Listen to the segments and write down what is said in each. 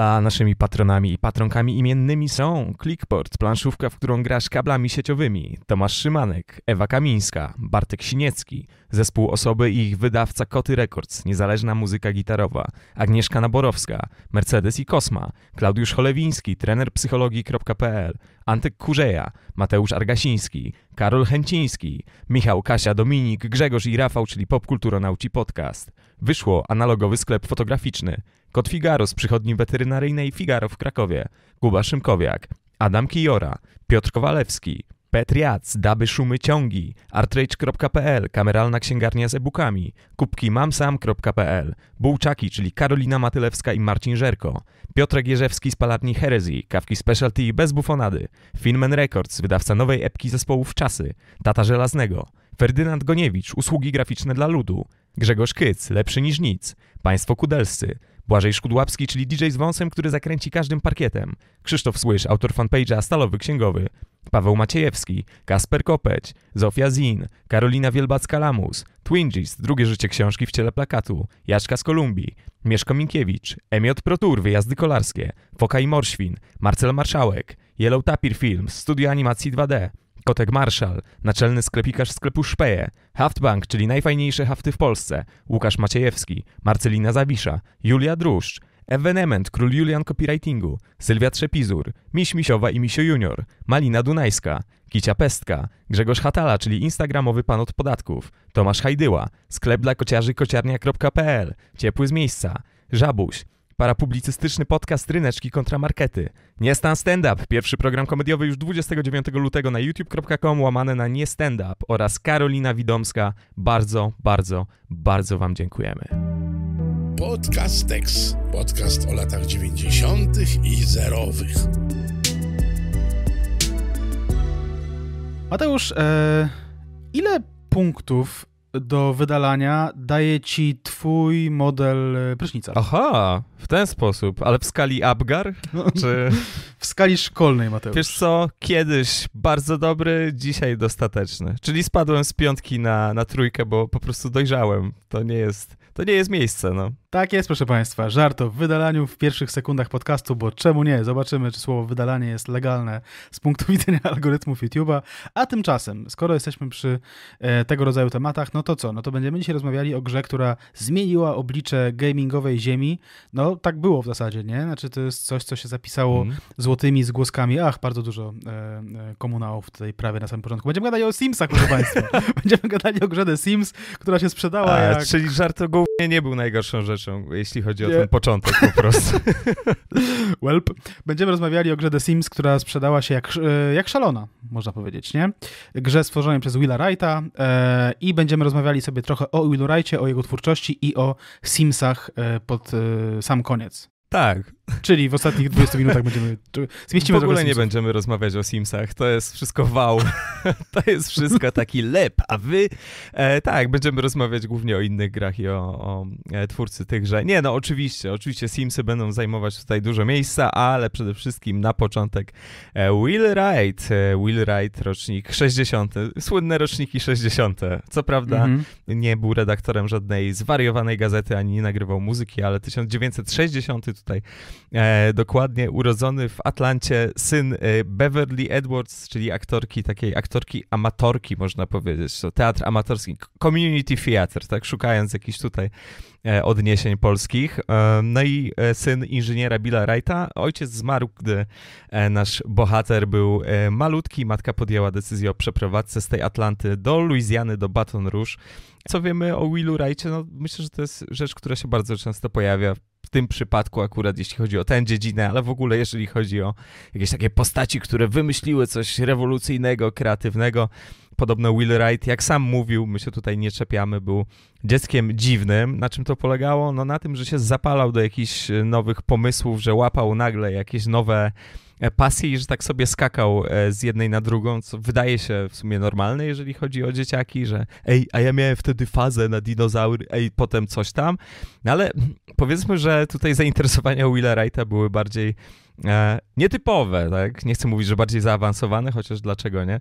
A naszymi patronami i patronkami imiennymi są Clickport, planszówka, w którą grasz kablami sieciowymi, Tomasz Szymanek, Ewa Kamińska, Bartek Siniecki, zespół osoby i ich wydawca Koty Records, niezależna muzyka gitarowa, Agnieszka Naborowska, Mercedes i Kosma, Klaudiusz Cholewiński, trener psychologii.pl, Antek Kurzeja, Mateusz Argasiński, Karol Chęciński, Michał, Kasia, Dominik, Grzegorz i Rafał, czyli Popkulturonauci Podcast. Wyszło analogowy sklep fotograficzny. Kot Figaro z przychodni weterynaryjnej Figaro w Krakowie, Kuba Szymkowiak, Adam Kijora, Piotr Kowalewski, Petriac, Daby Szumy Ciągi, artrage.pl, kameralna księgarnia z e-bookami, kubki mamsam.pl, Bułczaki, czyli Karolina Matylewska i Marcin Żerko, Piotrek Jerzewski z palarni Herezji, kawki specialty bez bufonady, Filmen Records, wydawca nowej epki zespołów Czasy, Tata Żelaznego, Ferdynand Goniewicz, usługi graficzne dla ludu, Grzegorz Kyc, lepszy niż nic, Państwo Kudelscy, Błażej Szkudłapski, czyli DJ z wąsem, który zakręci każdym parkietem, Krzysztof Słysz, autor fanpage'a Stalowy Księgowy, Paweł Maciejewski, Kasper Kopeć, Zofia Zin, Karolina Wielbacka-Lamus, Twingis, drugie życie książki w ciele plakatu, Jaczka z Kolumbii, Mieszko Minkiewicz, Emiot Protur, wyjazdy kolarskie, Foka i Morświn, Marcel Marszałek, Yellow Tapir Films, studio animacji 2D, Kotek Marszal, naczelny sklepikarz sklepu Szpeje, Haftbank, czyli najfajniejsze hafty w Polsce, Łukasz Maciejewski, Marcelina Zawisza, Julia Druszcz, Evenement, król Julian copywritingu, Sylwia Trzepizur, Miś Misiowa i Misio Junior, Malina Dunajska, Kicia Pestka, Grzegorz Hatala, czyli instagramowy pan od podatków, Tomasz Hajdyła, sklep dla kociarzy kociarnia.pl, Ciepły z miejsca, Żabuś, Parapublicystyczny podcast Ryneczki kontramarkety. Nie Stan Stand Up, pierwszy program komediowy już 29 lutego na youtube.com łamane na Nie Stand Up oraz Karolina Widomska. Bardzo, bardzo, bardzo Wam dziękujemy. Podcast Ex. Podcast o latach 90. i zerowych. Mateusz, e, ile punktów do wydalania daje ci twój model e, prysznica. Aha, w ten sposób. Ale w skali Abgar? No. Czy... w skali szkolnej, Mateusz. Wiesz co, kiedyś bardzo dobry, dzisiaj dostateczny. Czyli spadłem z piątki na, na trójkę, bo po prostu dojrzałem. To nie jest, to nie jest miejsce, no. Tak jest, proszę Państwa, żart o wydalaniu w pierwszych sekundach podcastu, bo czemu nie? Zobaczymy, czy słowo wydalanie jest legalne z punktu widzenia algorytmów YouTube'a. A tymczasem, skoro jesteśmy przy e, tego rodzaju tematach, no to co? No to będziemy dzisiaj rozmawiali o grze, która zmieniła oblicze gamingowej ziemi. No tak było w zasadzie, nie? Znaczy to jest coś, co się zapisało mm. złotymi zgłoskami. Ach, bardzo dużo e, e, komunałów tutaj prawie na samym początku. Będziemy gadali o Simsach, proszę Państwa. będziemy gadali o grze The Sims, która się sprzedała. A, jak... Czyli żart o nie był najgorszą rzeczą rzeczą, jeśli chodzi o Nie. ten początek po prostu. Welp. Będziemy rozmawiali o grze The Sims, która sprzedała się jak, e, jak szalona, można powiedzieć, nie? Grze stworzonej przez Willa Wrighta e, i będziemy rozmawiali sobie trochę o Willu Wrightie, o jego twórczości i o Simsach e, pod e, sam koniec. Tak, Czyli w ostatnich 20 minutach będziemy. Zmieścimy w ogóle nie będziemy rozmawiać o Simsach. To jest wszystko wow. to jest wszystko taki lep. A wy, e, tak, będziemy rozmawiać głównie o innych grach i o, o e, twórcy tychże. Nie, no oczywiście, oczywiście Simsy będą zajmować tutaj dużo miejsca, ale przede wszystkim na początek e, Will Wright. E, Will Wright, rocznik 60. Słynne roczniki 60. Co prawda mm -hmm. nie był redaktorem żadnej zwariowanej gazety ani nie nagrywał muzyki, ale 1960 tutaj E, dokładnie urodzony w Atlancie syn e, Beverly Edwards, czyli aktorki, takiej aktorki amatorki, można powiedzieć, to teatr amatorski, community theater, tak, szukając jakichś tutaj e, odniesień polskich. No i syn inżyniera Billa Wrighta. Ojciec zmarł, gdy nasz bohater był malutki. Matka podjęła decyzję o przeprowadzce z tej Atlanty do Luizjany, do Baton Rouge. Co wiemy o Willu Wrightie? No, myślę, że to jest rzecz, która się bardzo często pojawia w tym przypadku akurat, jeśli chodzi o tę dziedzinę, ale w ogóle jeżeli chodzi o jakieś takie postaci, które wymyśliły coś rewolucyjnego, kreatywnego. Podobno Will Wright, jak sam mówił, my się tutaj nie czepiamy, był dzieckiem dziwnym. Na czym to polegało? No na tym, że się zapalał do jakichś nowych pomysłów, że łapał nagle jakieś nowe E, pasji że tak sobie skakał e, z jednej na drugą, co wydaje się w sumie normalne, jeżeli chodzi o dzieciaki, że ej, a ja miałem wtedy fazę na dinozaury, ej, potem coś tam. No ale powiedzmy, że tutaj zainteresowania Willa Wrighta były bardziej e, nietypowe, tak? Nie chcę mówić, że bardziej zaawansowane, chociaż dlaczego nie?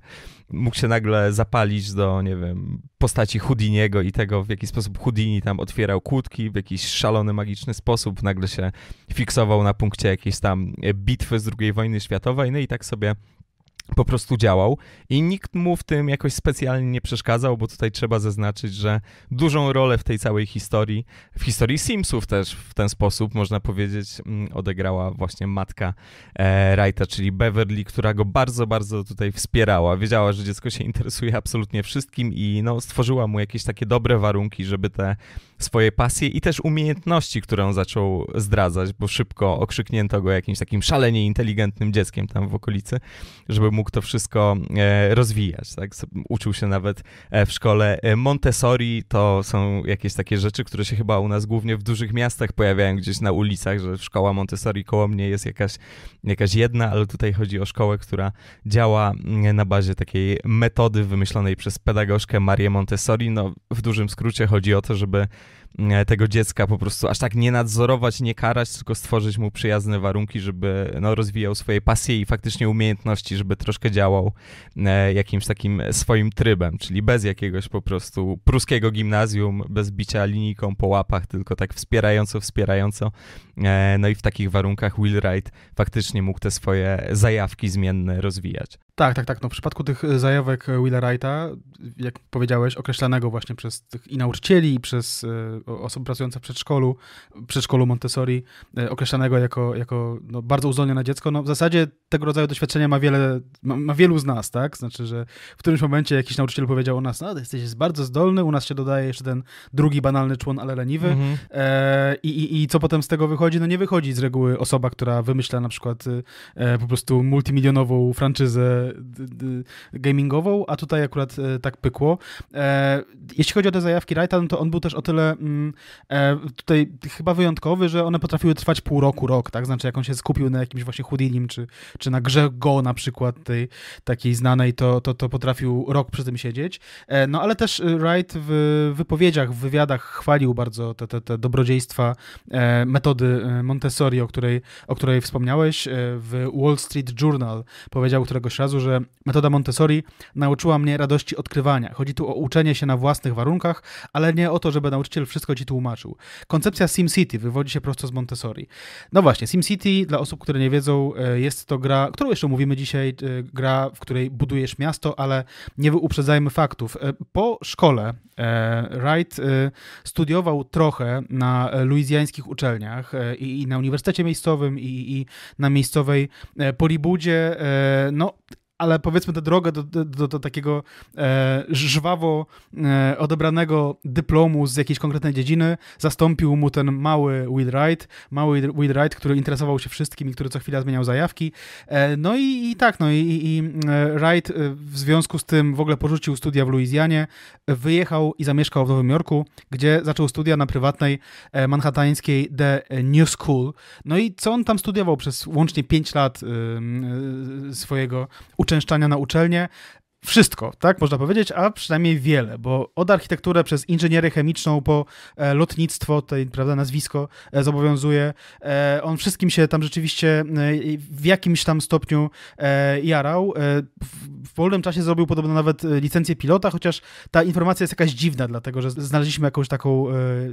Mógł się nagle zapalić do, nie wiem, postaci Houdiniego i tego, w jaki sposób Houdini tam otwierał kłódki w jakiś szalony, magiczny sposób. Nagle się fiksował na punkcie jakiejś tam bitwy z II wojny światowej, no i tak sobie po prostu działał i nikt mu w tym jakoś specjalnie nie przeszkadzał, bo tutaj trzeba zaznaczyć, że dużą rolę w tej całej historii, w historii Simsów też w ten sposób, można powiedzieć, mm, odegrała właśnie matka e, Wrighta, czyli Beverly, która go bardzo, bardzo tutaj wspierała. Wiedziała, że dziecko się interesuje absolutnie wszystkim i no, stworzyła mu jakieś takie dobre warunki, żeby te swoje pasje i też umiejętności, które on zaczął zdradzać, bo szybko okrzyknięto go jakimś takim szalenie inteligentnym dzieckiem tam w okolicy, żeby mógł to wszystko e, rozwijać. Tak? Uczył się nawet e, w szkole e, Montessori. To są jakieś takie rzeczy, które się chyba u nas głównie w dużych miastach pojawiają gdzieś na ulicach, że szkoła Montessori koło mnie jest jakaś, jakaś jedna, ale tutaj chodzi o szkołę, która działa mm, na bazie takiej metody wymyślonej przez pedagogzkę Marię Montessori. No, w dużym skrócie chodzi o to, żeby E, tego dziecka po prostu aż tak nie nadzorować, nie karać, tylko stworzyć mu przyjazne warunki, żeby no, rozwijał swoje pasje i faktycznie umiejętności, żeby troszkę działał e, jakimś takim swoim trybem, czyli bez jakiegoś po prostu pruskiego gimnazjum, bez bicia linijką po łapach, tylko tak wspierająco, wspierająco. E, no i w takich warunkach Will Wright faktycznie mógł te swoje zajawki zmienne rozwijać. Tak, tak, tak. No, w przypadku tych zajawek Wrighta, jak powiedziałeś, określanego właśnie przez tych i nauczycieli, i przez osób pracujących w przedszkolu, przedszkolu Montessori, e, określanego jako, jako no, bardzo uzdolnione dziecko, no w zasadzie tego rodzaju doświadczenia ma wiele, ma, ma, wielu z nas, tak? Znaczy, że w którymś momencie jakiś nauczyciel powiedział o nas, no, jesteś bardzo zdolny, u nas się dodaje jeszcze ten drugi banalny człon, ale leniwy. Mhm. E, i, I co potem z tego wychodzi? No nie wychodzi z reguły osoba, która wymyśla na przykład e, e po prostu multimilionową franczyzę d, d, gamingową, a tutaj akurat e, tak pykło. E, jeśli chodzi o te zajawki Wrighta, no to on był też o tyle Mm, e, tutaj chyba wyjątkowy, że one potrafiły trwać pół roku, rok, tak? Znaczy, jak on się skupił na jakimś właśnie Houdinim, czy, czy na grze Go na przykład, tej takiej znanej, to, to, to potrafił rok przy tym siedzieć. E, no ale też e, Wright w wypowiedziach, w wywiadach chwalił bardzo te, te, te dobrodziejstwa metody Montessori, o której, o której wspomniałeś, w Wall Street Journal powiedział któregoś razu, że metoda Montessori nauczyła mnie radości odkrywania. Chodzi tu o uczenie się na własnych warunkach, ale nie o to, żeby nauczyciel wszystko wszystko ci tłumaczył. Koncepcja SimCity wywodzi się prosto z Montessori. No właśnie, SimCity, dla osób, które nie wiedzą, e, jest to gra, którą jeszcze mówimy dzisiaj, e, gra, w której budujesz miasto, ale nie uprzedzajmy faktów. E, po szkole Wright studiował trochę na luizjańskich uczelniach i na uniwersytecie miejscowym, i, na miejscowej Polibudzie. No, ale powiedzmy tę drogę do, do, do takiego e, żwawo e, odebranego dyplomu z jakiejś konkretnej dziedziny zastąpił mu ten mały Will Wright, mały Will Wright, który interesował się wszystkim i który co chwila zmieniał zajawki. E, no i, i, tak, no i, i e, Wright e, w związku z tym w ogóle porzucił studia w Luizjanie, wyjechał i zamieszkał w Nowym Jorku, gdzie zaczął studia na prywatnej e, manhattańskiej The New School. No i co on tam studiował przez łącznie 5 lat swojego uczestnictwa uczęszczania na uczelnię wszystko, tak można powiedzieć, a przynajmniej wiele, bo od architekturę przez inżynierię chemiczną po e, lotnictwo, tutaj, prawda, nazwisko e, zobowiązuje. E, on wszystkim się tam rzeczywiście w jakimś tam stopniu jarał. W wolnym czasie zrobił podobno nawet licencję pilota, chociaż ta informacja jest jakaś dziwna, dlatego że znaleźliśmy jakąś taką,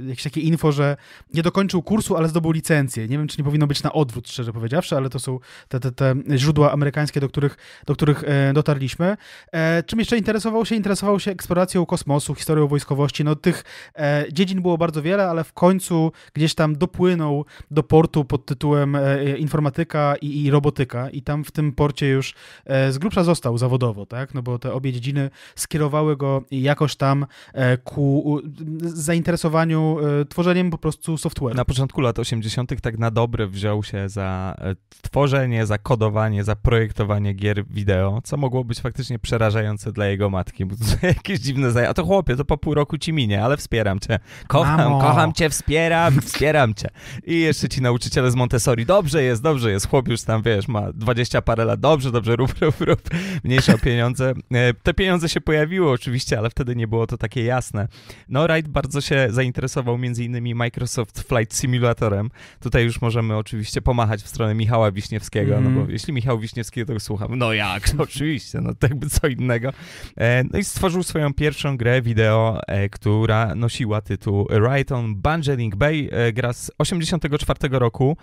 jakieś takie info, że nie dokończył kursu, ale zdobył licencję. Nie wiem, czy nie powinno być na odwrót, szczerze powiedziawszy, ale to są te, te, te źródła amerykańskie, do których, do których dotarliśmy. E, czym jeszcze interesował się? Interesował się eksploracją kosmosu, historią wojskowości. No tych e, dziedzin było bardzo wiele, ale w końcu gdzieś tam dopłynął do portu pod tytułem e, informatyka i, i, robotyka i tam w tym porcie już e, z grubsza został zawodowo, tak? No bo te obie dziedziny skierowały go jakoś tam e, ku u, zainteresowaniu e, tworzeniem po prostu software. Na początku lat 80. tak na dobre wziął się za e, tworzenie, za kodowanie, za projektowanie gier wideo, co mogło być faktycznie przerażające przerażające dla jego matki. Bo to jakieś dziwne zajęcia. A to chłopie, to po pół roku ci minie, ale wspieram cię. Kocham, Mamo. kocham cię, wspieram, wspieram cię. I jeszcze ci nauczyciele z Montessori, dobrze jest, dobrze jest. Chłop już tam, wiesz, ma dwadzieścia parę lat, dobrze, dobrze, rób, rób, rób. Mniejsze o pieniądze. E, te pieniądze się pojawiły oczywiście, ale wtedy nie było to takie jasne. No, Wright bardzo się zainteresował między innymi Microsoft Flight Simulatorem. Tutaj już możemy oczywiście pomachać w stronę Michała Wiśniewskiego, mm. no mhm. bo jeśli Michał Wiśniewski to słucham, no jak, oczywiście, no tak by co innego. E, no i stworzył swoją pierwszą grę wideo, e, która nosiła tytuł Right on Bungering Bay. E, gra z 84 roku.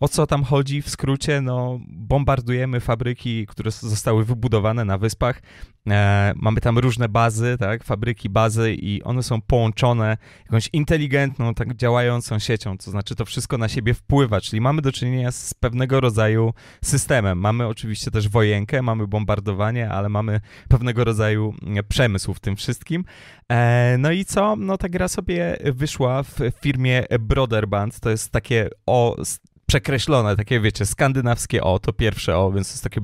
O co tam chodzi w skrócie? No, bombardujemy fabryki, które zostały wybudowane na wyspach E, mamy tam różne bazy, tak, fabryki, bazy i one są połączone jakąś inteligentną, tak działającą siecią, to znaczy to wszystko na siebie wpływa, czyli mamy do czynienia z pewnego rodzaju systemem. Mamy oczywiście też wojenkę, mamy bombardowanie, ale mamy pewnego rodzaju mm, przemysł w tym wszystkim. E, no i co? No ta gra sobie wyszła w firmie Broderband, to jest takie o przekreślone, takie wiecie, skandynawskie O, to pierwsze O, więc to jest takie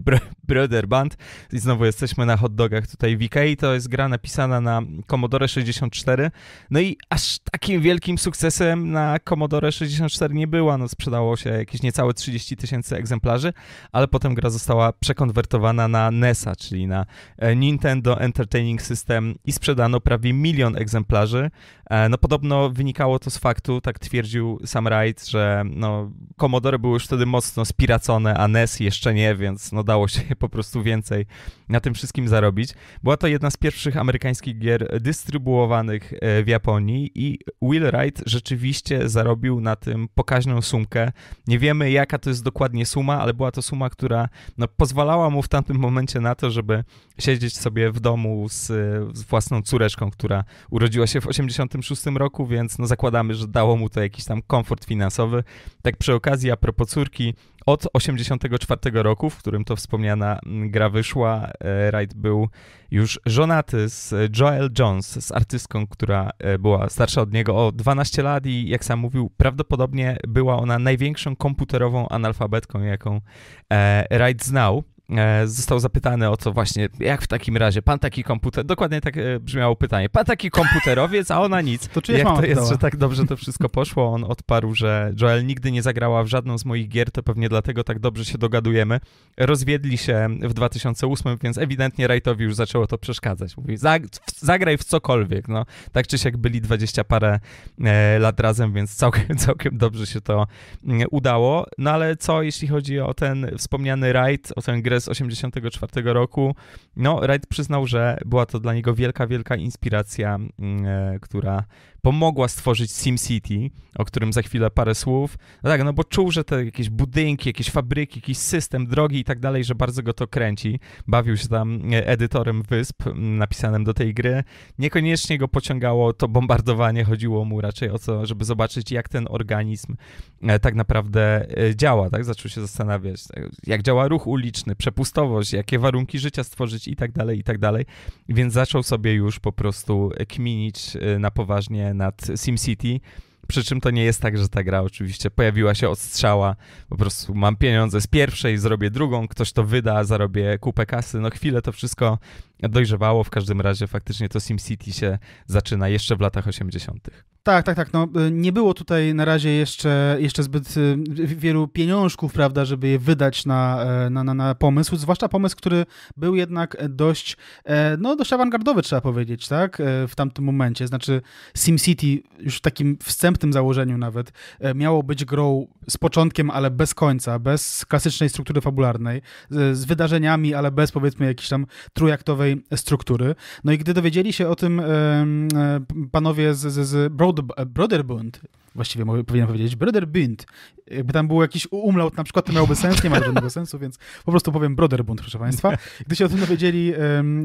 br band i znowu jesteśmy na hotdogach tutaj w Ikei, to jest gra napisana na Commodore 64, no i aż takim wielkim sukcesem na Commodore 64 nie była, no sprzedało się jakieś niecałe 30 tysięcy egzemplarzy, ale potem gra została przekonwertowana na NESa, czyli na e, Nintendo Entertaining System i sprzedano prawie milion egzemplarzy, e, no podobno wynikało to z faktu, tak twierdził Sam Wright, że no, Commodore były już wtedy mocno spiracone, a NES jeszcze nie, więc no dało się po prostu więcej na tym wszystkim zarobić. Była to jedna z pierwszych amerykańskich gier dystrybuowanych e, w Japonii i Will Wright rzeczywiście zarobił na tym pokaźną sumkę. Nie wiemy jaka to jest dokładnie suma, ale była to suma, która no, pozwalała mu w tamtym momencie na to, żeby siedzieć sobie w domu z, z własną córeczką, która urodziła się w 86 roku, więc no zakładamy, że dało mu to jakiś tam komfort finansowy. Tak przy okazji okazji, a propos córki, od 84 roku, w którym to wspomniana mm, gra wyszła, e, Wright był już żonaty z Joel Jones, z artystką, która e, była starsza od niego o 12 lat i jak sam mówił, prawdopodobnie była ona największą komputerową analfabetką, jaką e, Wright znał. E, został zapytany o to właśnie, jak w takim razie, pan taki komputer, dokładnie tak e, brzmiało pytanie, pan taki komputerowiec, a ona nic. To jak to jest, że tak dobrze to wszystko poszło? On odparł, że Joel nigdy nie zagrała w żadną z moich gier, to pewnie dlatego tak dobrze się dogadujemy. Rozwiedli się w 2008, więc ewidentnie Wrightowi już zaczęło to przeszkadzać. Mówi, zagraj w cokolwiek, no. Tak czy siak byli 20 parę e, lat razem, więc całkiem, całkiem dobrze się to mm, udało. No ale co, jeśli chodzi o ten wspomniany Wright, o tę grę z 1984 roku. No, Wright przyznał, że była to dla niego wielka, wielka inspiracja, mm, e, która pomogła stworzyć SimCity, o którym za chwilę parę słów. No tak, no bo czuł, że te jakieś budynki, jakieś fabryki, jakiś system, drogi i tak dalej, że bardzo go to kręci. Bawił się tam e, edytorem wysp napisanym do tej gry. Niekoniecznie go pociągało to bombardowanie, chodziło mu raczej o to, żeby zobaczyć, jak ten organizm e, tak naprawdę e, działa, tak? Zaczął się zastanawiać, jak działa ruch uliczny, przepustowość, jakie warunki życia stworzyć i tak dalej, i tak dalej. Więc zaczął sobie już po prostu kminić na poważnie nad SimCity. Przy czym to nie jest tak, że ta gra oczywiście pojawiła się od strzała. Po prostu mam pieniądze z pierwszej, zrobię drugą, ktoś to wyda, zarobię kupę kasy. No chwilę to wszystko dojrzewało. W każdym razie faktycznie to SimCity się zaczyna jeszcze w latach 80. Tak, tak, tak. No, y, nie było tutaj na razie jeszcze, jeszcze zbyt y, wielu pieniążków, prawda, żeby je wydać na, e, na, na, na pomysł, zwłaszcza pomysł, który był jednak dość, e, no, dość awangardowy, trzeba powiedzieć, tak, e, w tamtym momencie. Znaczy SimCity już w takim wstępnym założeniu nawet miało być grą z początkiem, ale bez końca, bez klasycznej struktury fabularnej, z wydarzeniami, ale bez powiedzmy jakiejś tam trójaktowej struktury. No i gdy dowiedzieli się o tym panowie z, z, z Broad brother uh, Broderbund właściwie mogę, powinienem powiedzieć Broderbund. Jakby tam był jakiś umlaut na przykład, to miałoby sens, nie ma żadnego sensu, więc po prostu powiem Broderbund, proszę Państwa. Gdy się o tym dowiedzieli um,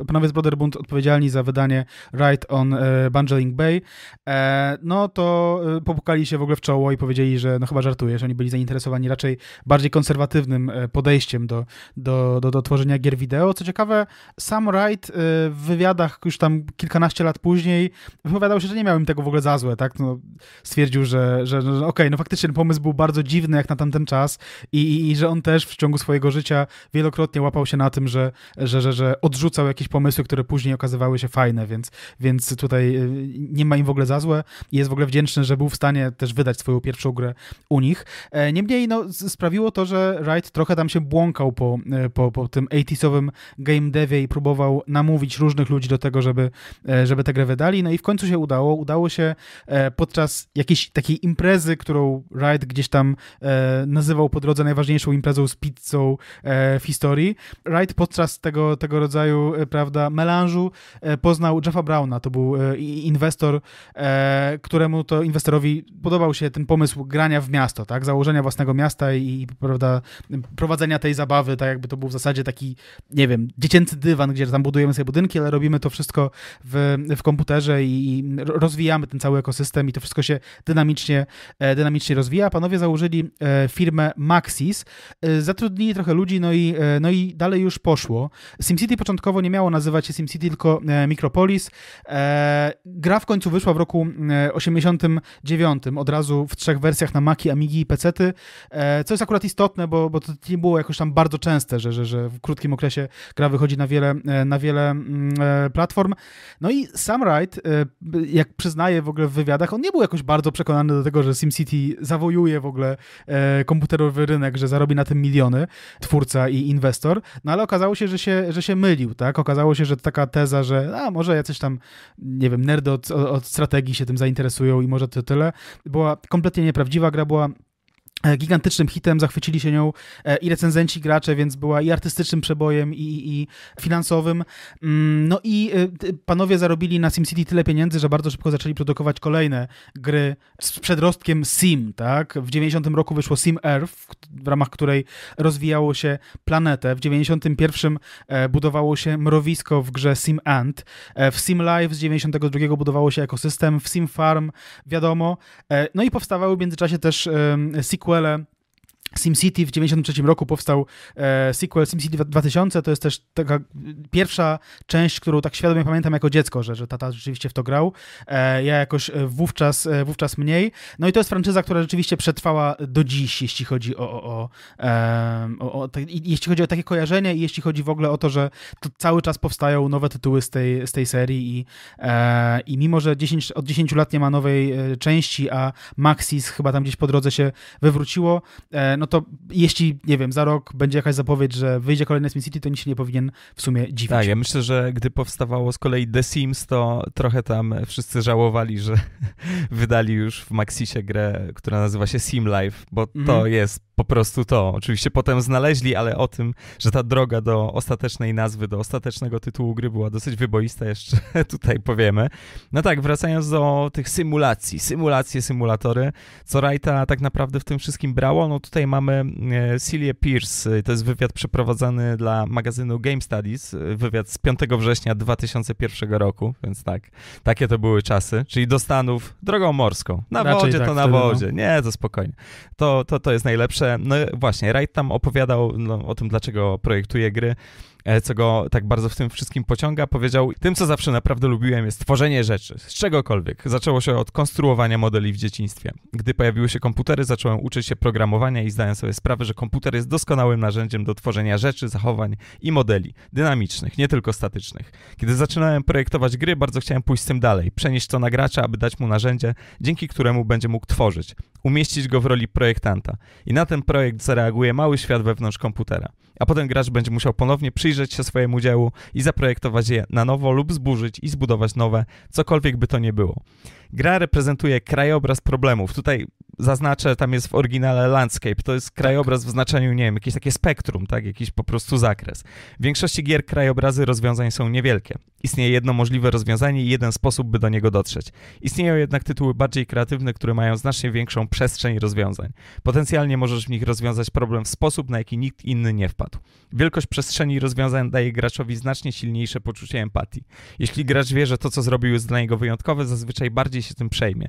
e, panowie z Broderbund odpowiedzialni za wydanie Ride on e, Bay, e, no to e, popukali się w ogóle w czoło i powiedzieli, że no chyba żartujesz, oni byli zainteresowani raczej bardziej konserwatywnym e, podejściem do, do, do, do tworzenia gier wideo. Co ciekawe, sam Ride e, w wywiadach już tam kilkanaście lat później wypowiadał się, że nie miał im tego w ogóle za złe, tak? No, stwierdził, że, że, że okej, okay, no faktycznie ten pomysł był bardzo dziwny jak na tamten czas i, i, i, że on też w ciągu swojego życia wielokrotnie łapał się na tym, że, że, że, że odrzucał jakieś pomysły, które później okazywały się fajne, więc, więc tutaj y, nie ma im w ogóle za złe i jest w ogóle wdzięczny, że był w stanie też wydać swoją pierwszą grę u nich. E, niemniej no, sprawiło to, że Wright trochę tam się błąkał po, e, po, po tym 80 game devie i próbował namówić różnych ludzi do tego, żeby, e, żeby tę grę wydali, no i w końcu się udało. Udało się podczas podczas jakiejś takiej imprezy, którą Wright gdzieś tam e, nazywał po drodze najważniejszą imprezą z pizzą e, w historii, Wright podczas tego, tego rodzaju, e, prawda, melanżu e, poznał Jeffa Browna, to był e, inwestor, e, któremu to inwestorowi podobał się ten pomysł grania w miasto, tak, założenia własnego miasta i, i prawda, prowadzenia tej zabawy, tak jakby to był w zasadzie taki, nie wiem, dziecięcy dywan, gdzie tam budujemy sobie budynki, ale robimy to wszystko w, w komputerze i rozwijamy ten cały ekosystem i to wszystko wszystko się dynamicznie, e, dynamicznie rozwija. Panowie założyli e, firmę Maxis, e, zatrudnili trochę ludzi, no i, no i dalej już poszło. SimCity początkowo nie miało nazywać się SimCity, tylko Micropolis. Gra w końcu wyszła w roku 89, od razu w trzech wersjach na Maki, Amigi i PC-ty, co jest akurat istotne, bo, bo to nie było jakoś tam bardzo częste, że, że, że w krótkim okresie gra wychodzi na wiele, na wiele mm, platform. No i sam Wright, jak przyznaje w ogóle w wywiadach, on nie był jakoś bardzo przekonany do tego, że SimCity zawojuje w ogóle e, komputerowy rynek, że zarobi na tym miliony, twórca i inwestor, no ale okazało się, że się, że się mylił, tak? Okazało się, że taka teza, że a może jacyś tam, nie wiem, nerdy od, od strategii się tym zainteresują i może to tyle, była kompletnie nieprawdziwa, gra była E, gigantycznym hitem, zachwycili się nią e, i recenzenci, i gracze, więc była i artystycznym przebojem, i, i finansowym. Mm, no i e, panowie zarobili na SimCity tyle pieniędzy, że bardzo szybko zaczęli produkować kolejne gry z przedrostkiem Sim, tak? W 90 roku wyszło Sim Earth, w ramach której rozwijało się planetę. W 91 budowało się mrowisko w grze Sim Ant. W Sim Life z 92 budowało się ekosystem. W Sim Farm, wiadomo. No i powstawały w międzyczasie też sequel escuela SimCity w 1993 roku powstał e, sequel SimCity 2000. To jest też taka e, pierwsza część, którą tak świadomie pamiętam jako dziecko, że, że tata rzeczywiście w to grał. E, ja jakoś e, wówczas, e, wówczas mniej. No i to jest franczyza, która rzeczywiście przetrwała do dziś, jeśli chodzi o, o, o, o, o te, jeśli chodzi o takie kojarzenie i jeśli chodzi w ogóle o to, że to cały czas powstają nowe tytuły z tej, z tej serii i, i mimo, że 10, od 10 lat nie ma nowej części, a Maxis chyba tam gdzieś po drodze się wywróciło, no to jeśli, nie wiem, za rok będzie jakaś zapowiedź, że wyjdzie kolejny Sim City, to nikt się nie powinien w sumie dziwić. Tak, ja myślę, że gdy powstawało z kolei The Sims, to trochę tam wszyscy żałowali, że wydali już w Maxisie grę, która nazywa się Sim Life, bo to mhm. jest po prostu to. Oczywiście potem znaleźli, ale o tym, że ta droga do ostatecznej nazwy, do ostatecznego tytułu gry była dosyć wyboista, jeszcze tutaj powiemy. No tak, wracając do tych symulacji, symulacje, symulatory, co Rayta tak naprawdę w tym wszystkim brało, no tutaj mamy e, Celia Pierce, to jest wywiad przeprowadzany dla magazynu Game Studies, wywiad z 5 września 2001 roku, więc tak, takie to były czasy, czyli do Stanów drogą morską, na Raczej wodzie tak, to na wodzie, no. nie, to spokojnie. To, to, to jest najlepsze, no właśnie, Wright tam opowiadał no, o tym, dlaczego projektuje gry E, co go tak bardzo w tym wszystkim pociąga, powiedział: Tym, co zawsze naprawdę lubiłem, jest tworzenie rzeczy, z czegokolwiek. Zaczęło się od konstruowania modeli w dzieciństwie. Gdy pojawiły się komputery, zacząłem uczyć się programowania i zdałem sobie sprawę, że komputer jest doskonałym narzędziem do tworzenia rzeczy, zachowań i modeli dynamicznych, nie tylko statycznych. Kiedy zaczynałem projektować gry, bardzo chciałem pójść z tym dalej, przenieść to na gracza, aby dać mu narzędzie, dzięki któremu będzie mógł tworzyć, umieścić go w roli projektanta. I na ten projekt zareaguje mały świat wewnątrz komputera a potem gracz będzie musiał ponownie przyjrzeć się swojemu dziełu i zaprojektować je na nowo lub zburzyć i zbudować nowe, cokolwiek by to nie było. Gra reprezentuje krajobraz problemów. Tutaj zaznaczę, tam jest w oryginale landscape, to jest krajobraz w znaczeniu, nie wiem, jakieś takie spektrum, tak, jakiś po prostu zakres. W większości gier krajobrazy rozwiązań są niewielkie. Istnieje jedno możliwe rozwiązanie i jeden sposób, by do niego dotrzeć. Istnieją jednak tytuły bardziej kreatywne, które mają znacznie większą przestrzeń rozwiązań. Potencjalnie możesz w nich rozwiązać problem w sposób, na jaki nikt inny nie wpadł. Wielkość przestrzeni rozwiązań daje graczowi znacznie silniejsze poczucie empatii. Jeśli gracz wie, że to, co zrobił jest dla niego wyjątkowe, zazwyczaj bardziej bardziej się tym przejmie.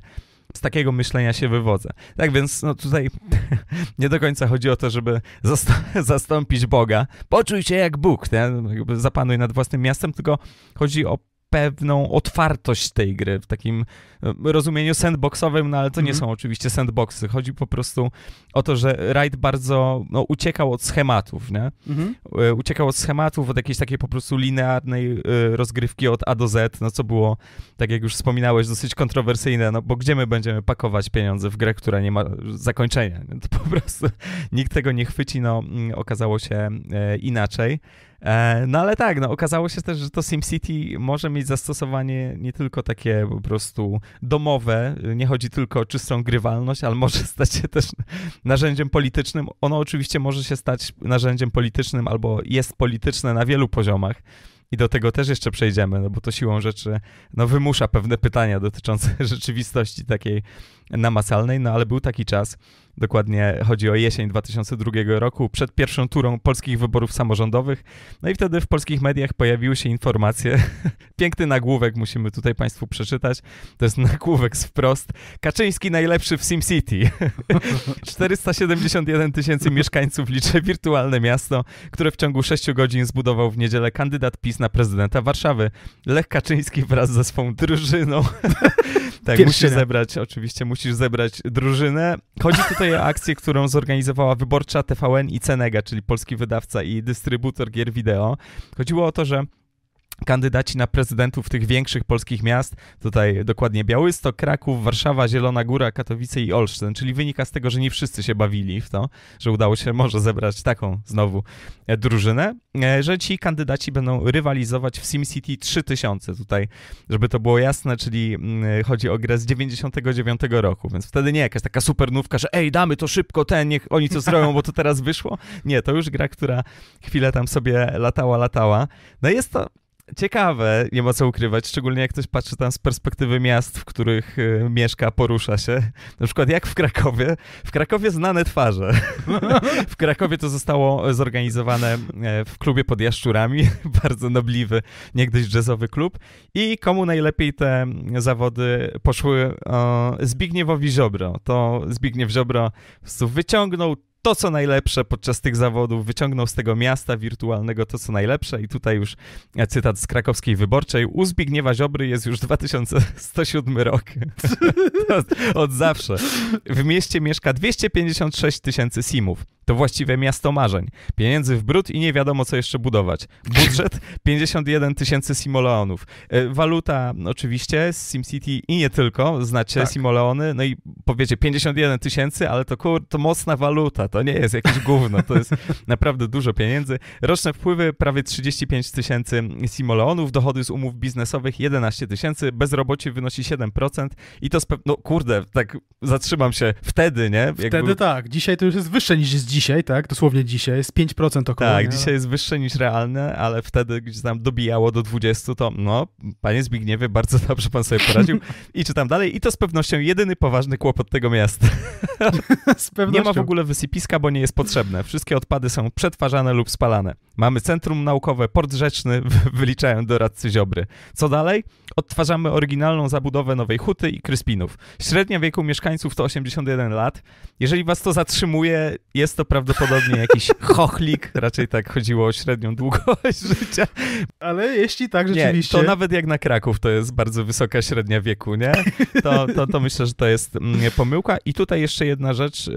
Z takiego myślenia się wywodzę. Tak więc no tutaj nie do końca chodzi o to, żeby zastąpić Boga. Poczuj się jak Bóg, ten, zapanuj nad własnym miastem, tylko chodzi o pewną otwartość tej gry w takim e, rozumieniu sandboxowym, no ale to nie mhm. są oczywiście sandboxy. Chodzi po prostu o to, że Wright bardzo no, uciekał od schematów, nie? Mm Uciekał od schematów, od jakiejś takiej po prostu linearnej e, rozgrywki od A do Z, no co było, tak jak już wspominałeś, dosyć kontrowersyjne, no bo gdzie my będziemy pakować pieniądze w grę, która nie ma zakończenia? To po prostu nikt tego nie chwyci, no mm, okazało się inaczej. E, no ale tak, no, okazało się też, że to SimCity może mieć zastosowanie nie tylko takie po prostu domowe, nie chodzi tylko o czystą grywalność, ale może stać się też narzędziem politycznym. Ono oczywiście może się stać narzędziem politycznym albo jest polityczne na wielu poziomach. I do tego też jeszcze przejdziemy, no bo to siłą rzeczy no, wymusza pewne pytania dotyczące rzeczywistości takiej namasalnej, no ale był taki czas, dokładnie chodzi o jesień 2002 roku, przed pierwszą turą polskich wyborów samorządowych. No i wtedy w polskich mediach pojawiły się informacje. Piękny nagłówek musimy tutaj Państwu przeczytać. To jest nagłówek z wprost. Kaczyński najlepszy w SimCity. 471 tysięcy mieszkańców liczy wirtualne miasto, które w ciągu 6 godzin zbudował w niedzielę kandydat PiS na prezydenta Warszawy. Lech Kaczyński wraz ze swoją drużyną. tak, Pierwszyna. musi zebrać, oczywiście musi musisz zebrać drużynę. Chodzi tutaj o akcję, którą zorganizowała wyborcza TVN i Cenega, czyli polski wydawca i dystrybutor gier wideo. Chodziło o to, że kandydaci na prezydentów tych większych polskich miast, tutaj dokładnie Białystok, Kraków, Warszawa, Zielona Góra, Katowice i Olsztyn, czyli wynika z tego, że nie wszyscy się bawili w to, że udało się może zebrać taką znowu e, drużynę, e, że ci kandydaci będą rywalizować w SimCity 3000 tutaj, żeby to było jasne, czyli mm, e, chodzi o grę z 99 roku, więc wtedy nie jakaś taka supernówka, że ej, damy to szybko, ten, niech oni co zrobią, bo to teraz wyszło. Nie, to już gra, która chwilę tam sobie latała, latała. No jest to ciekawe, nie ma co ukrywać, szczególnie jak ktoś patrzy tam z perspektywy miast, w których y, mieszka, porusza się. Na przykład jak w Krakowie. W Krakowie znane twarze. w Krakowie to zostało zorganizowane e, w klubie pod Jaszczurami, bardzo nobliwy, niegdyś jazzowy klub. I komu najlepiej te zawody poszły? Zbigniewowi Ziobro. To Zbigniew Ziobro wyciągnął to, co najlepsze podczas tych zawodów, wyciągnął z tego miasta wirtualnego to, co najlepsze. I tutaj już e, cytat z krakowskiej wyborczej. U Zbigniewa Ziobry jest już 2107 rok. Od zawsze. W mieście mieszka 256 tysięcy simów. To właściwe miasto marzeń. Pieniędzy w brud i nie wiadomo, co jeszcze budować. Budżet 51 tysięcy simoleonów. E, waluta oczywiście z SimCity i nie tylko. Znacie tak. simoleony? No i powiecie 51 tysięcy, ale to kur, to mocna waluta. To nie jest jakieś gówno. To jest naprawdę dużo pieniędzy. Roczne wpływy prawie 35 tysięcy simoleonów. Dochody z umów biznesowych 11 tysięcy. Bezrobocie wynosi 7% i to z pewnością, no kurde, tak zatrzymam się wtedy, nie? Jakby... Wtedy tak. Dzisiaj to już jest wyższe niż jest dzisiaj dzisiaj, tak? Dosłownie dzisiaj, jest 5% około. Tak, nie? dzisiaj jest wyższe niż realne, ale wtedy gdzieś tam dobijało do 20, to no, panie Zbigniewie, bardzo dobrze pan sobie poradził. I czytam dalej i to z pewnością jedyny poważny kłopot tego miasta. z pewnością. Nie ma w ogóle wysypiska, bo nie jest potrzebne. Wszystkie odpady są przetwarzane lub spalane. Mamy centrum naukowe, port rzeczny, wyliczają doradcy Ziobry. Co dalej? Odtwarzamy oryginalną zabudowę Nowej Huty i Kryspinów. Średnia wieku mieszkańców to 81 lat. Jeżeli was to zatrzymuje, jest to prawdopodobnie jakiś chochlik. Raczej tak chodziło o średnią długość życia. Ale jeśli tak rzeczywiście... Nie, to nawet jak na Kraków to jest bardzo wysoka średnia wieku, nie? To, to, to myślę, że to jest mm, pomyłka. I tutaj jeszcze jedna rzecz. E,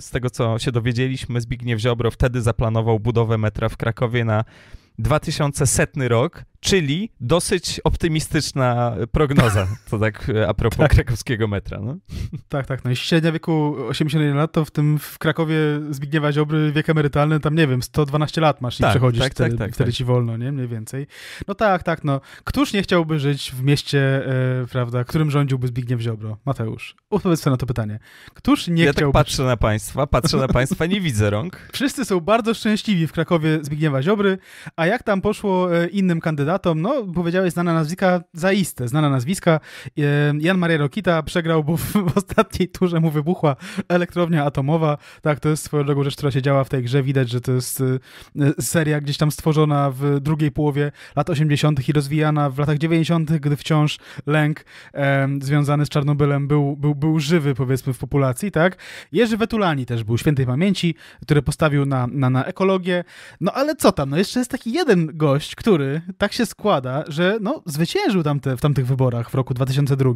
z tego, co się dowiedzieliśmy, Zbigniew Ziobro wtedy zaplanował budowę metra w Krakowie na 2100 rok Czyli dosyć optymistyczna prognoza, to tak e, a propos tak. krakowskiego metra. No. Tak, tak. No i średnia wieku 81 lat, to w tym w Krakowie Zbigniewa Ziobry wiek emerytalny, tam nie wiem, 112 lat masz i tak, przechodzisz, tak, tak, wtedy tak, tak. ci wolno, nie? Mniej więcej. No tak, tak, no. Któż nie chciałby żyć w mieście, e, prawda, którym rządziłby Zbigniew Ziobro? Mateusz, odpowiedz sobie na to pytanie. Któż nie ja tak chciałby... Ja tak patrzę na państwa, patrzę na państwa, nie widzę rąk. Wszyscy są bardzo szczęśliwi w Krakowie Zbigniewa Ziobry, a jak tam poszło e, innym kandydatom, datom, no powiedziałeś znane nazwiska, zaiste znane nazwiska. Jan Maria Rokita przegrał, bo w, w ostatniej turze mu wybuchła elektrownia atomowa. Tak, to jest swoją drogą rzecz, która się działa w tej grze. Widać, że to jest y, y, seria gdzieś tam stworzona w drugiej połowie lat 80. i rozwijana w latach 90., gdy wciąż lęk związany z Czarnobylem był, był, był żywy, powiedzmy, w populacji, tak? Jerzy Wetulani też był świętej pamięci, który postawił na, na, na ekologię. No ale co tam? No jeszcze jest taki jeden gość, który tak się się składa, że no, zwyciężył tamte, w tamtych wyborach w roku 2002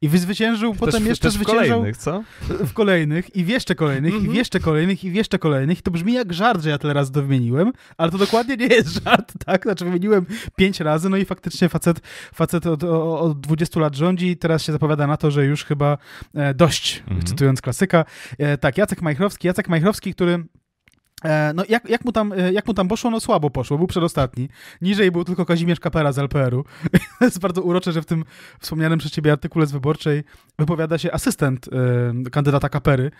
i wyzwyciężył też, potem jeszcze też w kolejnych, co? W kolejnych i w jeszcze kolejnych mm -hmm. i w mhm. jeszcze kolejnych i w jeszcze kolejnych. I to brzmi jak żart, że ja tyle razy to wymieniłem, ale to dokładnie nie jest żart, tak? Znaczy wymieniłem pięć razy, no i faktycznie facet, facet od, od 20 lat rządzi i teraz się zapowiada na to, że już chyba e, dość, mm -hmm. cytując klasyka. E, tak, Jacek Majchrowski, Jacek Majchrowski, który E, no, jak, jak, mu tam, e, jak mu tam poszło? No słabo poszło, był przedostatni. Niżej był tylko Kazimierz Kapera z LPR-u. jest bardzo urocze, że w tym wspomnianym przez ciebie artykule z Wyborczej wypowiada się asystent e, kandydata Kapery,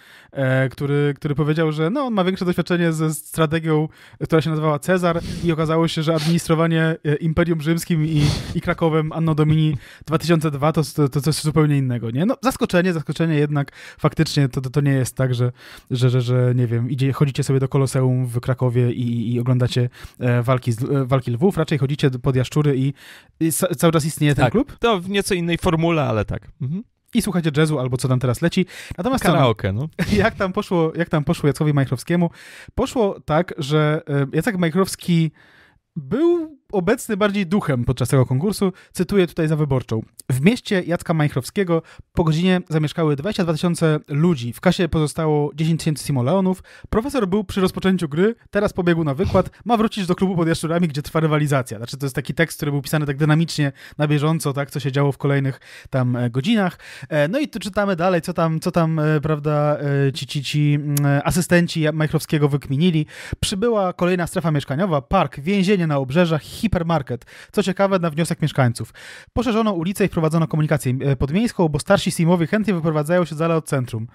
który, który powiedział, że no, on ma większe doświadczenie ze strategią, która się nazywała Cezar i okazało się, że administrowanie Imperium Rzymskim i, i Krakowem Anno Domini 2002 to, to, to coś zupełnie innego, nie? No, zaskoczenie, zaskoczenie jednak faktycznie to, to, to nie jest tak, że, że, że, że nie wiem, idzie, chodzicie sobie do kolor Koloseum w Krakowie i, i oglądacie e, walki, z, e, walki lwów, raczej chodzicie pod jaszczury i, i cały czas istnieje ten tak, klub? To w nieco innej formule, ale tak. Mhm i słuchacie jazzu albo co tam teraz leci. Natomiast karaoke, tam, no. Jak tam poszło, jak tam poszło Jackowi Majchrowskiemu? Poszło tak, że e, Jacek Majchrowski był obecny bardziej duchem podczas tego konkursu, cytuję tutaj za wyborczą. W mieście Jacka Majchrowskiego po godzinie zamieszkały 22 tysiące ludzi, w kasie pozostało 10 tysięcy simoleonów, profesor był przy rozpoczęciu gry, teraz pobiegł na wykład, ma wrócić do klubu pod jaszczurami, gdzie trwa rywalizacja. Znaczy to jest taki tekst, który był pisany tak dynamicznie, na bieżąco, tak, co się działo w kolejnych tam e, godzinach. E, no i tu czytamy dalej, co tam, co tam e, prawda, ci, ci, ci mm, asystenci Majchrowskiego wykminili. Przybyła kolejna strefa mieszkaniowa, park, więzienie na obrzeżach, hipermarket. Co ciekawe, na wniosek mieszkańców. Poszerzono ulicę i wprowadzono komunikację e, podmiejską, bo starsi sejmowie chętnie wyprowadzają się z od centrum.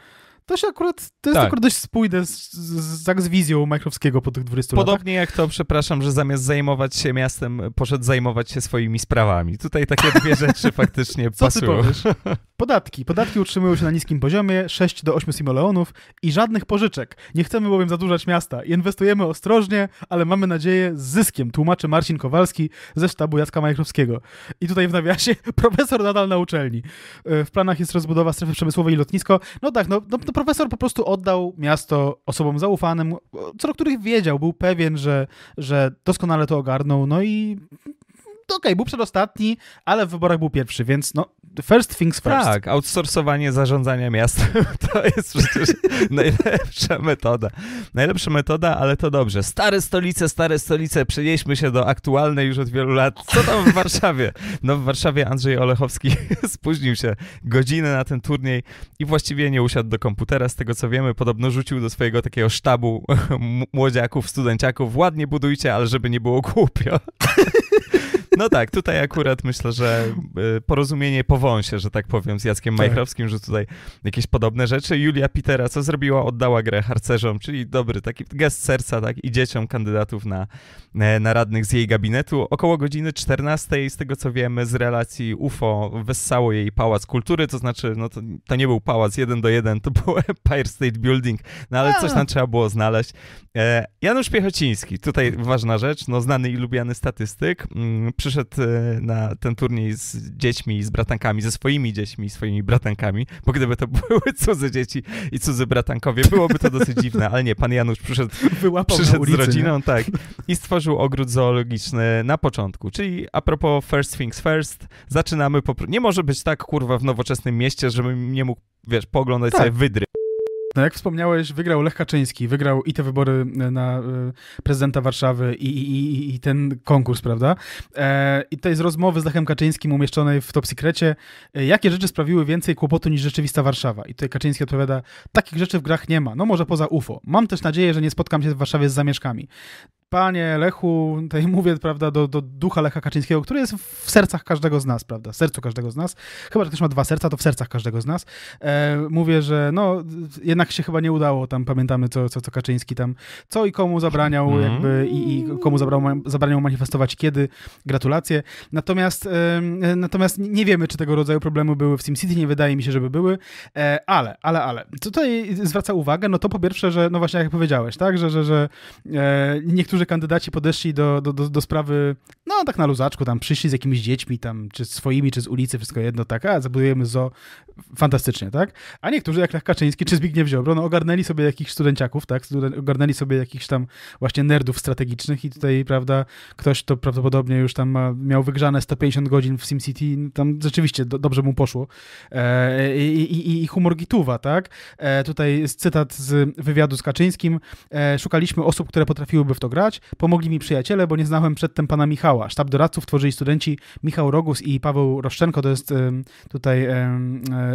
To się akurat, to jest tak. akurat dość spójne z, z, z, z wizją Majchrowskiego po tych 20 Podobnie latach. jak to, przepraszam, że zamiast zajmować się miastem, poszedł zajmować się swoimi sprawami. Tutaj takie dwie rzeczy faktycznie Co pasują. Ty powiesz? Podatki. Podatki utrzymują się na niskim poziomie, 6 do 8 simoleonów i żadnych pożyczek. Nie chcemy bowiem zadłużać miasta. Inwestujemy ostrożnie, ale mamy nadzieję z zyskiem, tłumaczy Marcin Kowalski ze sztabu Jacka Majchrowskiego. I tutaj w nawiasie profesor nadal na uczelni. E, w planach jest rozbudowa strefy przemysłowej i lotnisko. No tak, no, no, no profesor po prostu oddał miasto osobom zaufanym, co do których wiedział, był pewien, że, że doskonale to ogarnął, no i okej, okay, był przedostatni, ale w wyborach był pierwszy, więc no first things first. Tak, outsourcowanie zarządzania miastem to jest przecież najlepsza metoda. Najlepsza metoda, ale to dobrze. Stare stolice, stare stolice, przenieśmy się do aktualnej już od wielu lat. Co tam w Warszawie? No w Warszawie Andrzej Olechowski spóźnił się godzinę na ten turniej i właściwie nie usiadł do komputera, z tego co wiemy. Podobno rzucił do swojego takiego sztabu młodziaków, studenciaków, ładnie budujcie, ale żeby nie było głupio. No tak, tutaj akurat myślę, że y, porozumienie po wąsie, że tak powiem, z Jackiem tak. Majchrowskim, że tutaj jakieś podobne rzeczy. Julia Pitera, co zrobiła? Oddała grę harcerzom, czyli dobry taki gest serca, tak, i dzieciom kandydatów na, e, na radnych z jej gabinetu. Około godziny 14, z tego co wiemy, z relacji UFO wessało jej Pałac Kultury, to znaczy, no to, to nie był pałac 1 do 1, to był Empire State Building, no ale A. coś tam trzeba było znaleźć. E, Janusz Piechociński, tutaj ważna rzecz, no znany i lubiany statystyk, mm, przyszedł e, na ten turniej z dziećmi z bratankami, ze swoimi dziećmi i swoimi bratankami, bo gdyby to były cudze dzieci i cudzy bratankowie, byłoby to dosyć dziwne, ale nie, pan Janusz przyszedł, Wyłapał przyszedł ulicy, z rodziną, nie? tak, i stworzył ogród zoologiczny na początku, czyli a propos first things first, zaczynamy po... Nie może być tak, kurwa, w nowoczesnym mieście, żebym nie mógł, wiesz, poglądać tak. sobie wydry. No jak wspomniałeś, wygrał Lech Kaczyński, wygrał i te wybory e, na e, prezydenta Warszawy i, i, i, i ten konkurs, prawda? E, I tutaj z rozmowy z Lechem Kaczyńskim umieszczonej w Top Secrecie, e, jakie rzeczy sprawiły więcej kłopotu niż rzeczywista Warszawa? I tutaj Kaczyński odpowiada, takich rzeczy w grach nie ma, no może poza UFO. Mam też nadzieję, że nie spotkam się w Warszawie z zamieszkami. Panie Lechu, tutaj mówię, prawda, do, do ducha Lecha Kaczyńskiego, który jest w sercach każdego z nas, prawda, w sercu każdego z nas. Chyba, że ktoś ma dwa serca, to w sercach każdego z nas. E, mówię, że no, jednak się chyba nie udało, tam pamiętamy, co, co, co Kaczyński tam, co i komu zabraniał, mm. jakby, i, i komu zabrał, zabraniał manifestować kiedy. Gratulacje. Natomiast, e, natomiast nie wiemy, czy tego rodzaju problemy były w SimCity, nie wydaje mi się, żeby były, e, ale, ale, ale, tutaj zwraca uwagę, no to po pierwsze, że, no właśnie, jak powiedziałeś, tak, że, że, że e, niektórzy że kandydaci podeszli do, do, do, do, sprawy, no tak na luzaczku, tam przyszli z jakimiś dziećmi, tam czy swoimi, czy z ulicy, wszystko jedno, tak, a zabudujemy zo, fantastycznie, tak? A niektórzy, jak Lech Kaczyński czy Zbigniew Ziobro, no ogarnęli sobie jakichś studenciaków, tak, ogarnęli sobie jakichś tam właśnie nerdów strategicznych i tutaj, prawda, ktoś, to prawdopodobnie już tam ma, miał wygrzane 150 godzin w SimCity, no, tam rzeczywiście do, dobrze mu poszło. E, i, i, i, humor gituwa, tak? E, tutaj jest cytat z wywiadu z Kaczyńskim. E, szukaliśmy osób, które potrafiłyby w to grać, Pomogli mi przyjaciele, bo nie znałem przedtem pana Michała. Sztab doradców tworzyli studenci Michał Rogus i Paweł Roszczenko, to jest tutaj e,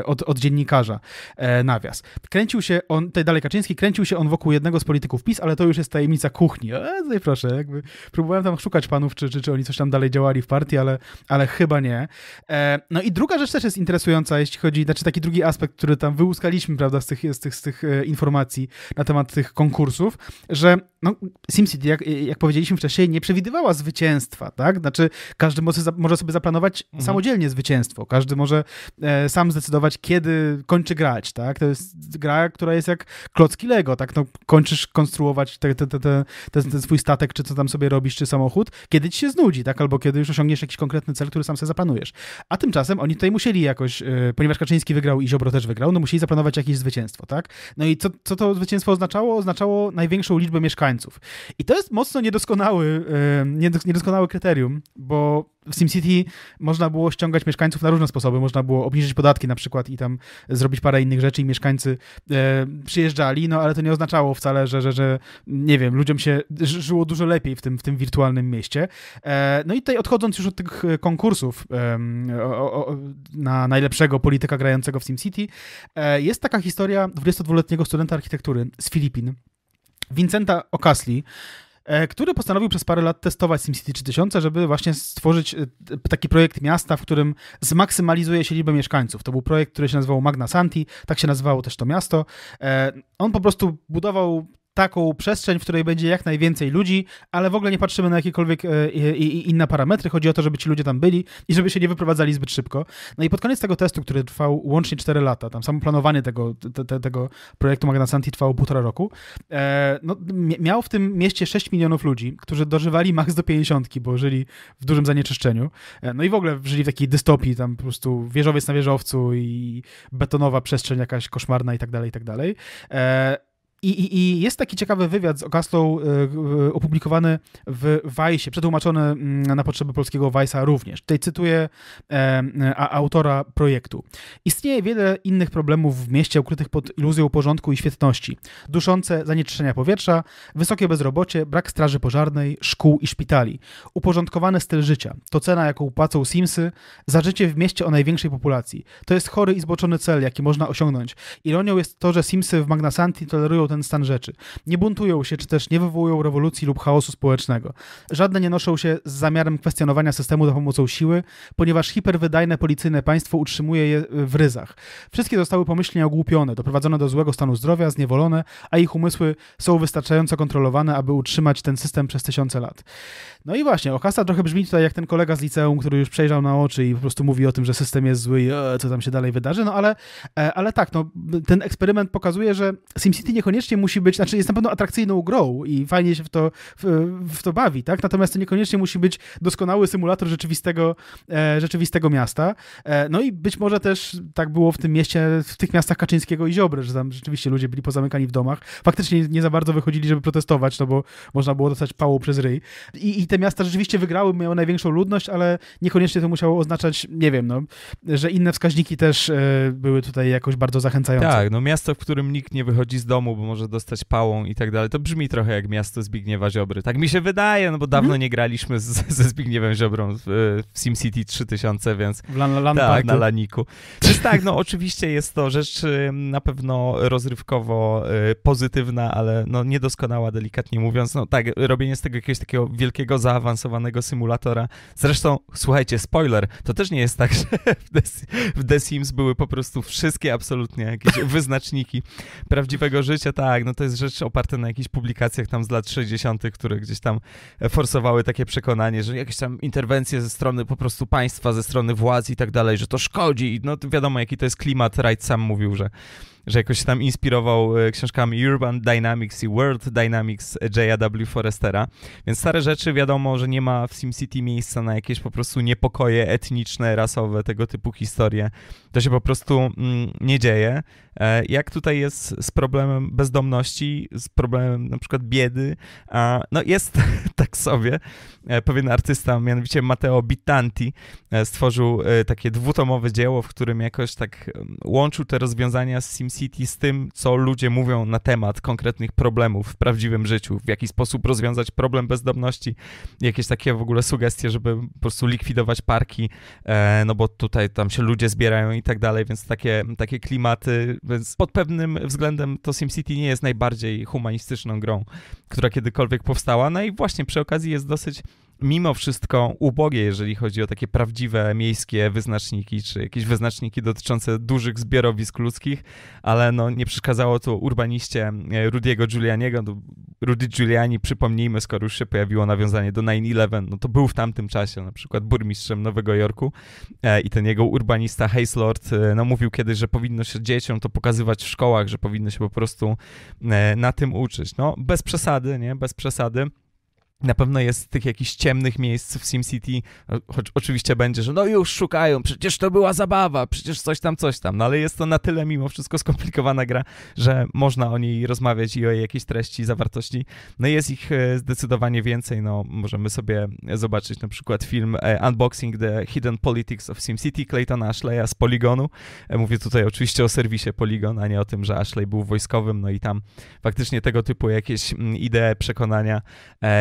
od, od dziennikarza e, nawias. Kręcił się on, tutaj dalej Kaczyński, kręcił się on wokół jednego z polityków PiS, ale to już jest tajemnica kuchni. E, no proszę, jakby próbowałem tam szukać panów, czy, czy, czy oni coś tam dalej działali w partii, ale, ale chyba nie. E, no i druga rzecz też jest interesująca, jeśli chodzi, znaczy taki drugi aspekt, który tam wyłuskaliśmy, prawda, z tych, z tych, z tych informacji na temat tych konkursów, że no, SimCity, jak, jak powiedzieliśmy wcześniej, nie przewidywała zwycięstwa, tak? Znaczy, każdy może sobie zaplanować mhm. samodzielnie zwycięstwo, każdy może e, sam zdecydować, kiedy kończy grać, tak? To jest gra, która jest jak klocki Lego, tak? No, kończysz konstruować te, te, te, ten, swój statek, czy co tam sobie robisz, czy samochód, kiedy ci się znudzi, tak? Albo kiedy już osiągniesz jakiś konkretny cel, który sam sobie zaplanujesz. A tymczasem oni tutaj musieli jakoś, e, ponieważ Kaczyński wygrał i Ziobro też wygrał, no musieli zaplanować jakieś zwycięstwo, tak? No i co, co to zwycięstwo oznaczało? Oznaczało największą liczbę mieszkańców. I to jest mocno niedoskonały, niedoskonały kryterium, bo w SimCity można było ściągać mieszkańców na różne sposoby. Można było obniżyć podatki na przykład i tam zrobić parę innych rzeczy i mieszkańcy e, przyjeżdżali, no ale to nie oznaczało wcale, że, że, że nie wiem, ludziom się żyło dużo lepiej w tym, w tym wirtualnym mieście. E, no i tutaj odchodząc już od tych e, konkursów na najlepszego polityka grającego w SimCity, jest taka historia 22-letniego studenta architektury z Filipin, Vincenta Ocasli. E, który postanowił przez parę lat testować SimCity 3000, żeby właśnie stworzyć e, taki projekt miasta, w którym zmaksymalizuje się liczbę mieszkańców. To był projekt, który się nazywał Magna Santi, tak się nazywało też to miasto. E, on po prostu budował taką przestrzeń, w której będzie jak najwięcej ludzi, ale w ogóle nie patrzymy na jakiekolwiek e, inne parametry. Chodzi o to, żeby ci ludzie tam byli i żeby się nie wyprowadzali zbyt szybko. No i pod koniec tego testu, który trwał łącznie 4 lata, tam samo planowanie tego, te, te, tego projektu Magna Santi trwało półtora roku, e, no, miał w tym mieście 6 milionów ludzi, którzy dożywali maks do 50, bo żyli w dużym zanieczyszczeniu. E, no i w ogóle żyli w takiej dystopii, tam po prostu wieżowiec na wieżowcu i betonowa przestrzeń jakaś koszmarna i tak dalej, i tak dalej. I, i, i jest taki ciekawy wywiad z Okastą e, e, opublikowany w Wajsie, przetłumaczony mm, na potrzeby polskiego Wajsa również. Tutaj cytuję e, autora projektu. Istnieje wiele innych problemów w mieście ukrytych pod iluzją porządku i świetności. Duszące zanieczyszczenia powietrza, wysokie bezrobocie, brak straży pożarnej, szkół i szpitali. Uporządkowany styl życia. To cena, jaką płacą Simsy za życie w mieście o największej populacji. To jest chory i zboczony cel, jaki można osiągnąć. Ironią jest to, że Simsy w Magnasanti tolerują ten ten stan rzeczy. Nie buntują się, czy też nie wywołują rewolucji lub chaosu społecznego. Żadne nie noszą się z zamiarem kwestionowania systemu za pomocą siły, ponieważ hiperwydajne policyjne państwo utrzymuje je y, w ryzach. Wszystkie zostały pomyślnie ogłupione, doprowadzone do złego stanu zdrowia, zniewolone, a ich umysły są wystarczająco kontrolowane, aby utrzymać ten system przez tysiące lat. No i właśnie, Okasa trochę brzmi tutaj jak ten kolega z liceum, który już przejrzał na oczy i po prostu mówi o tym, że system jest zły i e, co tam się dalej wydarzy, no ale, e, ale tak, no, ten eksperyment pokazuje, że SimCity niekoniecznie niekoniecznie musi być, znaczy jest na pewno atrakcyjną grą i fajnie się w to, w, w to bawi, tak? Natomiast to niekoniecznie musi być doskonały symulator rzeczywistego, e, rzeczywistego miasta. E, no i być może też tak było w tym mieście, w tych miastach Kaczyńskiego i Ziobry, że tam rzeczywiście ludzie byli pozamykani w domach. Faktycznie nie za bardzo wychodzili, żeby protestować, no bo można było dostać pałą przez ryj. I, i te miasta rzeczywiście wygrały, miały największą ludność, ale niekoniecznie to musiało oznaczać, nie wiem, no, że inne wskaźniki też e, były tutaj jakoś bardzo zachęcające. Tak, no miasto, w którym nikt nie wychodzi z domu, bo może dostać pałą i tak dalej. To brzmi trochę jak miasto Zbigniewa Ziobry. Tak mi się wydaje, no bo dawno mm. nie graliśmy z, ze Zbigniewem Ziobrą w, e, w SimCity 3000, więc... W lan, lan tak, na laniku. Więc tak, no oczywiście jest to rzecz e, na pewno rozrywkowo e, pozytywna, ale no niedoskonała, delikatnie mówiąc. No tak, robienie z tego jakiegoś takiego wielkiego, zaawansowanego symulatora. Zresztą, słuchajcie, spoiler, to też nie jest tak, że w The, w The Sims były po prostu wszystkie absolutnie jakieś wyznaczniki prawdziwego życia, tak, no to jest rzecz oparta na jakichś publikacjach tam z lat 60., które gdzieś tam e, forsowały takie przekonanie, że jakieś tam interwencje ze strony po prostu państwa, ze strony władz i tak dalej, że to szkodzi. No to wiadomo, jaki to jest klimat. Wright sam mówił, że że jakoś tam inspirował e, książkami Urban Dynamics i World Dynamics e, J.A.W. Forestera. Więc stare rzeczy wiadomo, że nie ma w SimCity miejsca na jakieś po prostu niepokoje etniczne, rasowe, tego typu historie. To się po prostu mm, nie dzieje. E, jak tutaj jest z problemem bezdomności, z problemem na przykład biedy? No jest tak sobie. Pewien artysta, mianowicie Matteo Bittanti, stworzył takie dwutomowe dzieło, w którym jakoś tak mm, łączył te rozwiązania z SimCity City z tym, co ludzie mówią na temat konkretnych problemów w prawdziwym życiu, w jaki sposób rozwiązać problem bezdomności, jakieś takie w ogóle sugestie, żeby po prostu likwidować parki, e, no bo tutaj tam się ludzie zbierają i tak dalej, więc takie, takie klimaty, więc pod pewnym względem to SimCity nie jest najbardziej humanistyczną grą, która kiedykolwiek powstała, no i właśnie przy okazji jest dosyć mimo wszystko ubogie, jeżeli chodzi o takie prawdziwe miejskie wyznaczniki, czy jakieś wyznaczniki dotyczące dużych zbiorowisk ludzkich, ale no, nie przeszkadzało to urbaniście e, Rudiego Giulianiego. No, Rudy Giuliani, przypomnijmy, skoro już się pojawiło nawiązanie do 9-11, no to był w tamtym czasie na przykład burmistrzem Nowego Jorku e, i ten jego urbanista Hayslord e, no, mówił kiedyś, że powinno się dzieciom to pokazywać w szkołach, że powinno się po prostu na tym uczyć. No, bez przesady, nie? Bez przesady. Na pewno jest tych jakichś ciemnych miejsc w SimCity, choć oczywiście będzie, że no już szukają, przecież to była zabawa, przecież coś tam, coś tam, no ale jest to na tyle mimo wszystko skomplikowana gra, że można o niej rozmawiać i o jej jakiejś treści, zawartości. No jest ich e, zdecydowanie więcej, no możemy sobie zobaczyć na przykład film e, Unboxing the Hidden Politics of SimCity Claytona Ashleya z Polygonu. E, mówię tutaj oczywiście o serwisie Polygon, a nie o tym, że Ashley był wojskowym, no i tam faktycznie tego typu jakieś idee, przekonania,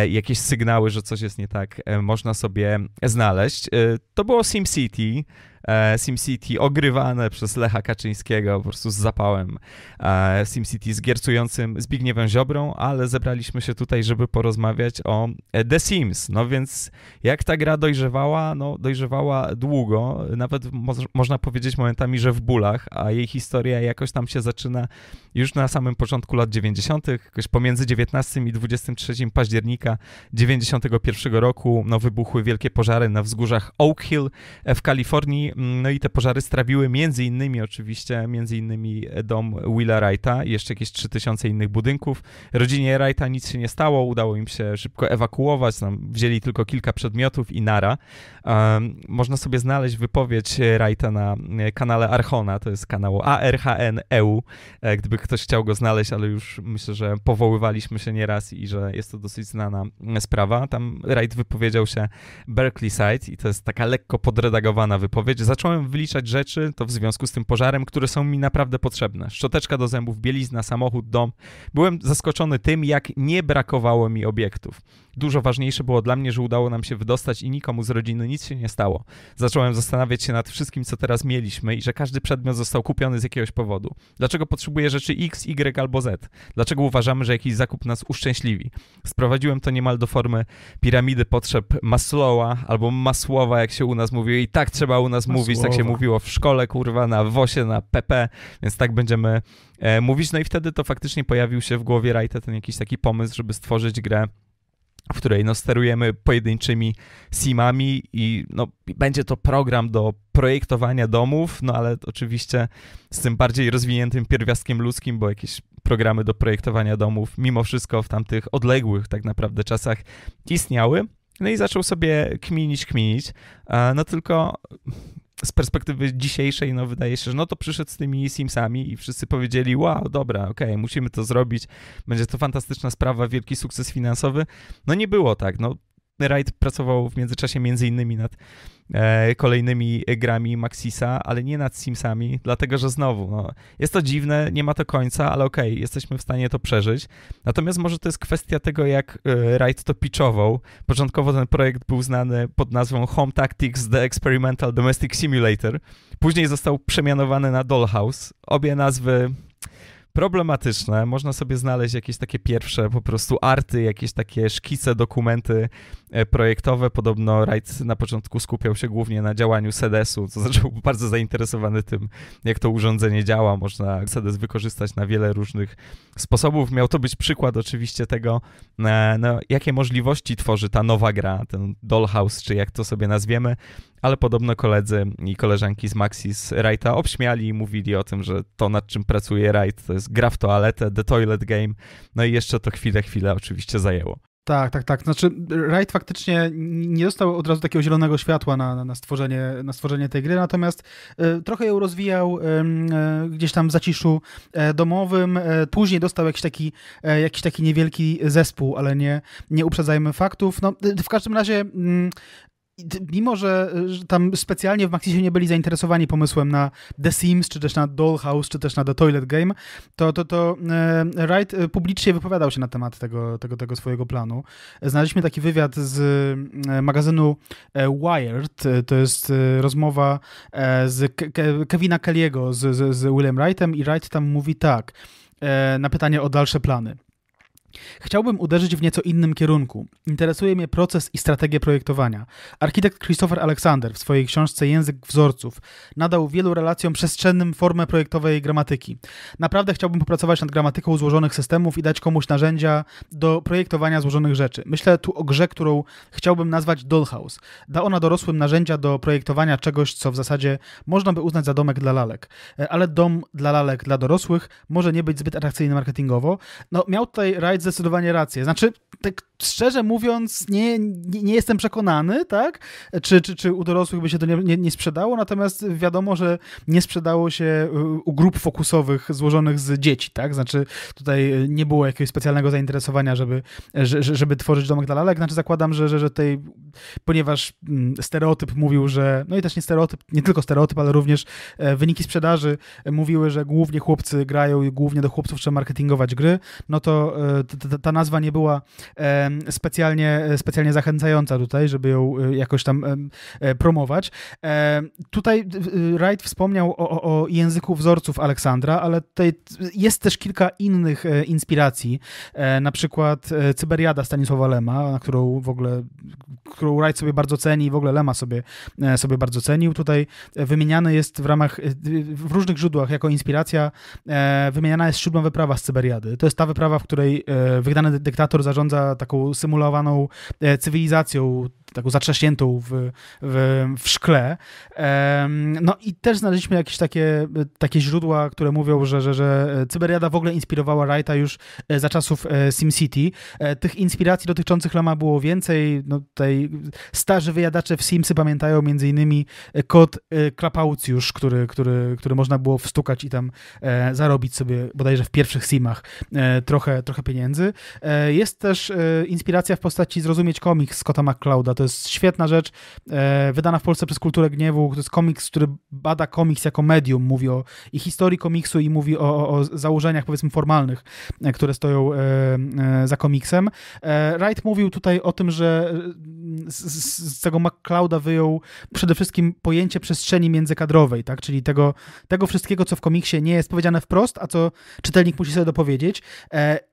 jakieś jakieś sygnały, że coś jest nie tak, e, można sobie znaleźć. E, to było SimCity. E, SimCity ogrywane przez Lecha Kaczyńskiego po prostu z zapałem e, SimCity z giercującym Zbigniewem Ziobrą, ale zebraliśmy się tutaj, żeby porozmawiać o e, The Sims. No więc jak ta gra dojrzewała? No dojrzewała długo, nawet mo można powiedzieć momentami, że w bólach, a jej historia jakoś tam się zaczyna już na samym początku lat 90., jakoś pomiędzy 19 i 23 października 91 roku no, wybuchły wielkie pożary na wzgórzach Oak Hill w Kalifornii. Mm, no i te pożary strawiły między innymi oczywiście, między innymi e, dom Willa Wrighta i jeszcze jakieś 3000 innych budynków. Rodzinie Wrighta nic się nie stało, udało im się szybko ewakuować, tam wzięli tylko kilka przedmiotów i nara. można sobie znaleźć wypowiedź Wrighta na e, kanale Archona, to jest kanał e u gdyby ktoś chciał go znaleźć, ale już myślę, że powoływaliśmy się nieraz i że jest to dosyć znana mm, sprawa. Tam Wright wypowiedział się Berkeley Side i to jest taka lekko podredagowana wypowiedź, zacząłem wyliczać rzeczy, to w związku z tym pożarem, które są mi naprawdę potrzebne. Szczoteczka do zębów, bielizna, samochód, dom. Byłem zaskoczony tym, jak nie brakowało mi obiektów. Dużo ważniejsze było dla mnie, że udało nam się wydostać i nikomu z rodziny nic się nie stało. Zacząłem zastanawiać się nad wszystkim, co teraz mieliśmy i że każdy przedmiot został kupiony z jakiegoś powodu. Dlaczego potrzebuję rzeczy X, Y albo Z? Dlaczego uważamy, że jakiś zakup nas uszczęśliwi? Sprowadziłem to niemal do formy piramidy potrzeb Maslowa albo Masłowa, jak się u nas mówi. I tak trzeba u nas Masłowa. mówić, tak się mówiło w szkole, kurwa, na WOSie, na PP, więc tak będziemy e, mówić. No i wtedy to faktycznie pojawił się w głowie Wrighta ten jakiś taki pomysł, żeby stworzyć grę w której no, sterujemy pojedynczymi simami i no, będzie to program do projektowania domów, no ale oczywiście z tym bardziej rozwiniętym pierwiastkiem ludzkim, bo jakieś programy do projektowania domów mimo wszystko w tamtych odległych tak naprawdę czasach istniały. No i zaczął sobie kminić, kminić, no tylko z perspektywy dzisiejszej, no wydaje się, że no to przyszedł z tymi Simsami i wszyscy powiedzieli, wow, dobra, okej, okay, musimy to zrobić, będzie to fantastyczna sprawa, wielki sukces finansowy. No nie było tak, no Wright pracował w międzyczasie między innymi nad e, kolejnymi grami Maxisa, ale nie nad Simsami, dlatego że znowu, no, jest to dziwne, nie ma to końca, ale okej, okay, jesteśmy w stanie to przeżyć. Natomiast może to jest kwestia tego, jak e, Wright to pitchował. Początkowo ten projekt był znany pod nazwą Home Tactics The Experimental Domestic Simulator. Później został przemianowany na Dollhouse. Obie nazwy problematyczne. Można sobie znaleźć jakieś takie pierwsze po prostu arty, jakieś takie szkice, dokumenty e, projektowe. Podobno Wright na początku skupiał się głównie na działaniu sedesu, to znaczy był bardzo zainteresowany tym, jak to urządzenie działa. Można sedes wykorzystać na wiele różnych sposobów. Miał to być przykład oczywiście tego, e, no, jakie możliwości tworzy ta nowa gra, ten dollhouse, czy jak to sobie nazwiemy ale podobno koledzy i koleżanki z Maxis Wrighta obśmiali i mówili o tym, że to nad czym pracuje Wright to jest gra w toaletę, The Toilet Game, no i jeszcze to chwilę, chwilę oczywiście zajęło. Tak, tak, tak. Znaczy, Wright faktycznie nie dostał od razu takiego zielonego światła na, na, stworzenie, na stworzenie tej gry, natomiast y, trochę ją rozwijał y, y, gdzieś tam w zaciszu e, domowym. później dostał jakiś taki, jakiś taki niewielki zespół, ale nie, nie uprzedzajmy faktów. No, w każdym razie mm, mimo, że, tam specjalnie w Maxisie nie byli zainteresowani pomysłem na The Sims, czy też na Dollhouse, czy też na The Toilet Game, to, to, to e, Wright e, publicznie wypowiadał się na temat tego, tego, tego swojego planu. Znaleźliśmy taki wywiad z e, magazynu Wired, to jest rozmowa z Kevina Kelly'ego z, z, z William Wrightem i Wright tam mówi tak, na pytanie o dalsze plany. Chciałbym uderzyć w nieco innym kierunku. Interesuje mnie proces i strategię projektowania. Architekt Christopher Alexander w swojej książce Język wzorców nadał wielu relacjom przestrzennym formę projektowej gramatyki. Naprawdę chciałbym popracować nad gramatyką złożonych systemów i dać komuś narzędzia do projektowania złożonych rzeczy. Myślę tu o grze, którą chciałbym nazwać Dollhouse. Da ona dorosłym narzędzia do projektowania czegoś, co w zasadzie można by uznać za domek dla lalek. E, ale dom dla lalek dla dorosłych może nie być zbyt atrakcyjny marketingowo. No, miał tutaj Rides zdecydowanie rację. Znaczy, tak szczerze mówiąc, nie, nie, nie, jestem przekonany, tak? Czy, czy, czy u dorosłych by się to nie, nie, nie, sprzedało, natomiast wiadomo, że nie sprzedało się y, u grup fokusowych złożonych z dzieci, tak? Znaczy, tutaj nie było jakiegoś specjalnego zainteresowania, żeby, żeby tworzyć domek dla lalek. Znaczy, zakładam, że, że, że tej, ponieważ mm, stereotyp mówił, że, no i też nie stereotyp, nie tylko stereotyp, ale również e, wyniki sprzedaży mówiły, że głównie chłopcy grają i głównie do chłopców trzeba marketingować gry, no to e, ta, ta nazwa nie była specjalnie, specjalnie zachęcająca tutaj, żeby ją y, jakoś tam e, promować. Tutaj Wright wspomniał o, o, o języku wzorców Aleksandra, ale tutaj jest też kilka innych e, inspiracji, e, na przykład Cyberiada Stanisława Lema, na którą w ogóle, którą Wright sobie bardzo ceni i w ogóle Lema sobie, sobie bardzo cenił. Tutaj wymieniany jest w ramach, w różnych źródłach jako inspiracja, wymieniana jest siódma wyprawa z Cyberiady. To jest ta wyprawa, w której E, wygnany dyktator zarządza taką symulowaną e, cywilizacją taką zatrzaśniętą w, w, w szkle. No i też znaleźliśmy jakieś takie, takie źródła, które mówią, że, że, że Cyberiada w ogóle inspirowała Wrighta już e, za czasów e, SimCity. E, tych inspiracji dotyczących Lama było więcej. No tutaj starzy wyjadacze w Simsy pamiętają między innymi kod Klapaucjusz, który, który, który można było wstukać i tam zarobić sobie bodajże w pierwszych Simach trochę, trochę pieniędzy. Jest też inspiracja w postaci Zrozumieć komiks Scotta McClouda, to jest świetna rzecz, e, wydana w Polsce przez Kulturę Gniewu. To jest komiks, który bada komiks jako medium, mówi o i historii komiksu i mówi o, o założeniach, powiedzmy, formalnych, e, które stoją e, za komiksem. Wright mówił tutaj o tym, że z, z tego McClouda wyjął przede wszystkim pojęcie przestrzeni międzykadrowej, tak? czyli tego, tego wszystkiego, co w komiksie nie jest powiedziane wprost, a co czytelnik musi sobie dopowiedzieć.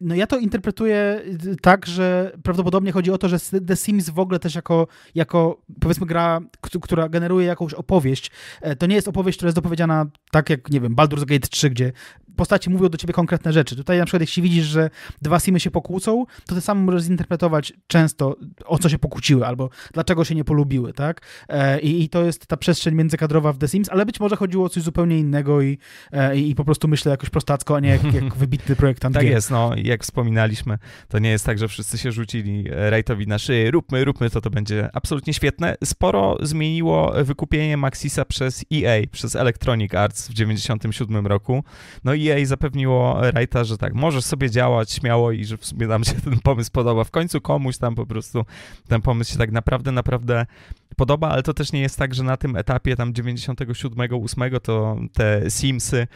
No ja to interpretuję tak, że prawdopodobnie chodzi o to, że The Sims w ogóle też jako jako, powiedzmy gra, która generuje jakąś opowieść. E, to nie jest opowieść, która jest dopowiedziana tak jak, nie wiem, Baldur's Gate 3, gdzie postaci mówią do ciebie konkretne rzeczy. Tutaj na przykład jak widzisz, że dwa simy się pokłócą, to ty sam możesz zinterpretować często, o co się pokłóciły albo dlaczego się nie polubiły, tak? E, I, i to jest ta przestrzeń międzykadrowa w The Sims, ale być może chodziło o coś zupełnie innego i, e, i po prostu myślę jakoś prostacko, a nie jak, jak wybitny projektant. tak gier. jest, no jak wspominaliśmy, to nie jest tak, że wszyscy się rzucili Wrightowi na szyję, róbmy, róbmy, to to będzie absolutnie świetne. Sporo zmieniło wykupienie Maxisa przez EA, przez Electronic Arts w 97 roku. No i EA zapewniło Wrighta, że tak, możesz sobie działać śmiało i że w sumie nam się ten pomysł podoba. W końcu komuś tam po prostu ten pomysł się tak naprawdę, naprawdę podoba, ale to też nie jest tak, że na tym etapie tam 97, 8 to te Simsy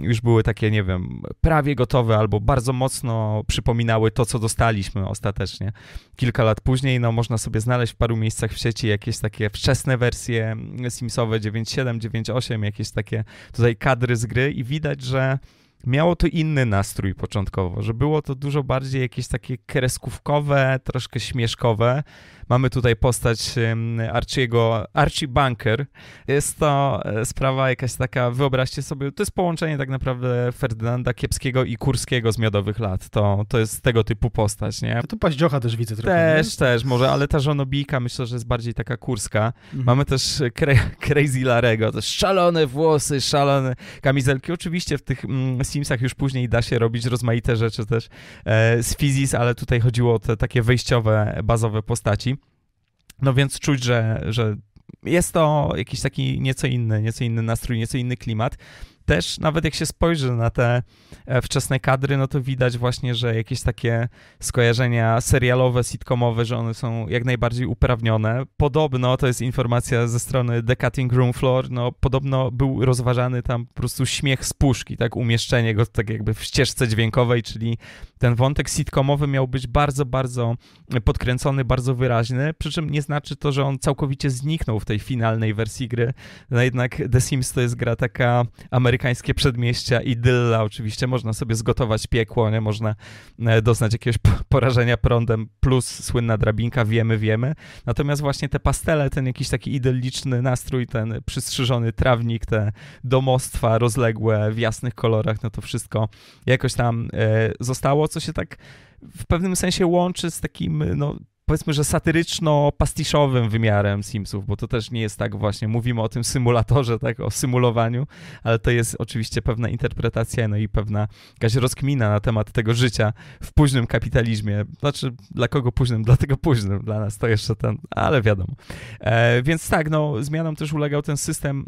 już były takie, nie wiem, prawie gotowe albo bardzo mocno przypominały to, co dostaliśmy ostatecznie. Kilka lat później, no można sobie znaleźć w paru miejscach w sieci jakieś takie wczesne wersje mm, Simsowe 9.7, 9.8, jakieś takie tutaj kadry z gry i widać, że miało to inny nastrój początkowo, że było to dużo bardziej jakieś takie kreskówkowe, troszkę śmieszkowe, Mamy tutaj postać Archiego, Archie Bunker. Jest to e, sprawa jakaś taka, wyobraźcie sobie, to jest połączenie tak naprawdę Ferdynanda Kiepskiego i Kurskiego z Miodowych Lat. To, to jest tego typu postać, nie? To tu paździocha też widzę trochę. Też, nie? też, może, ale ta żonobijka myślę, że jest bardziej taka kurska. Mhm. Mamy też e, Crazy Larego, to szalone włosy, szalone kamizelki. Oczywiście w tych mm, Simsach już później da się robić rozmaite rzeczy też e, z Fizis, ale tutaj chodziło o te takie wejściowe, bazowe postaci. No więc czuć, że, że jest to jakiś taki nieco inny, nieco inny nastrój, nieco inny klimat. Też nawet jak się spojrzy na te e, wczesne kadry, no to widać właśnie, że jakieś takie skojarzenia serialowe, sitcomowe, że one są jak najbardziej uprawnione. Podobno, to jest informacja ze strony The Cutting Room Floor, no podobno był rozważany tam po prostu śmiech z puszki, tak, umieszczenie go tak jakby w ścieżce dźwiękowej, czyli ten wątek sitcomowy miał być bardzo, bardzo podkręcony, bardzo wyraźny, przy czym nie znaczy to, że on całkowicie zniknął w tej finalnej wersji gry. No jednak The Sims to jest gra taka amerykańskie przedmieścia, idylla oczywiście, można sobie zgotować piekło, nie? można e, doznać jakiegoś porażenia prądem, plus słynna drabinka, wiemy, wiemy. Natomiast właśnie te pastele, ten jakiś taki idylliczny nastrój, ten przystrzyżony trawnik, te domostwa rozległe w jasnych kolorach, no to wszystko jakoś tam e, zostało co się tak w pewnym sensie łączy z takim, no, powiedzmy, że satyryczno-pastiszowym wymiarem Simsów, bo to też nie jest tak właśnie, mówimy o tym symulatorze, tak, o symulowaniu, ale to jest oczywiście pewna interpretacja, no i pewna jakaś rozkmina na temat tego życia w późnym kapitalizmie. Znaczy, dla kogo późnym? Dlatego późnym, dla nas to jeszcze ten, ale wiadomo. E, więc tak, no, zmianom też ulegał ten system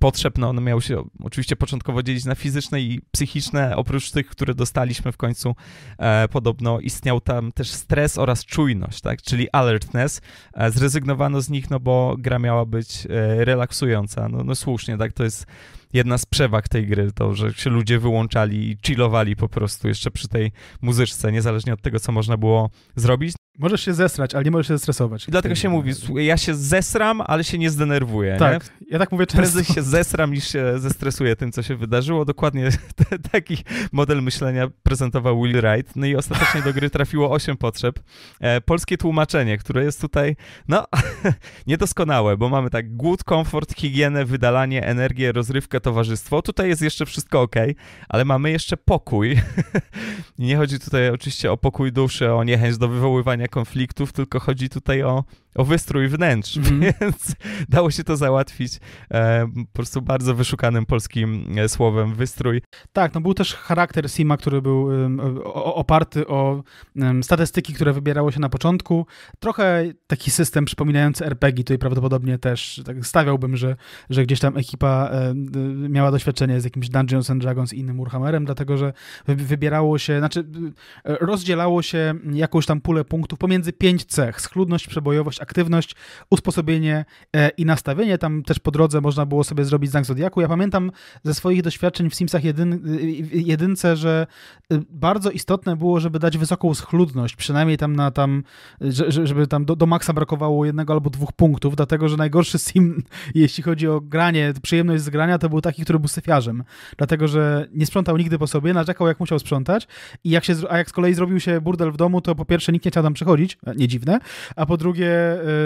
potrzeb, no one miały się oczywiście początkowo dzielić na fizyczne i psychiczne, oprócz tych, które dostaliśmy w końcu, e, podobno istniał tam też stres oraz czujność, tak, czyli alertness. E, zrezygnowano z nich, no bo gra miała być e, relaksująca, no, no słusznie, tak, to jest jedna z przewag tej gry, to, że się ludzie wyłączali i chillowali po prostu jeszcze przy tej muzyczce, niezależnie od tego, co można było zrobić. Możesz się zesrać, ale nie możesz się zestresować. I dlatego się mówi, ja się zesram, ale się nie zdenerwuję. Tak, nie? ja tak mówię często. Prędzej się zesram niż się zestresuję tym, co się wydarzyło. Dokładnie taki model myślenia prezentował Will Wright. No i ostatecznie do gry trafiło 8 potrzeb. E, polskie tłumaczenie, które jest tutaj, no, niedoskonałe, bo mamy tak głód, komfort, higienę, wydalanie, energię, rozrywkę, towarzystwo. Tutaj jest jeszcze wszystko ok, ale mamy jeszcze pokój. nie chodzi tutaj oczywiście o pokój duszy, o niechęć do wywoływania konfliktów, tylko chodzi tutaj o o wystrój wnętrz, mm. więc dało się to załatwić e, po prostu bardzo wyszukanym polskim e, słowem wystrój. Tak, no był też charakter Sima, który był um, o, oparty o um, statystyki, które wybierało się na początku. Trochę taki system przypominający RPG, tutaj prawdopodobnie też tak stawiałbym, że, że gdzieś tam ekipa um, miała doświadczenie z jakimś Dungeons and Dragons i innym Warhammerem, dlatego że wybierało się, znaczy e, rozdzielało się jakąś tam pulę punktów pomiędzy pięć cech, schludność, przebojowość, aktywność, usposobienie e, i nastawienie. Tam też po drodze można było sobie zrobić znak Zodiaku. Ja pamiętam ze swoich doświadczeń w Simsach jedyn, y, y, jedynce, że y, bardzo istotne było, żeby dać wysoką schludność, przynajmniej tam na tam, żeby tam do, do maksa brakowało jednego albo dwóch punktów, dlatego, że najgorszy sim, jeśli chodzi o granie, przyjemność z grania, to był taki, który był syfiarzem, dlatego, że nie sprzątał nigdy po sobie, narzekał jak musiał sprzątać i jak się, a jak z kolei zrobił się burdel w domu, to po pierwsze nikt nie chciał tam przychodzić, e, nie dziwne, a po drugie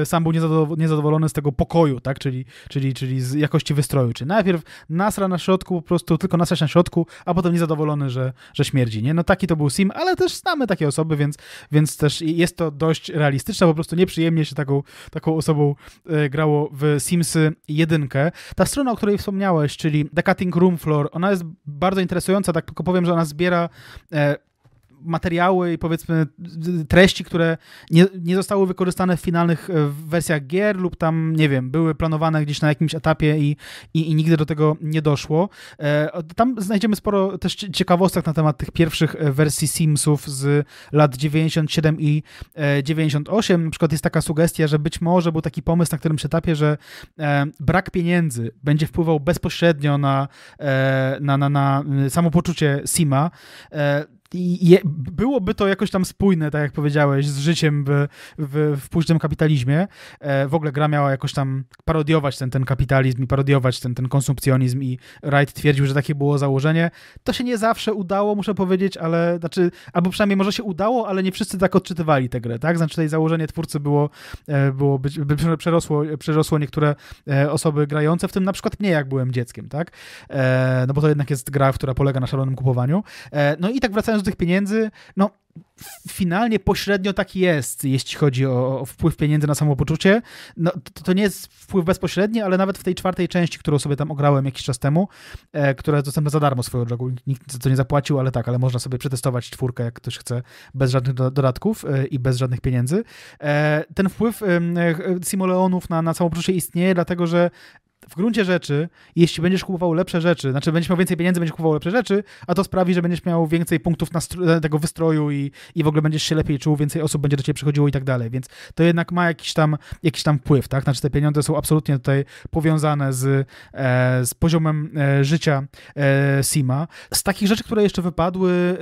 E, sam był niezadowolony z tego pokoju, tak? Czyli, czyli, czyli z jakości wystroju. Czy najpierw nasra na środku, po prostu tylko nasra na środku, a potem niezadowolony, że, że śmierdzi, nie? No taki to był Sim, ale też znamy takie osoby, więc, więc też jest to dość realistyczne, po prostu nieprzyjemnie się taką, taką osobą e, grało w Simsy 1. Ta strona, o której wspomniałeś, czyli The Cutting Room Floor, ona jest bardzo interesująca, tak tylko powiem, że ona zbiera e, materiały i powiedzmy treści, które nie, nie zostały wykorzystane w finalnych e, wersjach gier lub tam, nie wiem, były planowane gdzieś na jakimś etapie i, i, i nigdy do tego nie doszło. E, tam znajdziemy sporo też ciekawostek na temat tych pierwszych e, wersji Simsów z lat 97 i 98. Na przykład jest taka sugestia, że być może był taki pomysł na którymś etapie, że brak pieniędzy będzie wpływał bezpośrednio na, na, na, na samopoczucie Sima je, byłoby to jakoś tam spójne, tak jak powiedziałeś, z życiem w, w, w późnym kapitalizmie. E, w ogóle gra miała jakoś tam parodiować ten, ten kapitalizm i parodiować ten, ten konsumpcjonizm i Wright twierdził, że takie było założenie. To się nie zawsze udało, muszę powiedzieć, ale znaczy, albo przynajmniej może się udało, ale nie wszyscy tak odczytywali tę grę, tak? Znaczy tutaj założenie twórcy było, e, było być, by przerosło, przerosło niektóre e, osoby grające, w tym na przykład mnie, jak byłem dzieckiem, tak? E, no bo to jednak jest gra, która polega na szalonym kupowaniu. E, no i tak wracając do tych pieniędzy, no finalnie pośrednio tak jest, jeśli chodzi o, o wpływ pieniędzy na samopoczucie. No, to, to, nie jest wpływ bezpośredni, ale nawet w tej czwartej części, którą sobie tam ograłem jakiś czas temu, e, która jest dostępna za darmo swoją drogą, nikt za to nie zapłacił, ale tak, ale można sobie przetestować czwórkę, jak ktoś chce, bez żadnych dodatków e, i bez żadnych pieniędzy. E, ten wpływ e, simoleonów na, na samopoczucie istnieje, dlatego że w gruncie rzeczy, jeśli będziesz kupował lepsze rzeczy, znaczy będziesz miał więcej pieniędzy, będziesz kupował lepsze rzeczy, a to sprawi, że będziesz miał więcej punktów e, tego wystroju i, i w ogóle będziesz się lepiej czuł, więcej osób będzie do ciebie przychodziło i tak dalej. Więc to jednak ma jakiś tam, jakiś tam wpływ, tak? Znaczy te pieniądze są absolutnie tutaj powiązane z, e, z poziomem e, życia e, Sima. Z takich rzeczy, które jeszcze wypadły,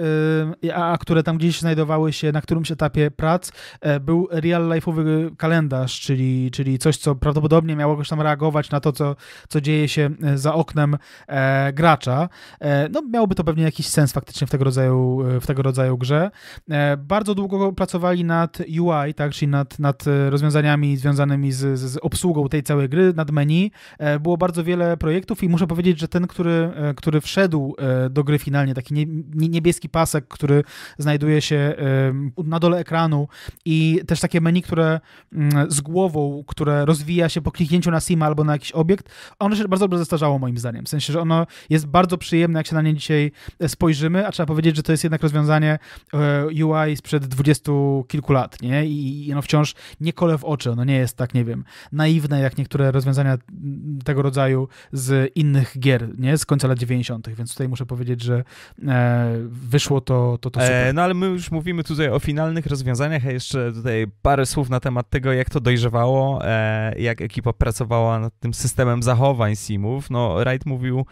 e, a, a, które tam gdzieś znajdowały się na którymś etapie prac, e, był real-life'owy kalendarz, czyli, czyli coś, co prawdopodobnie miało jakoś tam reagować na to, co co, dzieje się e, za oknem e, gracza. E, no, miałoby to pewnie jakiś sens faktycznie w tego rodzaju, e, w tego rodzaju grze. E, bardzo długo pracowali nad UI, tak, czyli nad, nad rozwiązaniami związanymi z, z obsługą tej całej gry, nad menu. E, było bardzo wiele projektów i muszę powiedzieć, że ten, który, który wszedł do gry finalnie, taki nie, nie, niebieski pasek, który znajduje się na dole ekranu i też takie menu, które mm, z głową, które rozwija się po kliknięciu na Sima albo na jakiś obiekt, projekt, ono się bardzo dobrze zestarzało moim zdaniem. W sensie, że ono jest bardzo przyjemne, jak się na nie dzisiaj e, spojrzymy, a trzeba powiedzieć, że to jest jednak rozwiązanie e, UI sprzed dwudziestu kilku lat, nie? I, ono wciąż nie kole w oczy, ono nie jest tak, nie wiem, naiwne jak niektóre rozwiązania mm, tego rodzaju z innych gier, nie? Z końca lat 90., więc tutaj muszę powiedzieć, że e, wyszło to, to, to e, super. E, no ale my już mówimy tutaj o finalnych rozwiązaniach, a jeszcze tutaj parę słów na temat tego, jak to dojrzewało, e, jak ekipa pracowała nad tym systemem problemem zachowań simów. No, Wright mówił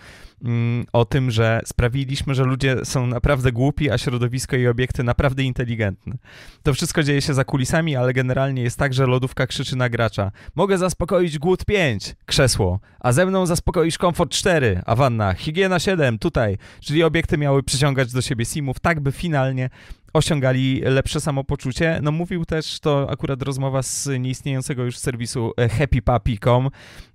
mm, o tym, że sprawiliśmy, że ludzie są naprawdę głupi, a środowisko i obiekty naprawdę inteligentne. To wszystko dzieje się za kulisami, ale generalnie jest tak, że lodówka krzyczy na gracza. Mogę zaspokoić głód 5, krzesło, a ze mną zaspokoisz komfort 4, a wanna, higiena 7, tutaj. Czyli obiekty miały przyciągać do siebie simów, tak by finalnie osiągali lepsze samopoczucie. No mówił też, to akurat rozmowa z nieistniejącego już serwisu e, happypapi.com,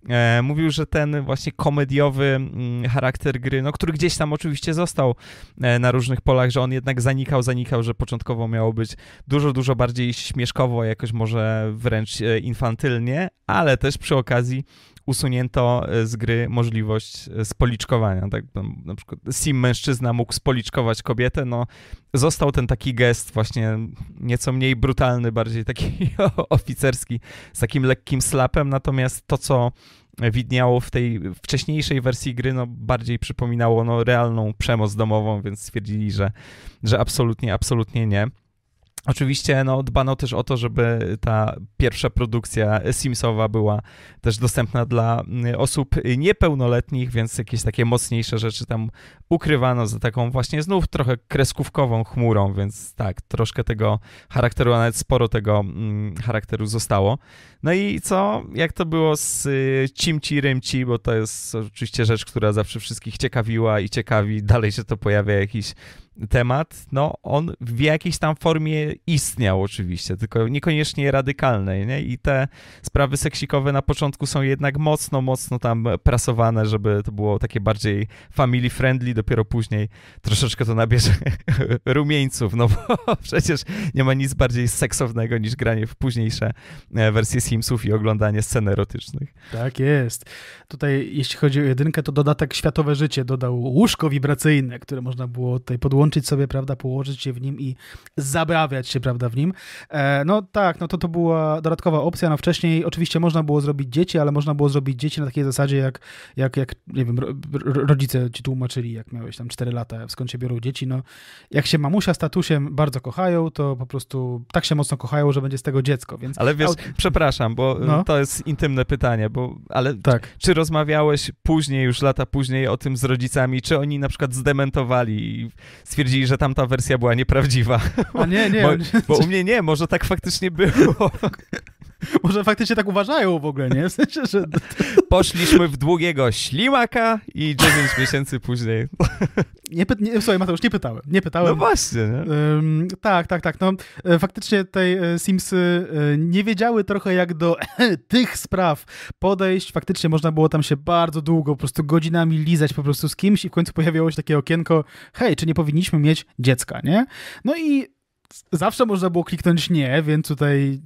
e, mówił, że ten właśnie komediowy mm, charakter gry, no który gdzieś tam oczywiście został e, na różnych polach, że on jednak zanikał, zanikał, że początkowo miało być dużo, dużo bardziej śmieszkowo, jakoś może wręcz e, infantylnie, ale też przy okazji usunięto e, z gry możliwość e, spoliczkowania. Tak, na przykład sim mężczyzna mógł spoliczkować kobietę, no został ten taki gest właśnie nieco mniej brutalny, bardziej taki oficerski, z takim lekkim slapem, natomiast to, co widniało w tej wcześniejszej wersji gry, no bardziej przypominało no, realną przemoc domową, więc stwierdzili, że, że absolutnie, absolutnie nie. Oczywiście no, dbano też o to, żeby ta pierwsza produkcja Simsowa była też dostępna dla mm, osób niepełnoletnich, więc jakieś takie mocniejsze rzeczy tam ukrywano za taką właśnie znów trochę kreskówkową chmurą, więc tak, troszkę tego charakteru, a nawet sporo tego mm, charakteru zostało. No i co, jak to było z y, Cimci Rymci, bo to jest oczywiście rzecz, która zawsze wszystkich ciekawiła i ciekawi, dalej się to pojawia jakiś temat, no on w jakiejś tam formie istniał oczywiście, tylko niekoniecznie radykalnej, nie? I te sprawy seksikowe na początku są jednak mocno, mocno tam prasowane, żeby to było takie bardziej family friendly, dopiero później troszeczkę to nabierze rumieńców, no bo przecież nie ma nic bardziej seksownego niż granie w późniejsze e, wersje Simsów i oglądanie scen erotycznych. Tak jest. Tutaj jeśli chodzi o jedynkę, to dodatek Światowe Życie dodał łóżko wibracyjne, które można było tutaj podłożyć łączyć sobie, prawda, położyć się w nim i zabawiać się, prawda, w nim. E, no tak, no to to była dodatkowa opcja, no wcześniej oczywiście można było zrobić dzieci, ale można było zrobić dzieci na takiej zasadzie, jak, jak, jak nie wiem, rodzice ci tłumaczyli, jak miałeś tam 4 lata, skąd się biorą dzieci, no jak się mamusia z tatusiem bardzo kochają, to po prostu tak się mocno kochają, że będzie z tego dziecko, więc... Ale wiesz, przepraszam, bo e, no. to jest intymne pytanie, bo, ale tak. czy rozmawiałeś później, już lata później o tym z rodzicami, czy oni na przykład zdementowali stwierdzili, że tamta wersja była nieprawdziwa. A nie, nie. Bo, bo u mnie nie, może tak faktycznie było. Może faktycznie tak uważają w ogóle, nie? W sensie, że... Poszliśmy w długiego ślimaka i 9 miesięcy później. nie, py... nie, słuchaj, Mateusz, nie pytałem. Nie pytałem. No właśnie, nie? Um, tak, tak, tak. No, e, faktycznie tej e, Simsy e, nie wiedziały trochę jak do tych spraw podejść. Faktycznie można było tam się bardzo długo, po prostu godzinami lizać po prostu z kimś i w końcu pojawiało się takie okienko, hej, czy nie powinniśmy mieć dziecka, nie? No i zawsze można było kliknąć nie, więc tutaj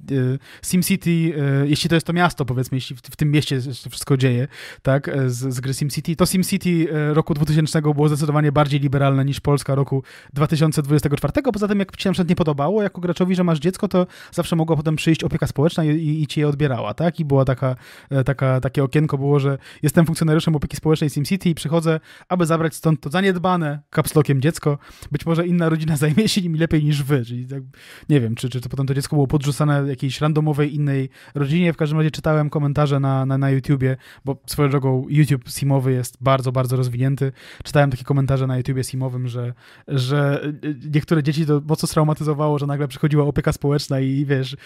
e, SimCity, e, jeśli to jest to miasto, powiedzmy, jeśli w, tym mieście się wszystko dzieje, tak, e, z, z gry SimCity, to SimCity roku 2000 było zdecydowanie bardziej liberalne niż Polska roku 2024. Poza tym, jak ci na przykład nie podobało, jako graczowi, że masz dziecko, to zawsze mogła potem przyjść opieka społeczna i, i, i ci je odbierała, tak? I była taka, taka, takie okienko było, że jestem funkcjonariuszem opieki społecznej SimCity i przychodzę, aby zabrać stąd to zaniedbane kapslokiem dziecko. Być może inna rodzina zajmie się nim lepiej niż wy, czyli tak, nie wiem, czy, czy to potem to dziecko było podrzucane jakiejś randomowej innej rodzinie. W każdym razie czytałem komentarze na, na, na YouTubie, bo swoją drogą YouTube simowy jest bardzo, bardzo rozwinięty. Czytałem takie komentarze na YouTubie simowym, że, że niektóre dzieci to mocno straumatyzowało, że nagle przychodziła opieka społeczna i wiesz,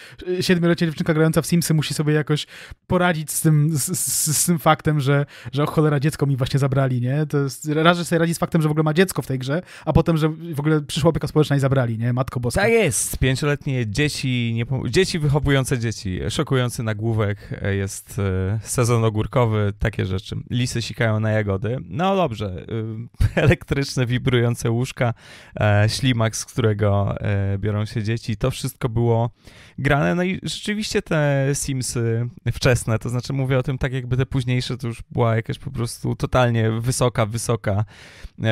siedmiolecie dziewczynka grająca w Simsy musi sobie jakoś poradzić z tym, z, z, z tym faktem, że, że o cholera, dziecko mi właśnie zabrali, nie? To jest, raz, że sobie radzi z faktem, że w ogóle ma dziecko w tej grze, a potem, że w ogóle przyszła opieka społeczna i zabrali, nie? Matko bo Polska. Tak jest. Pięcioletnie dzieci, nie, dzieci wychowujące dzieci. Szokujący nagłówek e, jest e, sezon ogórkowy, takie rzeczy. Lisy sikają na jagody. No dobrze, e, elektryczne, wibrujące łóżka, ślimak, z którego biorą się dzieci. To wszystko było grane. No i rzeczywiście te Simsy wczesne, to znaczy mówię o tym tak jakby te późniejsze, to już była jakaś po prostu totalnie wysoka, wysoka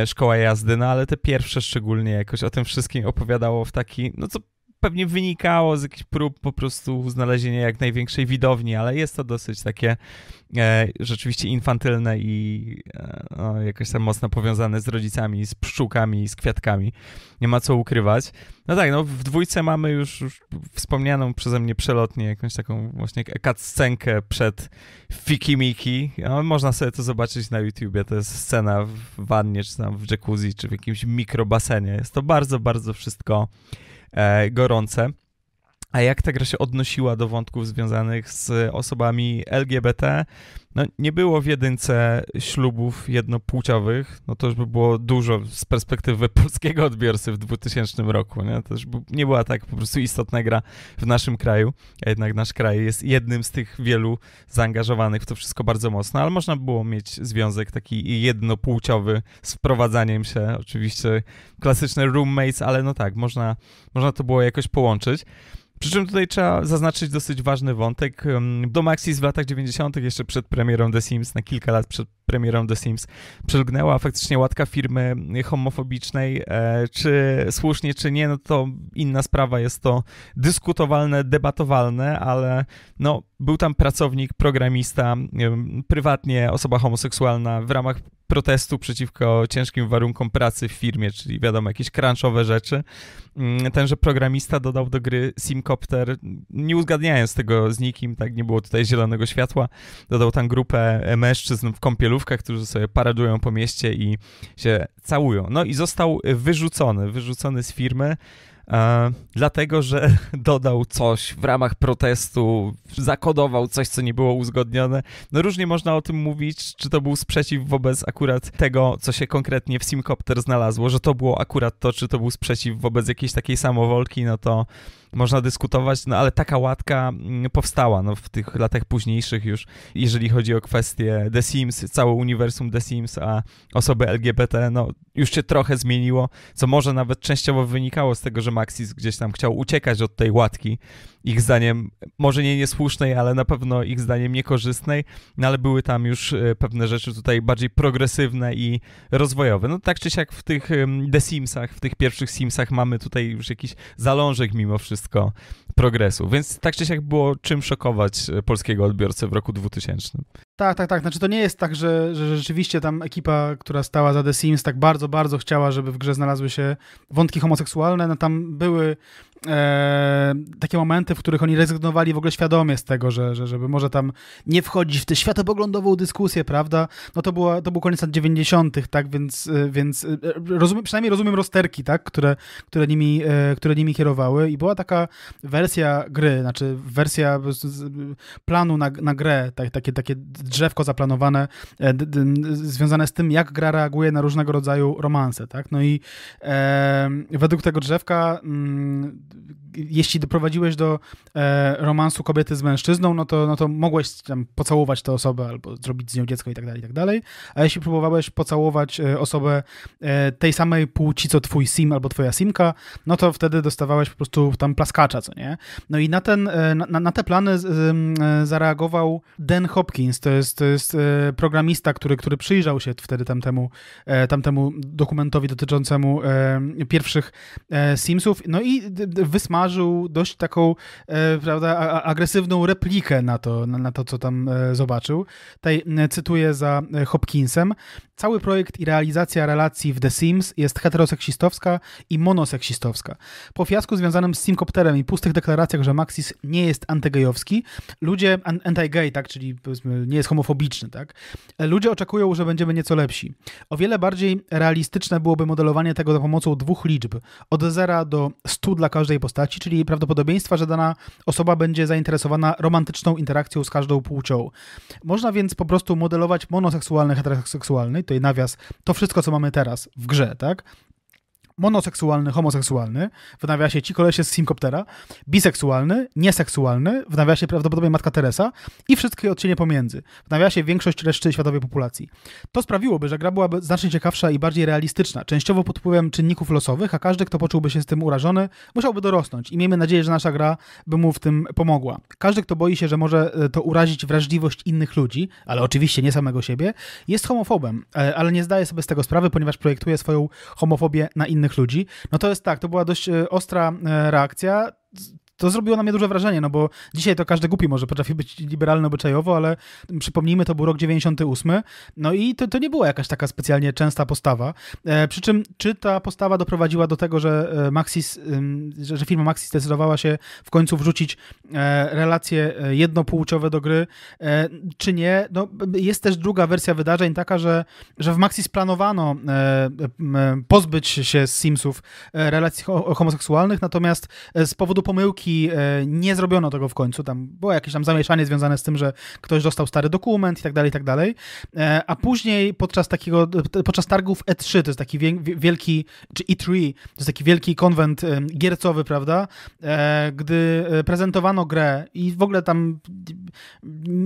szkoła jazdy, no ale te pierwsze szczególnie jakoś o tym wszystkim opowiadało w taki marki, no co pewnie wynikało z jakichś prób po prostu znalezienia jak największej widowni, ale jest to dosyć takie e, rzeczywiście infantylne i e, no, jakoś tam mocno powiązane z rodzicami, z pszczółkami, z kwiatkami. Nie ma co ukrywać. No tak, no w dwójce mamy już, już wspomnianą przeze mnie przelotnie jakąś taką właśnie cutscenkę przed Fikimiki. No, można sobie to zobaczyć na YouTubie. To jest scena w wannie, czy tam w jacuzzi, czy w jakimś mikrobasenie. Jest to bardzo, bardzo wszystko E, gorące. A jak ta gra się odnosiła do wątków związanych z osobami LGBT? No, nie było w jedynce ślubów jednopłciowych, no to już by było dużo z perspektywy polskiego odbiorcy w 2000 roku. Nie? To już nie była tak po prostu istotna gra w naszym kraju, a jednak nasz kraj jest jednym z tych wielu zaangażowanych w to wszystko bardzo mocno, ale można było mieć związek taki jednopłciowy z wprowadzaniem się, oczywiście klasyczne roommates, ale no tak, można, można to było jakoś połączyć. Przy czym tutaj trzeba zaznaczyć dosyć ważny wątek. Do Maxis w latach 90., jeszcze przed premierą The Sims, na kilka lat przed premierą The Sims, przelgnęła faktycznie łatka firmy homofobicznej. E, czy słusznie, czy nie, no to inna sprawa, jest to dyskutowalne, debatowalne, ale no, był tam pracownik, programista, prywatnie osoba homoseksualna w ramach protestu przeciwko ciężkim warunkom pracy w firmie, czyli wiadomo, jakieś crunchowe rzeczy. Mm, tenże programista dodał do gry Simcopter, nie uzgadniając tego z nikim, tak nie było tutaj zielonego światła, dodał tam grupę mężczyzn w kąpielówkach, którzy sobie paradują po mieście i się całują. No i został wyrzucony, wyrzucony z firmy. E, dlatego, że dodał coś w ramach protestu, zakodował coś, co nie było uzgodnione. No różnie można o tym mówić, czy to był sprzeciw wobec akurat tego, co się konkretnie w Simcopter znalazło, że to było akurat to, czy to był sprzeciw wobec jakiejś takiej samowolki, no to można dyskutować, no ale taka łatka mm, powstała no, w tych latach późniejszych już, jeżeli chodzi o kwestie The Sims, całe uniwersum The Sims, a osoby LGBT, no już się trochę zmieniło, co może nawet częściowo wynikało z tego, że Maxis gdzieś tam chciał uciekać od tej łatki ich zdaniem, może nie niesłusznej, ale na pewno ich zdaniem niekorzystnej, no ale były tam już e, pewne rzeczy tutaj bardziej progresywne i rozwojowe. No tak czy siak w tych The Simsach, w tych pierwszych Simsach mamy tutaj już jakiś zalążek mimo wszystko progresu, więc tak czy siak było czym szokować e, polskiego odbiorcę w roku 2000. Tak, tak, tak. Znaczy to nie jest tak, że, że rzeczywiście tam ekipa, która stała za The Sims tak bardzo, bardzo chciała, żeby w grze znalazły się wątki homoseksualne. No tam były e, takie momenty, w których oni rezygnowali w ogóle świadomie z tego, że, że żeby może tam nie wchodzić w tę światopoglądową dyskusję, prawda? No to, była, to był koniec lat 90., tak? Więc, e, więc e, rozumiem, przynajmniej rozumiem rozterki, tak? Które, które, nimi, e, które nimi kierowały i była taka wersja gry, znaczy wersja planu na, na grę, tak, takie, takie drzewko zaplanowane e, związane z tym, jak gra reaguje na różnego rodzaju romanse, tak? No i e, według tego drzewka mm, jeśli doprowadziłeś do e, romansu kobiety z mężczyzną, no to, no to mogłeś tam pocałować tę osobę albo zrobić z nią dziecko i tak dalej, i tak dalej. A jeśli próbowałeś pocałować e, osobę e, tej samej płci, co twój sim albo twoja simka, no to wtedy dostawałeś po prostu tam plaskacza, co nie? No i na, ten, e, na, na te plany z, z, zareagował Dan Hopkins, to jest jest, to jest e, programista, który, który przyjrzał się wtedy tamtemu, e, tamtemu dokumentowi dotyczącemu e, pierwszych Simsów, no i wysmażył dość taką, prawda, agresywną replikę na to, na to co tam zobaczył. Tutaj cytuję za Hopkinsem. Cały projekt i realizacja relacji w The Sims jest heteroseksistowska i monoseksistowska. Po fiasku związanym z Simcopterem i pustych deklaracjach, że Maxis nie jest antygejowski, ludzie, anti-gay, tak, czyli nie jest homofobiczny, tak? Ludzie oczekują, że będziemy nieco lepsi. O wiele bardziej realistyczne byłoby modelowanie tego za pomocą dwóch liczb, od 0 do 100 dla każdej postaci, czyli prawdopodobieństwa, że dana osoba będzie zainteresowana romantyczną interakcją z każdą płcią. Można więc po prostu modelować monoseksualny, heteroseksualny, tutaj nawias, to wszystko, co mamy teraz w grze, tak? monoseksualny, homoseksualny, w nawiasie ci kolesie z Simcoptera, biseksualny, nieseksualny, w nawiasie prawdopodobnie Matka Teresa i wszystkie odcienie pomiędzy, w nawiasie większość reszty światowej populacji. To sprawiłoby, że gra byłaby znacznie ciekawsza i bardziej realistyczna, częściowo pod wpływem czynników losowych, a każdy, kto poczułby się z tym urażony, musiałby dorosnąć i miejmy nadzieję, że nasza gra by mu w tym pomogła. Każdy, kto boi się, że może e, to urazić wrażliwość innych ludzi, ale oczywiście nie samego siebie, jest homofobem, e, ale nie zdaje sobie z tego sprawy, ponieważ projektuje swoją homofobię na innych innych ludzi. No to jest tak, to była dość e, ostra e, reakcja to zrobiło na mnie duże wrażenie, no bo dzisiaj to każdy głupi może potrafi być liberalny obyczajowo, ale przypomnijmy, to był rok 98, no i to, to nie była jakaś taka specjalnie częsta postawa. E, przy czym, czy ta postawa doprowadziła do tego, że e, Maxis, że, że firma Maxis zdecydowała się w końcu wrzucić e, relacje e, jednopłciowe do gry, e, czy nie? No, jest też druga wersja wydarzeń, taka, że, że w Maxis planowano e, pozbyć się z Simsów relacji homoseksualnych, natomiast z powodu pomyłki Polski e, nie zrobiono tego w końcu, tam było jakieś tam zamieszanie związane z tym, że ktoś dostał stary dokument i tak dalej, i tak dalej. E, a później podczas takiego, e, podczas targów E3, to jest taki wielki, czy E3, to jest taki wielki konwent giercowy, prawda, gdy prezentowano grę i w ogóle tam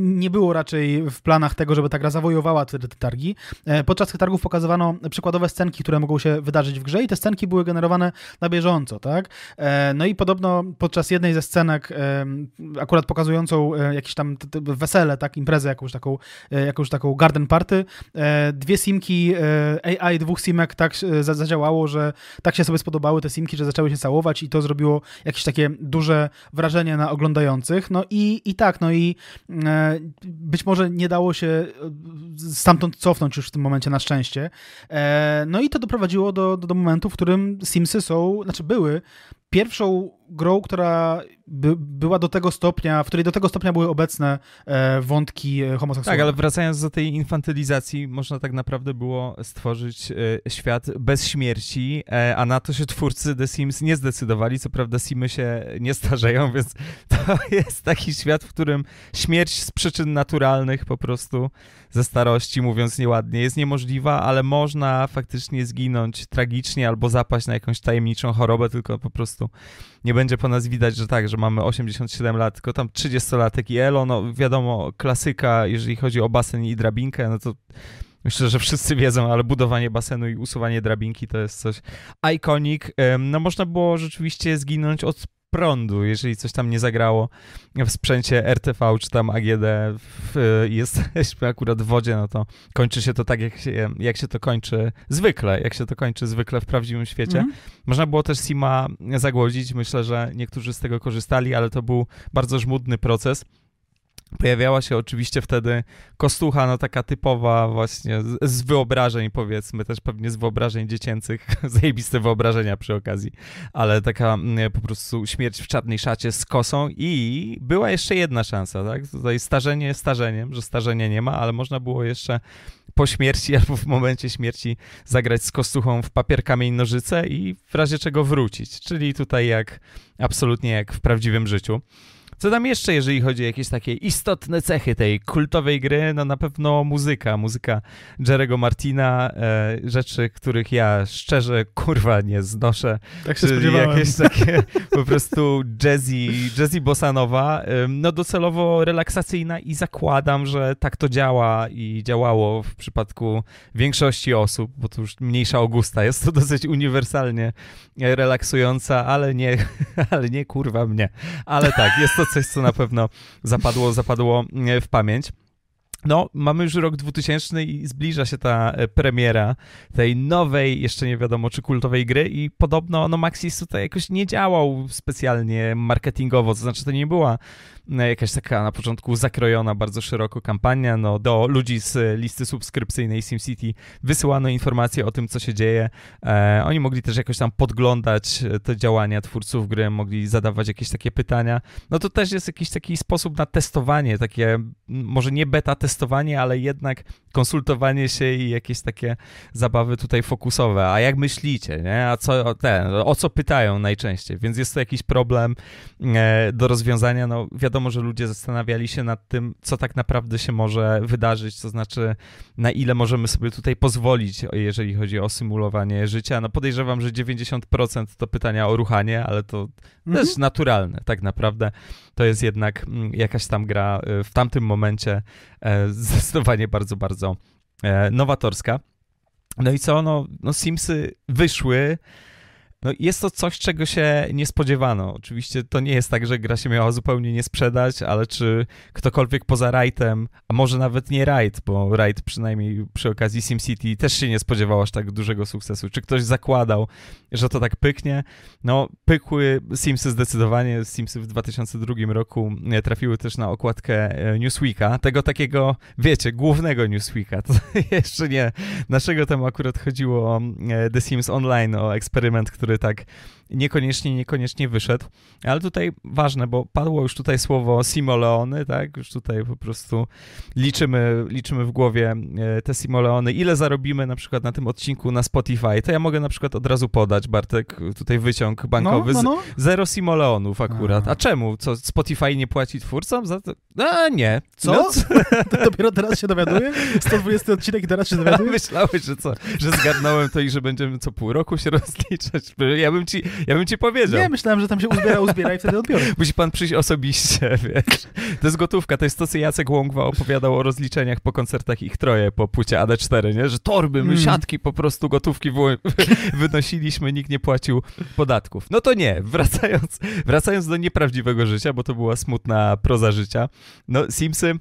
nie było raczej w planach tego, żeby ta gra zawojowała te, te targi. Podczas tych targów pokazywano przykładowe scenki, które mogą się wydarzyć w grze i te scenki były generowane na bieżąco, tak? No i podobno podczas jednej ze scenek, akurat pokazującą e, jakieś tam wesele, tak, imprezę, jakąś taką, e, jakąś taką garden party, e, dwie simki, AI dwóch simek tak zadziałało, że tak się sobie spodobały te simki, że zaczęły się całować i to zrobiło jakieś takie duże wrażenie na oglądających. No i, i tak, no i być może nie dało się stamtąd cofnąć już w tym momencie na szczęście. No i to doprowadziło do, do, do momentu, w którym Simsy są, znaczy były pierwszą grą, która by, była do tego stopnia, w której do tego stopnia były obecne e, wątki e, homoseksualne. Tak, ale wracając do tej infantylizacji, można tak naprawdę było stworzyć e, świat bez śmierci, a na to się twórcy The Sims nie zdecydowali. Co prawda Simy się nie starzeją, więc to jest taki świat, w którym śmierć z przyczyn naturalnych po prostu ze starości, mówiąc nieładnie, jest niemożliwa, ale można faktycznie zginąć tragicznie albo zapaść na jakąś tajemniczą chorobę, tylko po prostu nie będzie po nas widać, że tak, że mamy 87 lat, tylko tam 30-latek i elo, no wiadomo, klasyka, jeżeli chodzi o basen i drabinkę, no to Myślę, że wszyscy wiedzą, ale budowanie basenu i usuwanie drabinki to jest coś ikonik. No można było rzeczywiście zginąć od prądu, jeżeli coś tam nie zagrało w sprzęcie RTV czy tam AGD jesteśmy akurat w wodzie, no to kończy się to tak, jak się, jak się to kończy zwykle, jak się to kończy zwykle w prawdziwym świecie. Mm. Można było też Sima zagłodzić, myślę, że niektórzy z tego korzystali, ale to był bardzo żmudny proces. Pojawiała się oczywiście wtedy kostucha, no taka typowa właśnie z wyobrażeń powiedzmy, też pewnie z wyobrażeń dziecięcych, zajebiste wyobrażenia przy okazji, ale taka mm, po prostu śmierć w czarnej szacie z kosą i była jeszcze jedna szansa, tak? Tutaj starzenie starzeniem, że starzenia nie ma, ale można było jeszcze po śmierci albo w momencie śmierci zagrać z kostuchą w papier, kamień, nożyce i w razie czego wrócić, czyli tutaj jak absolutnie jak w prawdziwym życiu. Co tam jeszcze, jeżeli chodzi o jakieś takie istotne cechy tej kultowej gry? No na pewno muzyka, muzyka Jerego Martina, e, rzeczy, których ja szczerze kurwa nie znoszę. Tak się Czyli jakieś takie po prostu jazzy, jazzy bosanowa, e, no docelowo relaksacyjna i zakładam, że tak to działa i działało w przypadku większości osób, bo to już mniejsza Augusta, jest to dosyć uniwersalnie relaksująca, ale nie, ale nie kurwa mnie. Ale tak, jest to coś, co na pewno zapadło, zapadło e, w pamięć. No, mamy już rok 2000 i zbliża się ta e, premiera tej nowej, jeszcze nie wiadomo czy kultowej gry i podobno no Maxis tutaj jakoś nie działał specjalnie marketingowo, to znaczy to nie była no, jakaś taka na początku zakrojona bardzo szeroko kampania. No, do ludzi z listy subskrypcyjnej SimCity wysyłano informacje o tym, co się dzieje. E, oni mogli też jakoś tam podglądać e, te działania twórców gry, mogli zadawać jakieś takie pytania. No to też jest jakiś taki sposób na testowanie, takie może nie beta testowanie, ale jednak konsultowanie się i jakieś takie zabawy tutaj fokusowe. A jak myślicie, nie? A co, te? o co pytają najczęściej? Więc jest to jakiś problem e, do rozwiązania, no wiadomo, wiadomo, że ludzie zastanawiali się nad tym, co tak naprawdę się może wydarzyć, to znaczy na ile możemy sobie tutaj pozwolić, jeżeli chodzi o symulowanie życia. No podejrzewam, że 90% to pytania o ruchanie, ale to mhm. też naturalne tak naprawdę. To jest jednak mm, jakaś tam gra y, w tamtym momencie e, zdecydowanie bardzo, bardzo e, nowatorska. No i co? No, no Simsy wyszły no jest to coś, czego się nie spodziewano. Oczywiście to nie jest tak, że gra się miała zupełnie nie sprzedać, ale czy ktokolwiek poza Wrightem, a może nawet nie Wright, bo Wright przynajmniej przy okazji SimCity też się nie spodziewał aż tak dużego sukcesu. Czy ktoś zakładał, że to tak pyknie? No, pykły Simsy zdecydowanie. Simsy w 2002 roku e, trafiły też na okładkę e, Newsweeka, tego takiego, wiecie, głównego Newsweeka. To jeszcze nie naszego temu akurat chodziło o e, The Sims Online, o eksperyment, który tak niekoniecznie, niekoniecznie wyszedł. Ale tutaj ważne, bo padło już tutaj słowo simoleony, tak? Już tutaj po prostu liczymy, liczymy w głowie e, te simoleony. Ile zarobimy na przykład na tym odcinku na Spotify? To ja mogę na przykład od razu podać, Bartek, tutaj wyciąg no, bankowy. No, no, no. Zero simoleonów akurat. A. A czemu? Co, Spotify nie płaci twórcom za to? A nie. Co? No, co? To dopiero teraz się dowiaduję? 120 odcinek i teraz się dowiaduję? Myślałeś, że co? Że zgadnąłem to i że będziemy co pół roku się rozliczać. Ja bym ci, ja bym ci powiedział. Nie, myślałem, że tam się uzbiera, uzbiera i wtedy odbiorę. Musi pan przyjść osobiście, wiesz. To jest gotówka, to jest to, co Jacek Łągwa opowiadał o rozliczeniach po koncertach ich troje po płycie AD4, nie? Że torby, mm. siatki, po prostu gotówki wynosiliśmy, nikt nie płacił podatków. No to nie, wracając, wracając do nieprawdziwego życia, bo to była smutna proza życia. No, Simsy,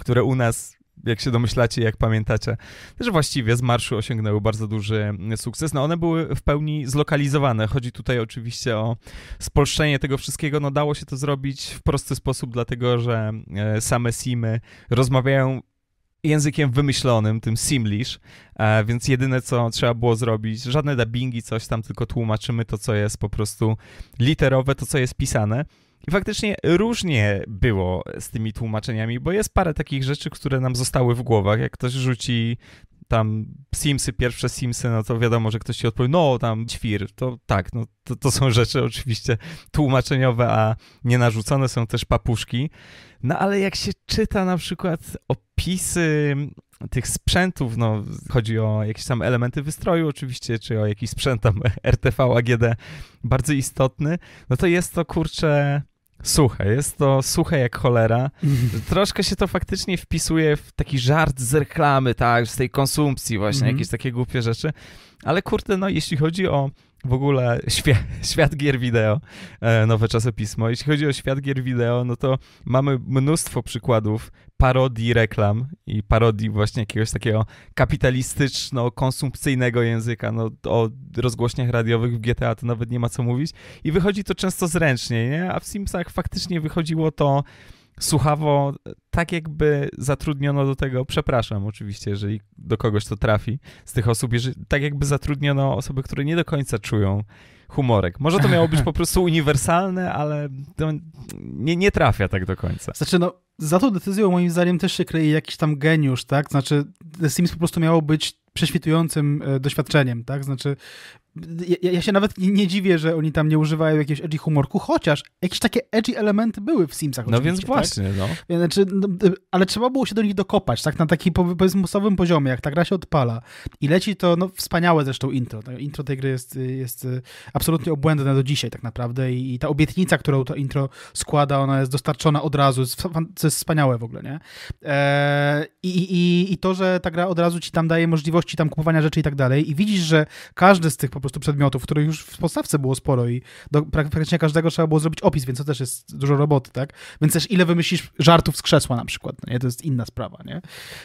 które u nas jak się domyślacie, jak pamiętacie, też właściwie z marszu osiągnęły bardzo duży sukces. No one były w pełni zlokalizowane. Chodzi tutaj oczywiście o spolszczenie tego wszystkiego. No dało się to zrobić w prosty sposób, dlatego że e, same simy rozmawiają językiem wymyślonym, tym Simlish, e, więc jedyne co trzeba było zrobić, żadne dubbingi, coś tam, tylko tłumaczymy to, co jest po prostu literowe, to, co jest pisane. I faktycznie różnie było z tymi tłumaczeniami, bo jest parę takich rzeczy, które nam zostały w głowach. Jak ktoś rzuci tam Simsy, pierwsze Simsy, no to wiadomo, że ktoś ci odpowie, no tam ćwir, to tak, no to, to są rzeczy oczywiście tłumaczeniowe, a nie narzucone są też papuszki. No ale jak się czyta na przykład opisy tych sprzętów, no chodzi o jakieś tam elementy wystroju oczywiście, czy o jakiś sprzęt tam RTV, AGD, bardzo istotny, no to jest to kurczę suche. Jest to suche jak cholera. Mhm. Troszkę się to faktycznie wpisuje w taki żart z reklamy, tak, z tej konsumpcji właśnie, mm -hmm. jakieś takie głupie rzeczy. Ale kurde, no jeśli chodzi o w ogóle świat gier wideo, e, nowe czasopismo. Jeśli chodzi o świat gier wideo, no to mamy mnóstwo przykładów parodii reklam i parodii właśnie jakiegoś takiego kapitalistyczno-konsumpcyjnego języka. No, o rozgłośniach radiowych w GTA to nawet nie ma co mówić. I wychodzi to często zręcznie, nie? A w Simsach faktycznie wychodziło to słuchawo tak jakby zatrudniono do tego, przepraszam oczywiście, jeżeli do kogoś to trafi z tych osób, tak jakby zatrudniono osoby, które nie do końca czują humorek. Może to miało być po prostu uniwersalne, ale nie, nie trafia tak do końca. Znaczy no, za tą decyzją moim zdaniem też się kryje jakiś tam geniusz, tak? Znaczy The Sims po prostu miało być prześwitującym e, doświadczeniem, tak? Znaczy ja, ja, się nawet nie, nie, dziwię, że oni tam nie używają jakiegoś edgy humorku, chociaż jakieś takie edgy elementy były w Simsach. No więc tak? właśnie, tak? no. Znaczy, no, y, Ale trzeba było się do nich dokopać, tak na takim bezmusowym poziomie, jak ta gra się odpala. I leci to, no wspaniałe zresztą intro. Intro tej gry jest, y, jest y, absolutnie obłędne do dzisiaj tak naprawdę i, i ta obietnica, którą to intro składa, ona jest dostarczona od razu, co jest wspaniałe w ogóle, nie? E, i, i, I to, że ta gra od razu ci tam daje możliwości tam kupowania rzeczy i tak dalej i widzisz, że każdy z tych po prostu przedmiotów, których już w podstawce było sporo i do praktycznie każdego trzeba było zrobić opis, więc to też jest dużo roboty, tak? Więc też ile wymyślisz żartów z krzesła na przykład, no nie? To jest inna sprawa, nie?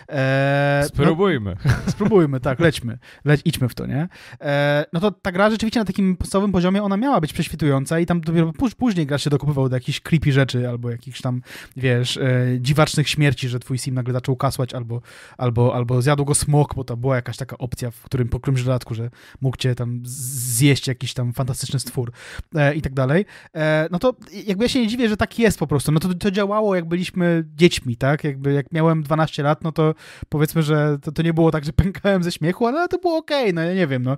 E, no- spróbujmy. No, spróbujmy, tak, lećmy. Leć, idźmy w to, nie? E, no to ta gra rzeczywiście na takim podstawowym poziomie ona miała być prześwitująca i tam dopiero później gra się dokupywał do jakichś creepy rzeczy albo jakichś tam, wiesz, e, dziwacznych śmierci, że twój sim nagle zaczął kasłać albo, albo, albo zjadł go smok, bo to była jakaś taka opcja w którym, po którymś dodatku, że mógł cię tam zjeść jakiś tam fantastyczny stwór e, i tak dalej. E, no to jakby ja się nie dziwię, że tak jest po prostu. No to, to działało, jak byliśmy dziećmi, tak? Jakby jak miałem 12 lat, no to powiedzmy, że to, to nie było tak, że pękałem ze śmiechu, ale to było okej, okay, no ja nie wiem, no.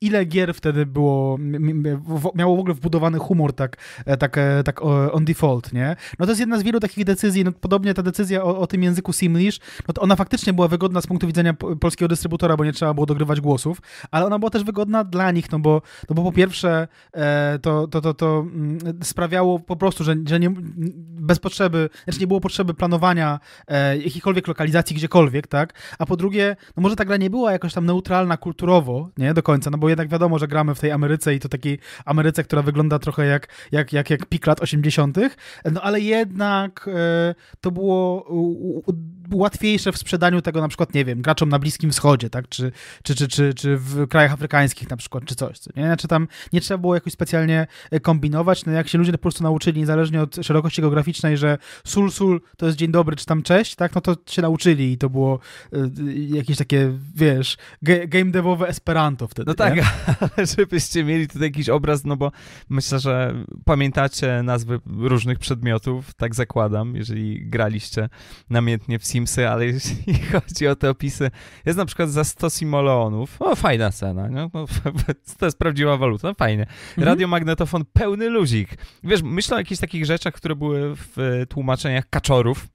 Ile gier wtedy było, miało w ogóle wbudowany humor tak, e, tak, e, tak on default, nie? No to jest jedna z wielu takich decyzji, no podobnie ta decyzja o, o tym języku Simlish, no to ona faktycznie była wygodna z punktu widzenia polskiego dystrybutora, bo nie trzeba było dogrywać głosów, ale ona była też wygodna dla nich, no bo, no bo po pierwsze e, to, to, to, to mm, sprawiało po prostu, że, że nie, bez potrzeby, znaczy nie było potrzeby planowania e, jakiejkolwiek lokalizacji gdziekolwiek, tak? A po drugie, no może ta gra nie była jakoś tam neutralna kulturowo, nie? Do końca, no bo jednak wiadomo, że gramy w tej Ameryce i to takiej Ameryce, która wygląda trochę jak, jak, jak, jak pik lat 80., no ale jednak e, to było łatwiejsze w sprzedaniu tego na przykład, nie wiem, graczom na Bliskim Wschodzie, tak? Czy, czy, czy, czy, czy w krajach afrykańskich na przykład przykład, czy coś. Co nie? Znaczy tam nie trzeba było jakoś specjalnie e, kombinować, no jak się ludzie po prostu nauczyli, niezależnie od szerokości geograficznej, że sul, sul to jest dzień dobry, czy tam cześć, tak, no to się nauczyli i to było e, jakieś takie, wiesz, game devowe esperanto wtedy. No tak, ale żebyście mieli tutaj jakiś obraz, no bo myślę, że pamiętacie nazwy różnych przedmiotów, tak zakładam, jeżeli graliście namiętnie w Simsy, ale jeśli chodzi o te opisy, jest na przykład za 100 simoleonów, o fajna cena, no, no to jest prawdziwa waluta, no fajne. Mhm. Radiomagnetofon pełny luzik. Wiesz, myślę o jakichś takich rzeczach, które były w e, tłumaczeniach kaczorów,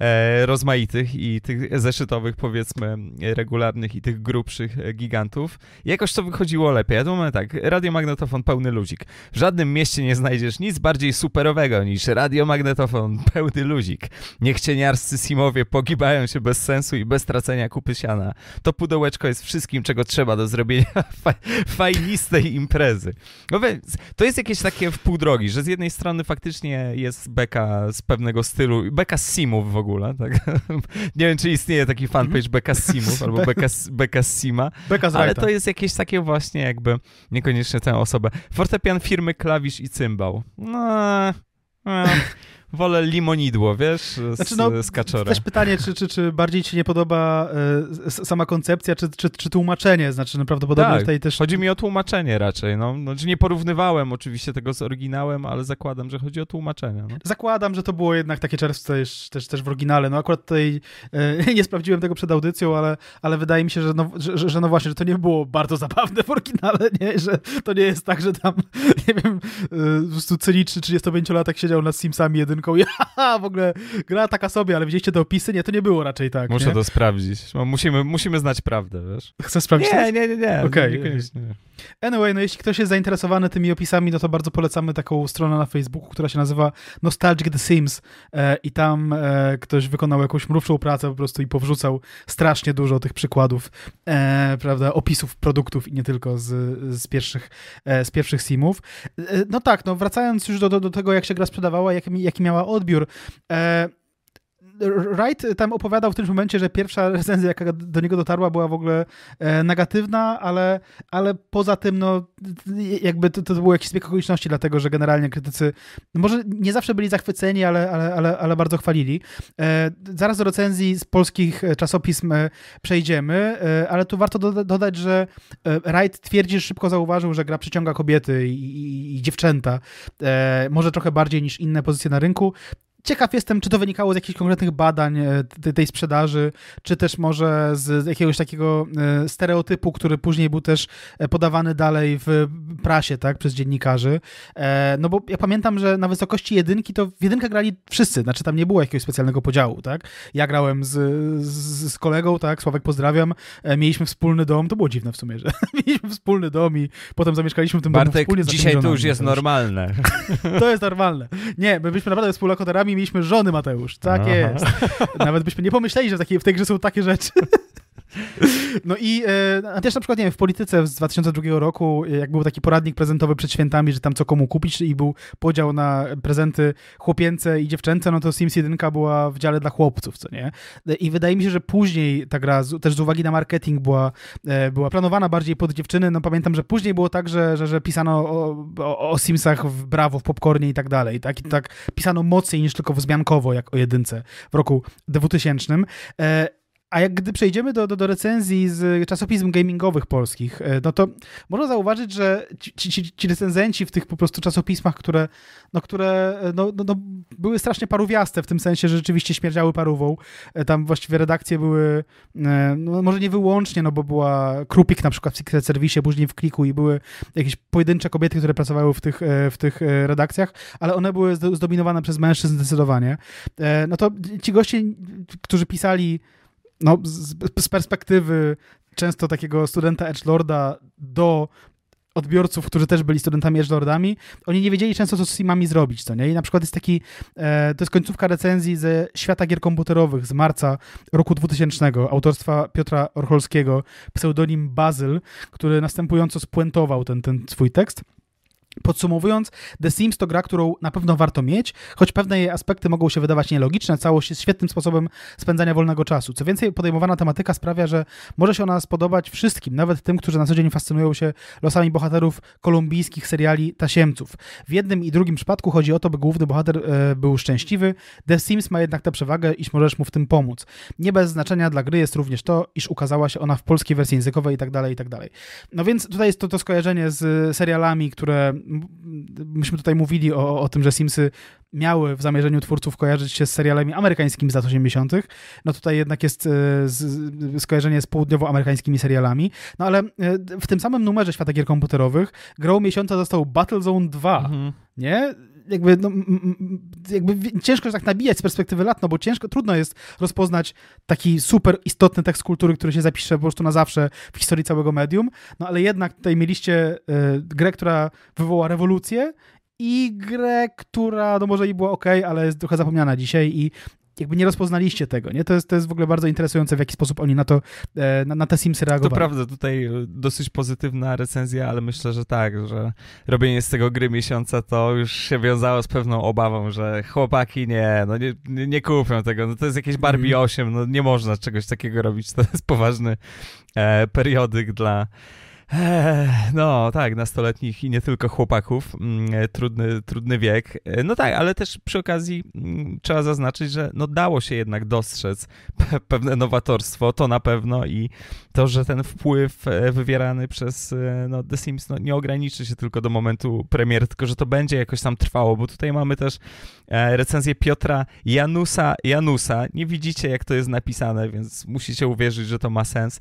E, rozmaitych i tych zeszytowych, powiedzmy, regularnych i tych grubszych e, gigantów. Jakoś to wychodziło lepiej. Ja mamy tak, radiomagnetofon pełny ludzik. W żadnym mieście nie znajdziesz nic bardziej superowego niż radiomagnetofon pełny ludzik. Niech cieniarscy simowie pogibają się bez sensu i bez tracenia kupy siana. To pudełeczko jest wszystkim, czego trzeba do zrobienia fa fajnistej imprezy. No więc to jest jakieś takie w pół drogi, że z jednej strony faktycznie jest beka z pewnego stylu, beka z simów w ogóle, ogóle. Tak? nie wiem, czy istnieje taki mhm. fanpage Beka Simów albo Beka, Sima, Beka ale to jest jakieś takie właśnie jakby niekoniecznie tę osobę. Fortepian firmy klawisz i cymbał. No, no wolę limonidło, wiesz, z, znaczy no, z Też pytanie, czy, czy, czy bardziej ci nie podoba y, sama koncepcja, czy, czy, czy tłumaczenie, znaczy no, prawdopodobnie tak, tutaj też... chodzi mi o tłumaczenie raczej, no. czy znaczy, nie porównywałem oczywiście tego z oryginałem, ale zakładam, że chodzi o tłumaczenie. No. Zakładam, że to było jednak takie czerwce też, też, też w oryginale, no akurat tutaj y, nie sprawdziłem tego przed audycją, ale, ale wydaje mi się, że no, że, że, no właśnie, że to nie było bardzo zabawne w oryginale, nie? Że to nie jest tak, że tam, nie wiem, y, po prostu cyniczny 35-latek siedział nad Simsami 1 jedynką. Ja w ogóle gra taka sobie, ale widzieliście te opisy? Nie, to nie było raczej tak. Muszę nie? to sprawdzić. No, musimy, musimy znać prawdę, wiesz? Chcę sprawdzić? Nie, nie, nie, nie. Okej. Okay. Anyway, no jeśli ktoś jest zainteresowany tymi opisami, no to bardzo polecamy taką stronę na Facebooku, która się nazywa Nostalgic The Sims e, i tam e, ktoś wykonał jakąś mrówczą pracę po prostu i powrzucał strasznie dużo tych przykładów, e, prawda, opisów produktów i nie tylko z, z pierwszych, e, z pierwszych Simów. E, no tak, no wracając już do, do, do tego, jak się gra sprzedawała, jaki, jaki miała odbiór, e, Wright tam opowiadał w tym momencie, że pierwsza recenzja, jaka do niego dotarła, była w ogóle e, negatywna, ale, ale poza tym, no, jakby to, to był jakiś zbieg okoliczności, dlatego że generalnie krytycy no, może nie zawsze byli zachwyceni, ale, ale, ale, ale bardzo chwalili. E, zaraz do recenzji z polskich e, czasopism przejdziemy, ale tu warto dodać, że Wright twierdzi, że szybko zauważył, że gra przyciąga kobiety i, i, i dziewczęta, może trochę bardziej niż inne pozycje na rynku. Ciekaw jestem, czy to wynikało z jakichś konkretnych badań e, tej sprzedaży, czy też może z jakiegoś takiego e, stereotypu, który później był też e, podawany dalej w prasie, tak, przez dziennikarzy. No bo ja pamiętam, że na wysokości jedynki to w jedynkę grali wszyscy, znaczy tam nie było jakiegoś specjalnego podziału, tak. Ja grałem z, z, z kolegą, tak, Sławek pozdrawiam, mieliśmy wspólny dom, to było dziwne w sumie, że mieliśmy wspólny dom i potem zamieszkaliśmy w tym Bartek, domu wspólnie. dzisiaj to już jest tak, no. normalne. to jest normalne. Nie, my byliśmy naprawdę współlokatorami, mieliśmy żony, Mateusz. Tak Aha. jest. Nawet byśmy nie pomyśleli, że w tej grze są takie rzeczy. No i e, też na przykład, nie wiem, w polityce z 2002 roku, e, jak był taki poradnik prezentowy przed świętami, że tam co komu kupić i był podział na prezenty chłopięce i dziewczęce, no to Sims 1 była w dziale dla chłopców, co nie? E, I wydaje mi się, że później ta gra, z, też z uwagi na marketing, była, e, była planowana bardziej pod dziewczyny. No pamiętam, że później było tak, że, że, że pisano o, o, o, Simsach w Brawo, w Popcornie i tak dalej, tak? I mm. tak pisano mocniej niż tylko wzmiankowo, jak o jedynce w roku 2000. E, a jak gdy przejdziemy do, do, do recenzji z czasopism gamingowych polskich, e, no to można zauważyć, że ci, ci, ci recenzenci w tych po prostu czasopismach, które, no, które e, no, no, no były strasznie parówiaste, w tym sensie, że rzeczywiście śmierdziały parówą. E, tam właściwie redakcje były, no, może nie wyłącznie, no bo była Krupik na przykład w Secret Service, później w Kliku i były jakieś pojedyncze kobiety, które pracowały w tych, w tych redakcjach, ale one były zdominowane przez mężczyzn zdecydowanie. No to ci goście, którzy pisali no, z, z perspektywy często takiego studenta Edgelorda do odbiorców, którzy też byli studentami Edgelordami, oni nie wiedzieli często, co z simami zrobić, co nie? I na przykład jest taki, e, to jest końcówka recenzji ze świata gier komputerowych z marca roku 2000, autorstwa Piotra Orcholskiego, pseudonim Bazyl, który następująco spuentował ten, ten swój tekst. Podsumowując, The Sims to gra, którą na pewno warto mieć, choć pewne jej aspekty mogą się wydawać nielogiczne, całość jest świetnym sposobem spędzania wolnego czasu. Co więcej, podejmowana tematyka sprawia, że może się ona spodobać wszystkim, nawet tym, którzy na co dzień fascynują się losami bohaterów kolumbijskich seriali tasiemców. W jednym i drugim przypadku chodzi o to, by główny bohater e, był szczęśliwy. The Sims ma jednak tę przewagę, iż możesz mu w tym pomóc. Nie bez znaczenia dla gry jest również to, iż ukazała się ona w polskiej wersji językowej itd., tak itd. Tak no więc tutaj jest to, to skojarzenie z serialami, które myśmy tutaj mówili o, o tym, że Simsy miały w zamierzeniu twórców kojarzyć się z serialami amerykańskimi z lat 80., no tutaj jednak jest e, z, z, skojarzenie z południowoamerykańskimi serialami. No ale e, w tym samym numerze Świata Gier Komputerowych grą miesiąca został Battlezone 2, mhm. nie? jakby, no, jakby ciężko tak nabijać z perspektywy lat, no bo ciężko, trudno jest rozpoznać taki super istotny tekst kultury, który się zapisze po prostu na zawsze w historii całego medium, no ale jednak tutaj mieliście y, grę, która wywoła rewolucję i grę, która no może i była ok, ale jest trochę zapomniana dzisiaj i jakby nie rozpoznaliście tego, nie? To jest, to jest w ogóle bardzo interesujące, w jaki sposób oni na to, e, na, na te Simsy reagowali. To prawda, tutaj dosyć pozytywna recenzja, ale myślę, że tak, że robienie z tego gry miesiąca to już się wiązało z pewną obawą, że chłopaki nie, no nie, nie kupią tego, no to jest jakieś Barbie mm. 8, no nie można czegoś takiego robić, to jest poważny e, periodyk dla no tak, nastoletnich i nie tylko chłopaków. Mm, e, trudny, trudny wiek. E, no tak, ale też przy okazji mm, trzeba zaznaczyć, że no dało się jednak dostrzec pewne nowatorstwo, to na pewno i to, że ten wpływ e, wywierany przez no, The Sims no, nie ograniczy się tylko do momentu premier, tylko że to będzie jakoś tam trwało, bo tutaj mamy też recenzję Piotra Janusa Janusa. Nie widzicie, jak to jest napisane, więc musicie uwierzyć, że to ma sens.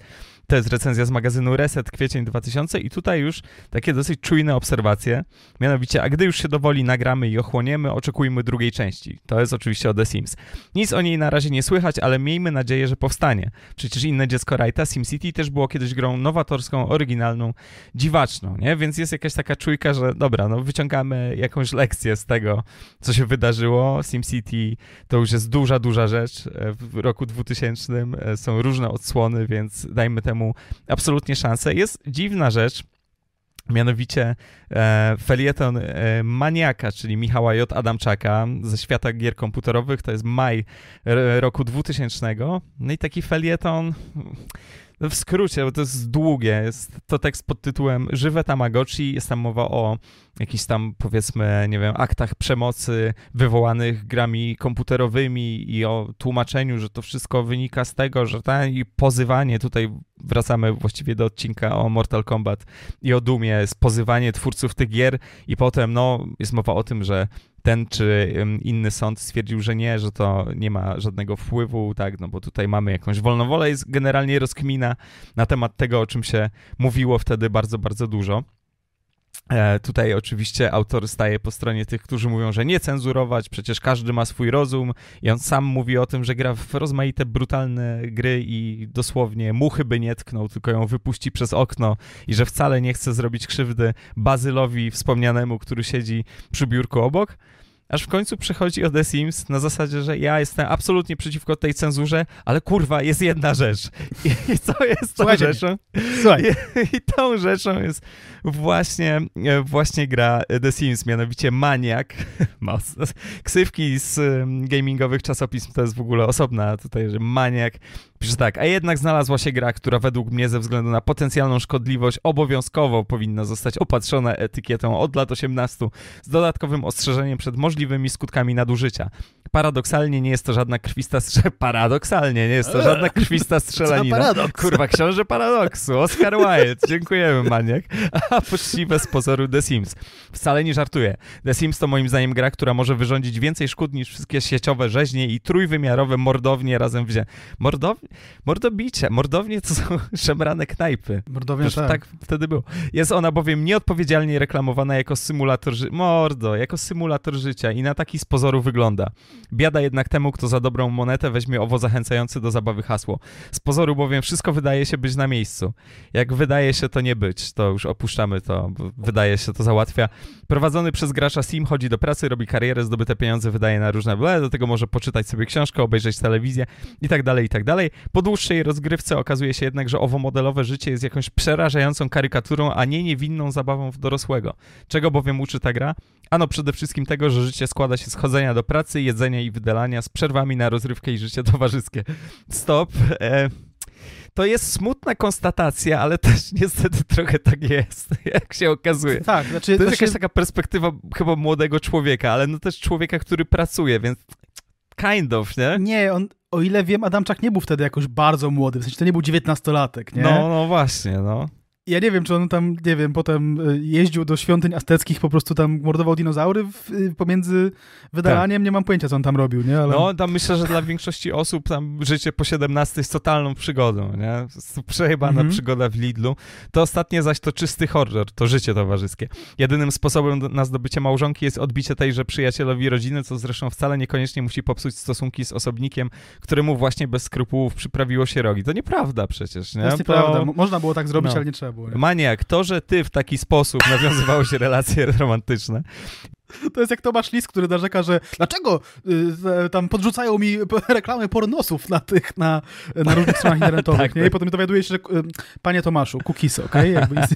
To jest recenzja z magazynu Reset kwiecień 2000 i tutaj już takie dosyć czujne obserwacje. Mianowicie, a gdy już się dowoli nagramy i ochłoniemy, oczekujmy drugiej części. To jest oczywiście o The Sims. Nic o niej na razie nie słychać, ale miejmy nadzieję, że powstanie. Przecież inne dziecko Wrighta, SimCity, też było kiedyś grą nowatorską, oryginalną, dziwaczną, nie? Więc jest jakaś taka czujka, że dobra, no wyciągamy jakąś lekcję z tego, co się wydarzyło. SimCity to już jest duża, duża rzecz. E, w roku 2000 e, są różne odsłony, więc dajmy temu temu absolutnie szansę. Jest dziwna rzecz, Mianowicie e, felieton e, Maniaka, czyli Michała J. Adamczaka ze świata gier komputerowych, to jest maj e, roku 2000. No i taki felieton w skrócie, bo to jest długie, jest to tekst pod tytułem Żywe Tamagotchi, jest tam mowa o jakichś tam, powiedzmy, nie wiem, aktach przemocy wywołanych grami komputerowymi i o tłumaczeniu, że to wszystko wynika z tego, że ta i pozywanie, tutaj wracamy właściwie do odcinka o Mortal Kombat i o Dumie, jest pozywanie twórców tych gier i potem, no, jest mowa o tym, że ten czy inny sąd stwierdził, że nie, że to nie ma żadnego wpływu, tak, no bo tutaj mamy jakąś wolnowolę, jest generalnie rozkmina na temat tego, o czym się mówiło wtedy bardzo, bardzo dużo. E, tutaj oczywiście autor staje po stronie tych, którzy mówią, że nie cenzurować, przecież każdy ma swój rozum i on sam mówi o tym, że gra w rozmaite brutalne gry i dosłownie muchy by nie tknął, tylko ją wypuści przez okno i że wcale nie chce zrobić krzywdy Bazylowi wspomnianemu, który siedzi przy biurku obok. Aż w końcu przychodzi o The Sims na zasadzie, że ja jestem absolutnie przeciwko tej cenzurze, ale kurwa, jest jedna rzecz. I, i co jest tą Słuchajcie rzeczą? Słuchaj. I, I, tą rzeczą jest właśnie, e, właśnie gra The Sims, mianowicie Maniak. Ksywki z mm, gamingowych czasopism to jest w ogóle osobna tutaj, że Maniak Pisze tak, a jednak znalazła się gra, która według mnie ze względu na potencjalną szkodliwość obowiązkowo powinna zostać opatrzona etykietą od lat 18 z dodatkowym ostrzeżeniem przed możliwymi skutkami nadużycia. Paradoksalnie nie jest to żadna krwista strzelanina. Paradoksalnie nie jest to żadna krwista strzelanina. Paradoks. Kurwa, książę paradoksu. Oscar Wilde. Dziękujemy, maniak. A poczciwe z pozoru The Sims. Wcale nie żartuję. The Sims to moim zdaniem gra, która może wyrządzić więcej szkód niż wszystkie sieciowe rzeźnie i trójwymiarowe mordownie razem wzięte. Mordownie? Mordobicie, mordownie to są szemrane knajpy. Mordownie tak. tak wtedy było. Jest ona bowiem nieodpowiedzialnie reklamowana jako symulator życia. mordo, jako symulator życia i na taki z pozoru wygląda. Biada jednak temu, kto za dobrą monetę weźmie owo zachęcające do zabawy hasło. Z pozoru bowiem wszystko wydaje się być na miejscu. Jak wydaje się to nie być, to już opuszczamy to, wydaje się to załatwia. Prowadzony przez gracza Sim chodzi do pracy, robi karierę, zdobyte pieniądze wydaje na różne błędy, do tego może poczytać sobie książkę, obejrzeć telewizję i tak dalej, i tak dalej. Po dłuższej rozgrywce okazuje się jednak, że owo modelowe życie jest jakąś przerażającą karykaturą, a nie niewinną zabawą w dorosłego. Czego bowiem uczy ta gra? Ano przede wszystkim tego, że życie składa się z chodzenia do pracy, jedzenia i wydalania, z przerwami na rozrywkę i życie towarzyskie. Stop. E to jest smutna konstatacja, ale też niestety trochę tak jest, jak się okazuje. Tak, znaczy, to jest jakaś taka perspektywa chyba młodego człowieka, ale no też człowieka, który pracuje, więc Kind of, nie? Nie, on, o ile wiem, Adamczak nie był wtedy jakoś bardzo młody, w sensie to nie był dziewiętnastolatek, nie? No, no właśnie, no. Ja nie wiem, czy on tam, nie wiem, potem y, jeździł do świątyń azteckich, po prostu tam mordował dinozaury w, y, pomiędzy wydalaniem. Tak. Nie mam pojęcia, co on tam robił, nie? Ale... No, tam myślę, że dla większości osób tam życie po 17 jest totalną przygodą, nie? Przejebana mhm. przygoda w Lidlu. To ostatnie zaś to czysty horror, to życie towarzyskie. Jedynym sposobem na zdobycie małżonki jest odbicie tejże przyjacielowi rodziny, co zresztą wcale niekoniecznie musi popsuć stosunki z osobnikiem, któremu właśnie bez skrupułów przyprawiło się rogi. To nieprawda przecież, nie? To jest nieprawda. To... Można było tak zrobić, no. ale nie trzeba było. Maniak, to, że ty w taki sposób nawiązywałeś relacje romantyczne, to jest jak Tomasz Lis, który narzeka, że dlaczego y, tam podrzucają mi reklamy pornosów na tych, na, na różnych stronach internetowych, tak, nie? I tak. potem dowiaduje się, że y, panie Tomaszu, cookies, okej? Okay?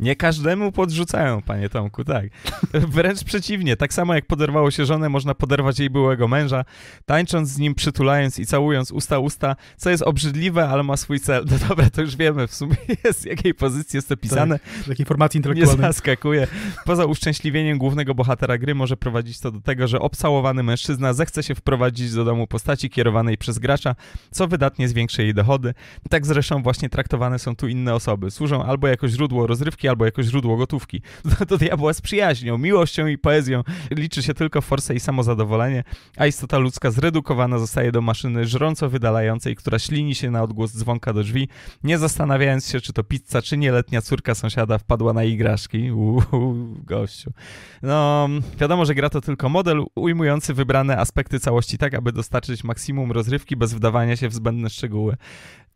nie każdemu podrzucają, panie Tomku, tak. Wręcz przeciwnie, tak samo jak poderwało się żonę, można poderwać jej byłego męża, tańcząc z nim, przytulając i całując usta usta, co jest obrzydliwe, ale ma swój cel. No dobra, to już wiemy w sumie, z jakiej pozycji jest to pisane. Tak, z jakiej formacji intelektualnej. Nie zaskakuje. Poza uszczęśliwieniem głównego bohatera bohatera gry może prowadzić to do tego, że obcałowany mężczyzna zechce się wprowadzić do domu postaci kierowanej przez gracza, co wydatnie zwiększy jej dochody. Tak zresztą właśnie traktowane są tu inne osoby. Służą albo jako źródło rozrywki, albo jako źródło gotówki. To, to diabła z przyjaźnią, miłością i poezją. Liczy się tylko forsa i samozadowolenie, a istota ludzka zredukowana zostaje do maszyny żrąco wydalającej, która ślini się na odgłos dzwonka do drzwi, nie zastanawiając się, czy to pizza, czy nieletnia córka sąsiada wpadła na igraszki. Uuu, gościu. No, wiadomo, że gra to tylko model ujmujący wybrane aspekty całości tak, aby dostarczyć maksimum rozrywki bez wdawania się w zbędne szczegóły.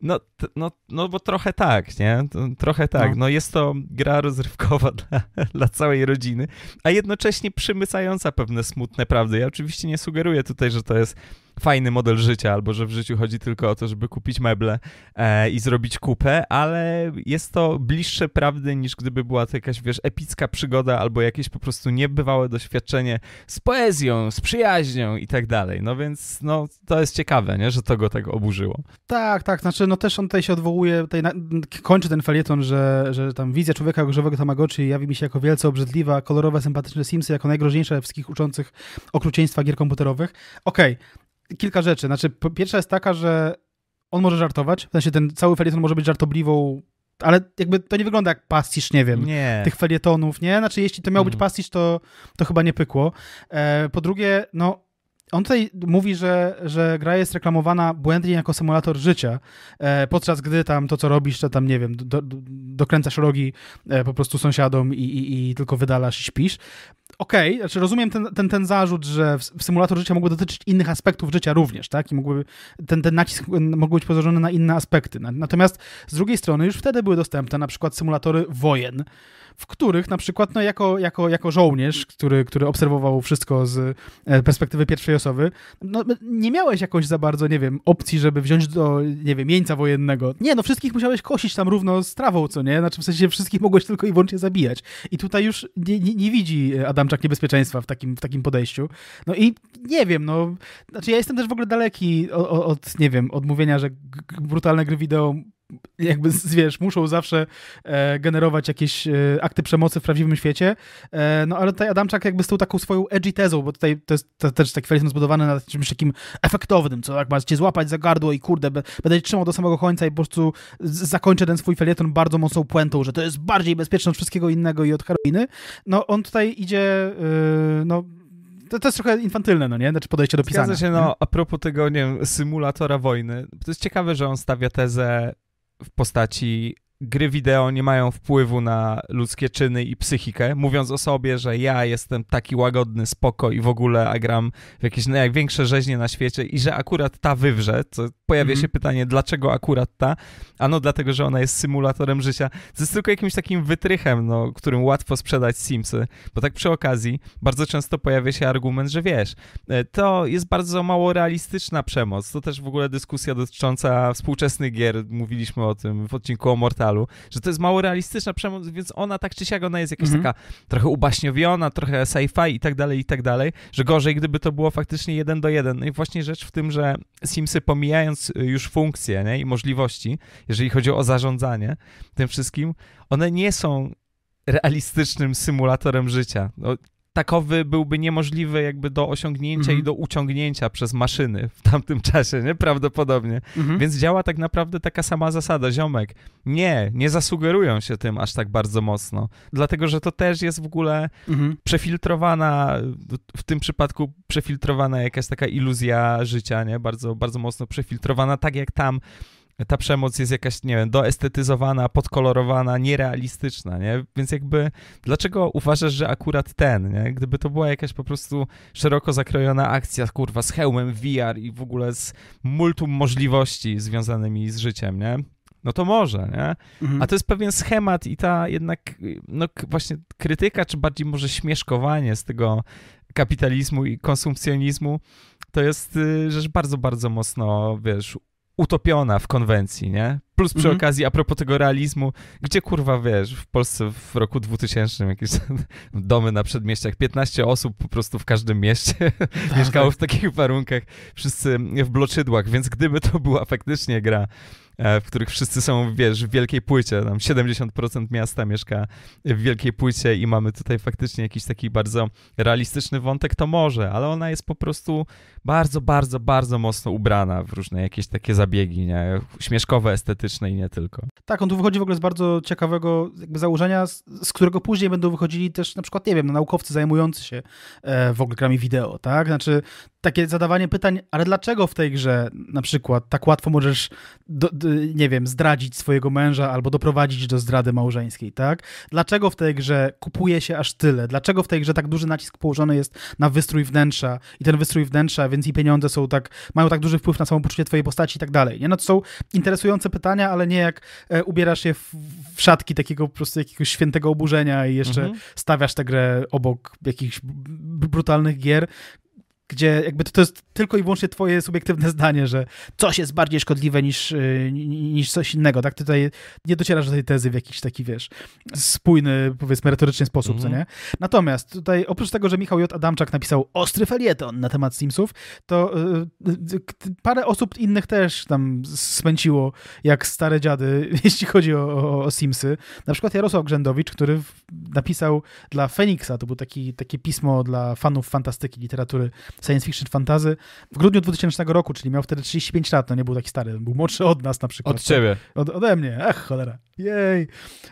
No, no, no bo trochę tak, nie? Trochę tak. No. no jest to gra rozrywkowa dla, dla, całej rodziny, a jednocześnie przymycająca pewne smutne prawdy. Ja oczywiście nie sugeruję tutaj, że to jest fajny model życia, albo że w życiu chodzi tylko o to, żeby kupić meble e, i zrobić kupę, ale jest to bliższe prawdy niż gdyby była to jakaś, wiesz, epicka przygoda albo jakieś po prostu niebywałe doświadczenie z poezją, z przyjaźnią i tak dalej. No więc, no, to jest ciekawe, nie? Że to go tak oburzyło. Tak, tak, znaczy no też on tutaj się odwołuje, tutaj na, kończy ten felieton, że, że tam wizja człowieka grzowego Tamagotchi jawi mi się jako wielce obrzydliwa, kolorowe, sympatyczne Simsy jako najgroźniejsze wszystkich uczących okrucieństwa gier komputerowych. Okej, okay. kilka rzeczy. Znaczy, pierwsza jest taka, że on może żartować, w sensie ten cały felieton może być żartobliwą ale jakby to nie wygląda jak pastisz, nie wiem, nie. tych felietonów, nie? Znaczy, jeśli to miał być mm. pastisz, to, to chyba nie pykło. E, po drugie, no on tutaj mówi, że, że gra jest reklamowana błędnie jako symulator życia, e, podczas gdy tam to, co robisz, to tam, nie wiem, do, do, dokręcasz rogi e, po prostu sąsiadom i, i, i tylko wydalasz i śpisz. Okej, okay, znaczy rozumiem ten, ten, ten zarzut, że w symulator życia mógłby dotyczyć innych aspektów życia również, tak? I mógłby, ten, ten nacisk mógłby być położony na inne aspekty. Natomiast z drugiej strony już wtedy były dostępne na przykład symulatory wojen, w których na przykład no, jako, jako, jako żołnierz, który, który obserwował wszystko z e, perspektywy pierwszej osoby, no, nie miałeś jakąś za bardzo, nie wiem, opcji, żeby wziąć do, nie wiem, jeńca wojennego. Nie, no wszystkich musiałeś kosić tam równo z trawą, co nie? Znaczy w sensie wszystkich mogłeś tylko i wyłącznie zabijać. I tutaj już nie, nie, nie widzi e, Adamczak niebezpieczeństwa w takim, w takim podejściu. No i nie wiem, no, znaczy ja jestem też w ogóle daleki od, od nie wiem, odmówienia, że brutalne gry wideo jakby, wiesz, muszą zawsze e, generować jakieś e, akty przemocy w prawdziwym świecie. E, no ale tutaj Adamczak jakby z tą taką swoją edgy tezą, bo tutaj to jest to, też taki felizm zbudowany na czymś takim efektownym, co jak ma cię złapać za gardło i kurde, będę będę trzymał do samego końca i po prostu zakończę ten swój felieton bardzo mocną puentą, że to jest bardziej bezpieczne od wszystkiego innego i od heroiny. No on tutaj idzie, yy, no to, to jest trochę infantylne, no nie? Znaczy podejście do pisania. Zgadza się, no a propos tego, nie wiem, symulatora wojny. To jest ciekawe, że on stawia tezę w postaci gry wideo nie mają wpływu na ludzkie czyny i psychikę, mówiąc o sobie, że ja jestem taki łagodny, spoko i w ogóle a gram w jakieś największe rzeźnie na świecie i że akurat ta wywrze, to pojawia mhm. się pytanie, dlaczego akurat ta? Ano dlatego, że ona jest symulatorem życia. To jest tylko jakimś takim wytrychem, no, którym łatwo sprzedać Simsy, bo tak przy okazji bardzo często pojawia się argument, że wiesz, e, to jest bardzo mało realistyczna przemoc. To też w ogóle dyskusja dotycząca współczesnych gier. Mówiliśmy o tym w odcinku o Mortal serialu, że to jest mało realistyczna przemoc, więc ona tak czy siak, ona jest jakaś mhm. taka trochę ubaśniowiona, trochę sci-fi i tak dalej, i tak dalej, że gorzej, gdyby to było faktycznie jeden do jeden. No i właśnie rzecz w tym, że Simsy pomijając y, już funkcje nie, i możliwości, jeżeli chodzi o zarządzanie tym wszystkim, one nie są realistycznym symulatorem życia. No, takowy byłby niemożliwy jakby do osiągnięcia i mhm. do uciągnięcia przez maszyny w tamtym czasie, nie? Prawdopodobnie. Mhm. Więc działa tak naprawdę taka sama zasada, ziomek. Nie, nie zasugerują się tym aż tak bardzo mocno, dlatego że to też jest w ogóle mhm. przefiltrowana, w tym przypadku przefiltrowana jakaś taka iluzja życia, nie? Bardzo, bardzo mocno przefiltrowana, tak jak tam ta przemoc jest jakaś, nie wiem, doestetyzowana, podkolorowana, nierealistyczna, nie? Więc jakby dlaczego uważasz, że akurat ten, nie? Gdyby to była jakaś po prostu szeroko zakrojona akcja, kurwa, z hełmem VR i w ogóle z multum możliwości związanymi z życiem, nie? no to może, nie? Mhm. A to jest pewien schemat i ta jednak, no właśnie krytyka, czy bardziej może śmieszkowanie z tego kapitalizmu i konsumpcjonizmu, to jest y, rzecz bardzo, bardzo mocno, wiesz, utopiona w konwencji, nie? Plus przy mhm. okazji, a propos tego realizmu, gdzie kurwa wiesz, w Polsce w roku 2000 jakieś domy na przedmieściach, 15 osób po prostu w każdym mieście tak, mieszkało tak. w takich warunkach, wszyscy w bloczydłach, więc gdyby to była faktycznie gra E, w których wszyscy są, wiesz, w wielkiej płycie. Tam 70% miasta mieszka w wielkiej płycie i mamy tutaj faktycznie jakiś taki bardzo realistyczny wątek, to może, ale ona jest po prostu bardzo, bardzo, bardzo mocno ubrana w różne jakieś takie zabiegi, nie? Śmieszkowe, estetyczne i nie tylko. Tak, on tu wychodzi w ogóle z bardzo ciekawego jakby założenia, z, z którego później będą wychodzili też na przykład, nie wiem, no, naukowcy zajmujący się e, w ogóle grami wideo, tak? Znaczy takie zadawanie pytań, ale dlaczego w tej grze na przykład tak łatwo możesz, do, do, nie wiem, zdradzić swojego męża albo doprowadzić do zdrady małżeńskiej, tak? Dlaczego w tej grze kupuje się aż tyle? Dlaczego w tej grze tak duży nacisk położony jest na wystrój wnętrza i ten wystrój wnętrza, więc i pieniądze są tak, mają tak duży wpływ na samopoczucie twojej postaci i tak dalej, nie? No to są interesujące pytania, ale nie jak e, ubierasz je w, w, szatki takiego po prostu jakiegoś świętego oburzenia i jeszcze mhm. stawiasz tę grę obok jakichś brutalnych gier, gdzie jakby to, to jest tylko i wyłącznie twoje subiektywne zdanie, że coś jest bardziej szkodliwe niż, y, niż coś innego, tak? Ty tutaj nie docierasz do tej tezy w jakiś taki, wiesz, spójny, powiedzmy, retoryczny sposób, mm -hmm. co mhm. nie? Natomiast tutaj, oprócz tego, że Michał J. Adamczak napisał ostry felieton na temat Simsów, to y, y parę osób innych też tam smęciło, jak stare dziady, jeśli chodzi o, o, o Simsy. Na przykład Jarosław Grzędowicz, który napisał dla Feniksa, to był taki, takie pismo dla fanów fantastyki, literatury science fiction, fantazy w grudniu 2000 roku, czyli miał wtedy 35 lat, no nie był taki stary, był młodszy od nas na przykład. Od ciebie. Od, ode mnie, ach cholera, jej.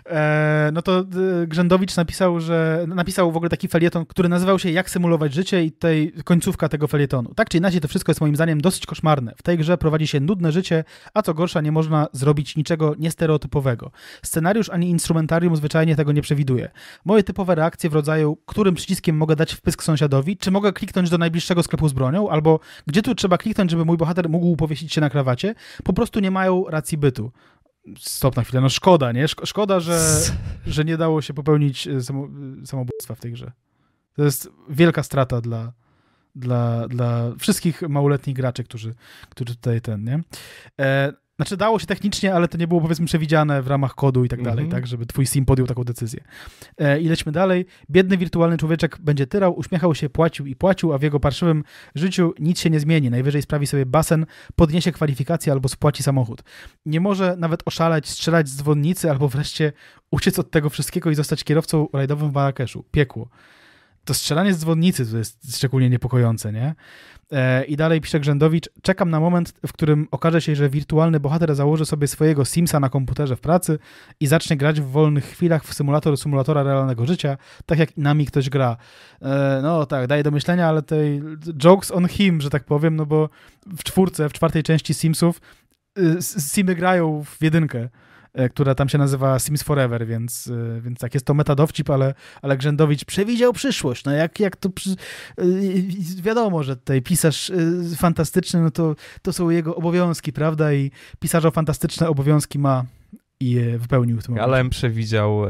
E, no to e, Grzędowicz napisał, że napisał w ogóle taki felieton, który nazywał się Jak symulować życie i tej końcówka tego felietonu. Tak czy inaczej to wszystko jest moim zdaniem dosyć koszmarne. W tej grze prowadzi się nudne życie, a co gorsza nie można zrobić niczego niestereotypowego. Scenariusz ani instrumentarium zwyczajnie tego nie przewiduje. Moje typowe reakcje w rodzaju, którym przyciskiem mogę dać wpysk sąsiadowi, czy mogę kliknąć do najbliższego tego sklepu z bronią, albo gdzie tu trzeba kliknąć, żeby mój bohater mógł powiesić się na krawacie, po prostu nie mają racji bytu. Stop na chwilę, no szkoda, nie? Szkoda, że, że nie dało się popełnić e, e, samobójstwa w tej grze. To jest wielka strata dla, dla, dla wszystkich małoletnich graczy, którzy, którzy tutaj ten, nie? E, znaczy dało się technicznie, ale to nie było powiedzmy przewidziane w ramach kodu i tak dalej, mm -hmm. tak, żeby twój sim podjął taką decyzję. E, I lećmy dalej. Biedny wirtualny człowieczek będzie tyrał, uśmiechał się, płacił i płacił, a w jego parszywym życiu nic się nie zmieni. Najwyżej sprawi sobie basen, podniesie kwalifikacje albo spłaci samochód. Nie może nawet oszaleć, strzelać z dzwonnicy albo wreszcie uciec od tego wszystkiego i zostać kierowcą rajdowym w Marrakeszu. Piekło to strzelanie z dzwonnicy to jest szczególnie niepokojące, nie? E, I dalej pisze Grzędowicz, czekam na moment, w którym okaże się, że wirtualny bohater założy sobie swojego Simsa na komputerze w pracy i zacznie grać w wolnych chwilach w symulator symulatora realnego życia, tak jak nami ktoś gra. E, no tak, daje do myślenia, ale tej jokes on him, że tak powiem, no bo w czwórce, w czwartej części Simsów y, Simy grają w jedynkę. E, która tam się nazywa Sims Forever, więc, e, więc tak, jest to metadowcip, ale, ale Grzędowicz przewidział przyszłość. No jak, jak to... Przy... E, wiadomo, że tutaj pisarz fantastyczny, no to, to są jego obowiązki, prawda? I pisarza fantastyczne obowiązki ma i je wypełnił w tym momencie. Alem przewidział e,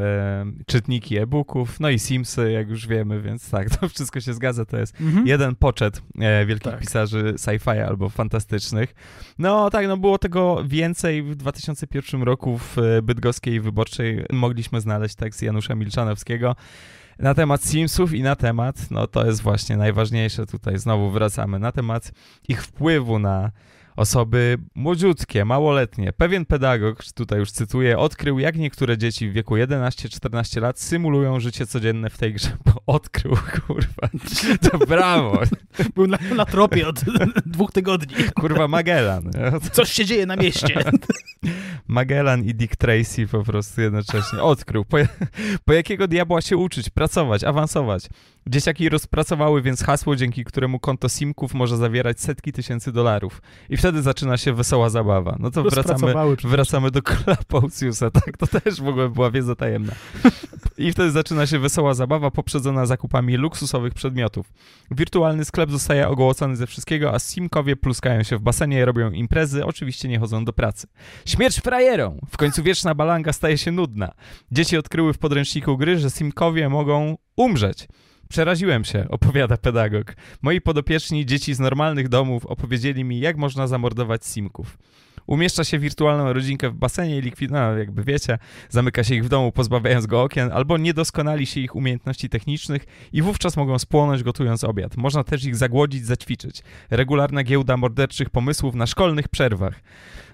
czytniki e-booków, no i Simsy, jak już wiemy, więc tak, to wszystko się zgadza. To jest mm -hmm. jeden poczet e, wielkich tak. pisarzy sci-fi albo fantastycznych. No tak, no było tego więcej. W 2001 roku w e, Bydgoskiej Wyborczej mogliśmy znaleźć tekst Janusza Milczanowskiego na temat Simsów i na temat, no to jest właśnie najważniejsze tutaj, znowu wracamy, na temat ich wpływu na Osoby młodziutkie, małoletnie. Pewien pedagog, tutaj już cytuję, odkrył jak niektóre dzieci w wieku 11-14 lat symulują życie codzienne w tej grze, bo odkrył, kurwa. To brawo. Był na, na tropie od dwóch tygodni. Kurwa, Magellan. Coś się dzieje na mieście. Magellan i Dick Tracy po prostu jednocześnie odkrył. Po, po jakiego diabła się uczyć, pracować, awansować. Dzieciaki rozpracowały więc hasło, dzięki któremu konto Simków może zawierać setki tysięcy dolarów. I wtedy zaczyna się wesoła zabawa. No to wracamy, wracamy do Klapausiusa, tak? To też w ogóle była wiedza tajemna. I wtedy zaczyna się wesoła zabawa poprzedzona zakupami luksusowych przedmiotów. Wirtualny sklep zostaje ogłoszony ze wszystkiego, a Simkowie pluskają się w basenie, robią imprezy, oczywiście nie chodzą do pracy. Śmierć frajerom! W końcu wieczna balanga staje się nudna. Dzieci odkryły w podręczniku gry, że Simkowie mogą umrzeć. Przeraziłem się, opowiada pedagog. Moi podopieczni, dzieci z normalnych domów, opowiedzieli mi, jak można zamordować simków. Umieszcza się wirtualną rodzinkę w basenie i likwiduje, no, jakby wiecie, zamyka się ich w domu, pozbawiając go okien, albo niedoskonali się ich umiejętności technicznych i wówczas mogą spłonąć gotując obiad. Można też ich zagłodzić, zaćwiczyć. Regularna giełda morderczych pomysłów na szkolnych przerwach.